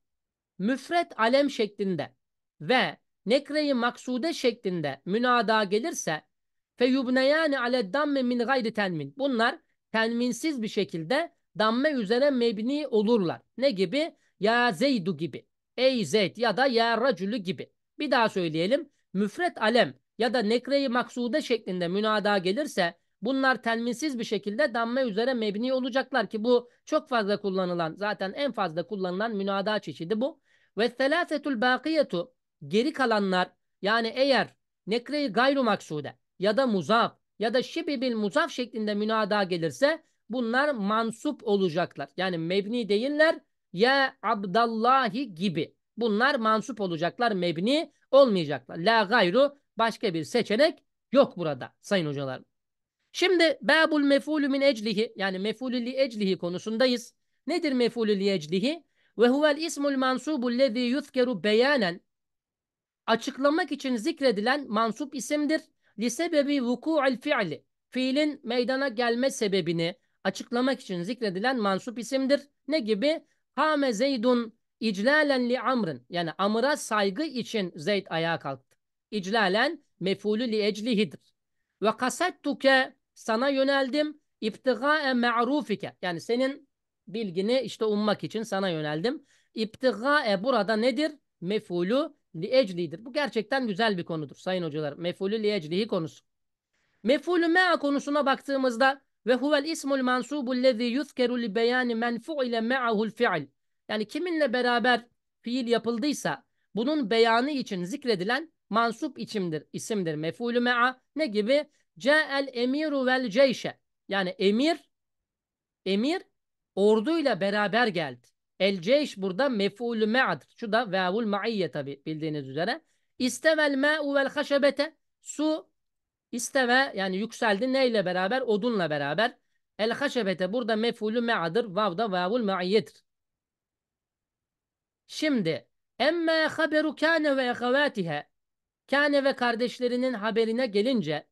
Speaker 1: müfret alem şeklinde ve nekreyi maksude şeklinde münada gelirse Fe yubneyane ale damme min gayri tenmin. Bunlar tenminsiz bir şekilde damme üzerine mebni olurlar. Ne gibi? Ya zeydu gibi. Ey zeyd ya da ya racülü gibi. Bir daha söyleyelim. Müfret alem ya da nekreyi maksude şeklinde münada gelirse bunlar tenminsiz bir şekilde damme üzere mebni olacaklar ki bu çok fazla kullanılan zaten en fazla kullanılan münada çeşidi bu. Ve selâfetül bâkiyetu geri kalanlar yani eğer nekreyi gayru maksude ya da muzaf ya da şibibil muzaf şeklinde münada gelirse bunlar mansup olacaklar. Yani mebni değiller ya abdallahi gibi. Bunlar mansup olacaklar mebni olmayacaklar. La gayru başka bir seçenek yok burada sayın hocalar. Şimdi babul mefulü min eclihi yani mefulü li eclihi konusundayız. Nedir mefulü li eclihi? Ve huvel ismul mansubu lezi yuzkeru beyanen açıklamak için zikredilen mansup isimdir lisebebi vuku'il fi'li fiilin meydana gelme sebebini açıklamak için zikredilen mansup isimdir. Ne gibi? Kame Zeydun iclalen li amrın. Yani amıra saygı için Zeyd ayağa kalktı. İclalen mefulü li eclihidir. Ve kasettuke sana yöneldim iptigae ma'rufike. Yani senin bilgini işte ummak için sana yöneldim. İptigae burada nedir? Mefulü lieclidir. Bu gerçekten güzel bir konudur sayın hocalar. Mefulü lieclihi konusu. Mefulü mea konusuna baktığımızda ve huvel ismul mansubu lezi yuzkeru li beyani men fu'ile me'ahul fi'il. Yani kiminle beraber fiil yapıldıysa bunun beyanı için zikredilen mansup içimdir, isimdir. Mefulü mea ne gibi? Ce'el emiru vel ceyşe. Yani emir, emir orduyla beraber geldi. El ceyş burada mef'ulü me'adır. Şu da ve'ul ma'iyye tabi bildiğiniz üzere. İstevel me'u vel haşebete. Su isteve yani yükseldi neyle beraber? Odunla beraber. El haşebete burada mef'ulü me'adır. Vav da ve'ul ma'iyyedir. Şimdi emme haberu kâne ve ehevâtihe. Kâne ve kardeşlerinin haberine gelince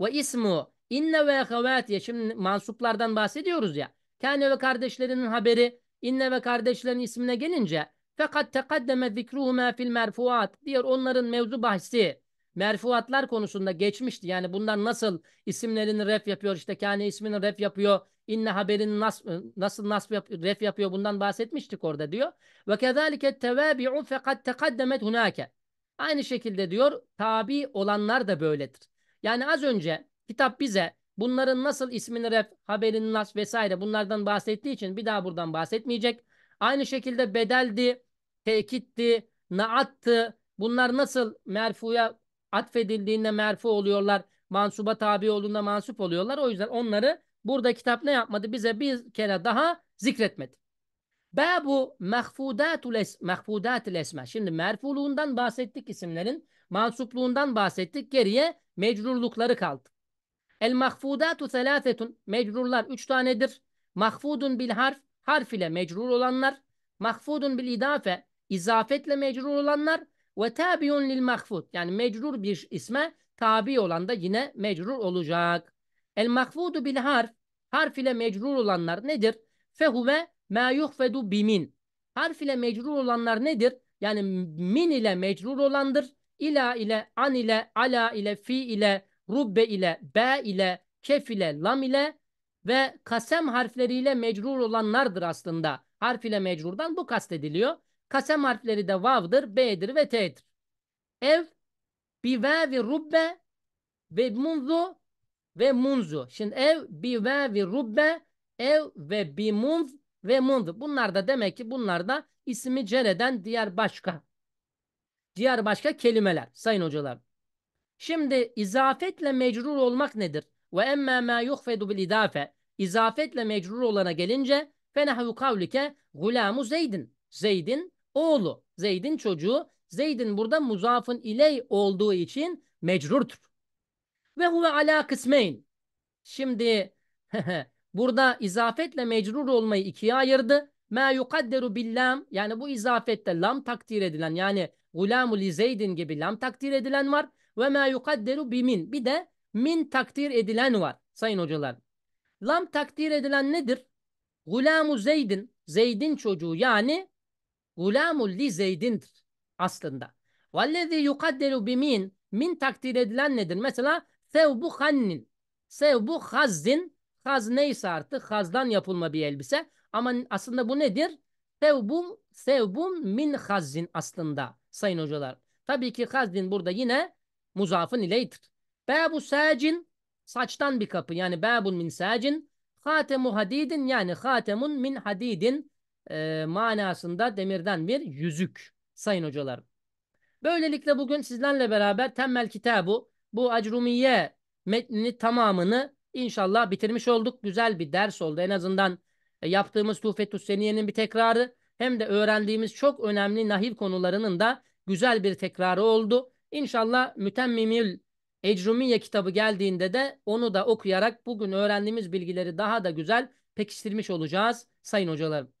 Speaker 1: ve ismu inne ve ehevâtihe. Şimdi mansuplardan bahsediyoruz ya. Kâne ve kardeşlerinin haberi İnne ve kardeşlerin ismine gelince fakat tekaddeme zikruhuma fil merfuat diyor onların mevzu bahsi merfuatlar konusunda geçmişti. Yani bunlar nasıl isimlerini ref yapıyor işte kendi ismini ref yapıyor. İnne haberini nas, nasıl nasıl yap, ref yapıyor bundan bahsetmiştik orada diyor. Ve kezalike tevabi'u fakat tekaddemet hunake. Aynı şekilde diyor tabi olanlar da böyledir. Yani az önce kitap bize Bunların nasıl ismini ref, haberin nas vesaire bunlardan bahsettiği için bir daha buradan bahsetmeyecek. Aynı şekilde bedeldi, tekitti, naattı. Bunlar nasıl merfuya atfedildiğinde merfu oluyorlar. Mansuba tabi olduğunda mansup oluyorlar. O yüzden onları burada kitap ne yapmadı? Bize bir kere daha zikretmedi. Babu mehfudatul es mehfudatul esme. Şimdi merfuluğundan bahsettik isimlerin. Mansupluğundan bahsettik. Geriye mecrurlukları kaldı. El mahfudatu selasetun. Mecrurlar üç tanedir. Mahfudun bil harf. Harf ile mecrur olanlar. Mahfudun bil idafe. izafetle mecrur olanlar. Ve tabiun lil mahfud. Yani mecrur bir isme tabi olan da yine mecrur olacak. El mahfudu bil harf. Harf ile mecrur olanlar nedir? Fehuve ma yuhfedu bimin. Harf ile mecrur olanlar nedir? Yani min ile mecrur olandır. İla ile, an ile, ala ile, fi ile, rubbe ile, be ile, kef ile, lam ile ve kasem harfleriyle mecrur olanlardır aslında. Harf ile mecrurdan bu kastediliyor. Kasem harfleri de vav'dır, Bedir ve Tedir. Ev, ve rubbe ve munzu ve munzu. Şimdi ev, ve rubbe, ev ve Bi bimunz ve munzu. Bunlar da demek ki bunlar da ismi cereden diğer başka. Diğer başka kelimeler sayın hocalar. Şimdi izafetle mecrur olmak nedir? Ve emme ma yuhfedu bil idafe. İzafetle mecrur olana gelince fenehu kavlike gulamu zeydin. Zeydin oğlu. Zeydin çocuğu. Zeydin burada muzafın iley olduğu için mecrurdur. Ve huve ala kısmeyn. Şimdi burada izafetle mecrur olmayı ikiye ayırdı. Ma yukadderu billam yani bu izafette lam takdir edilen yani gulamu li zeydin gibi lam takdir edilen var. Ve ma yukadderu bimin. Bir de min takdir edilen var sayın hocalar. Lam takdir edilen nedir? Gulamu Zeyd'in, Zeyd'in çocuğu yani Gulamu li Zeyd'indir aslında. Vellezî yukadderu bimin, min takdir edilen nedir? Mesela sevbu hannin, sevbu hazzin, haz neyse artık hazdan yapılma bir elbise. Ama aslında bu nedir? Sevbum, sevbum min hazzin aslında sayın hocalar. Tabii ki hazdin burada yine Muzafın ileytir. Babu sacin saçtan bir kapı yani babun min sacin hatemu hadidin yani hatemun min hadidin e, manasında demirden bir yüzük sayın hocalarım. Böylelikle bugün sizlerle beraber temel Kitabı bu Acrumiye metnini tamamını inşallah bitirmiş olduk. Güzel bir ders oldu. En azından e, yaptığımız Tufetus Seniye'nin bir tekrarı hem de öğrendiğimiz çok önemli nahiv konularının da güzel bir tekrarı oldu. İnşallah Mütemmimül Ecrumiye kitabı geldiğinde de onu da okuyarak bugün öğrendiğimiz bilgileri daha da güzel pekiştirmiş olacağız sayın hocalarım.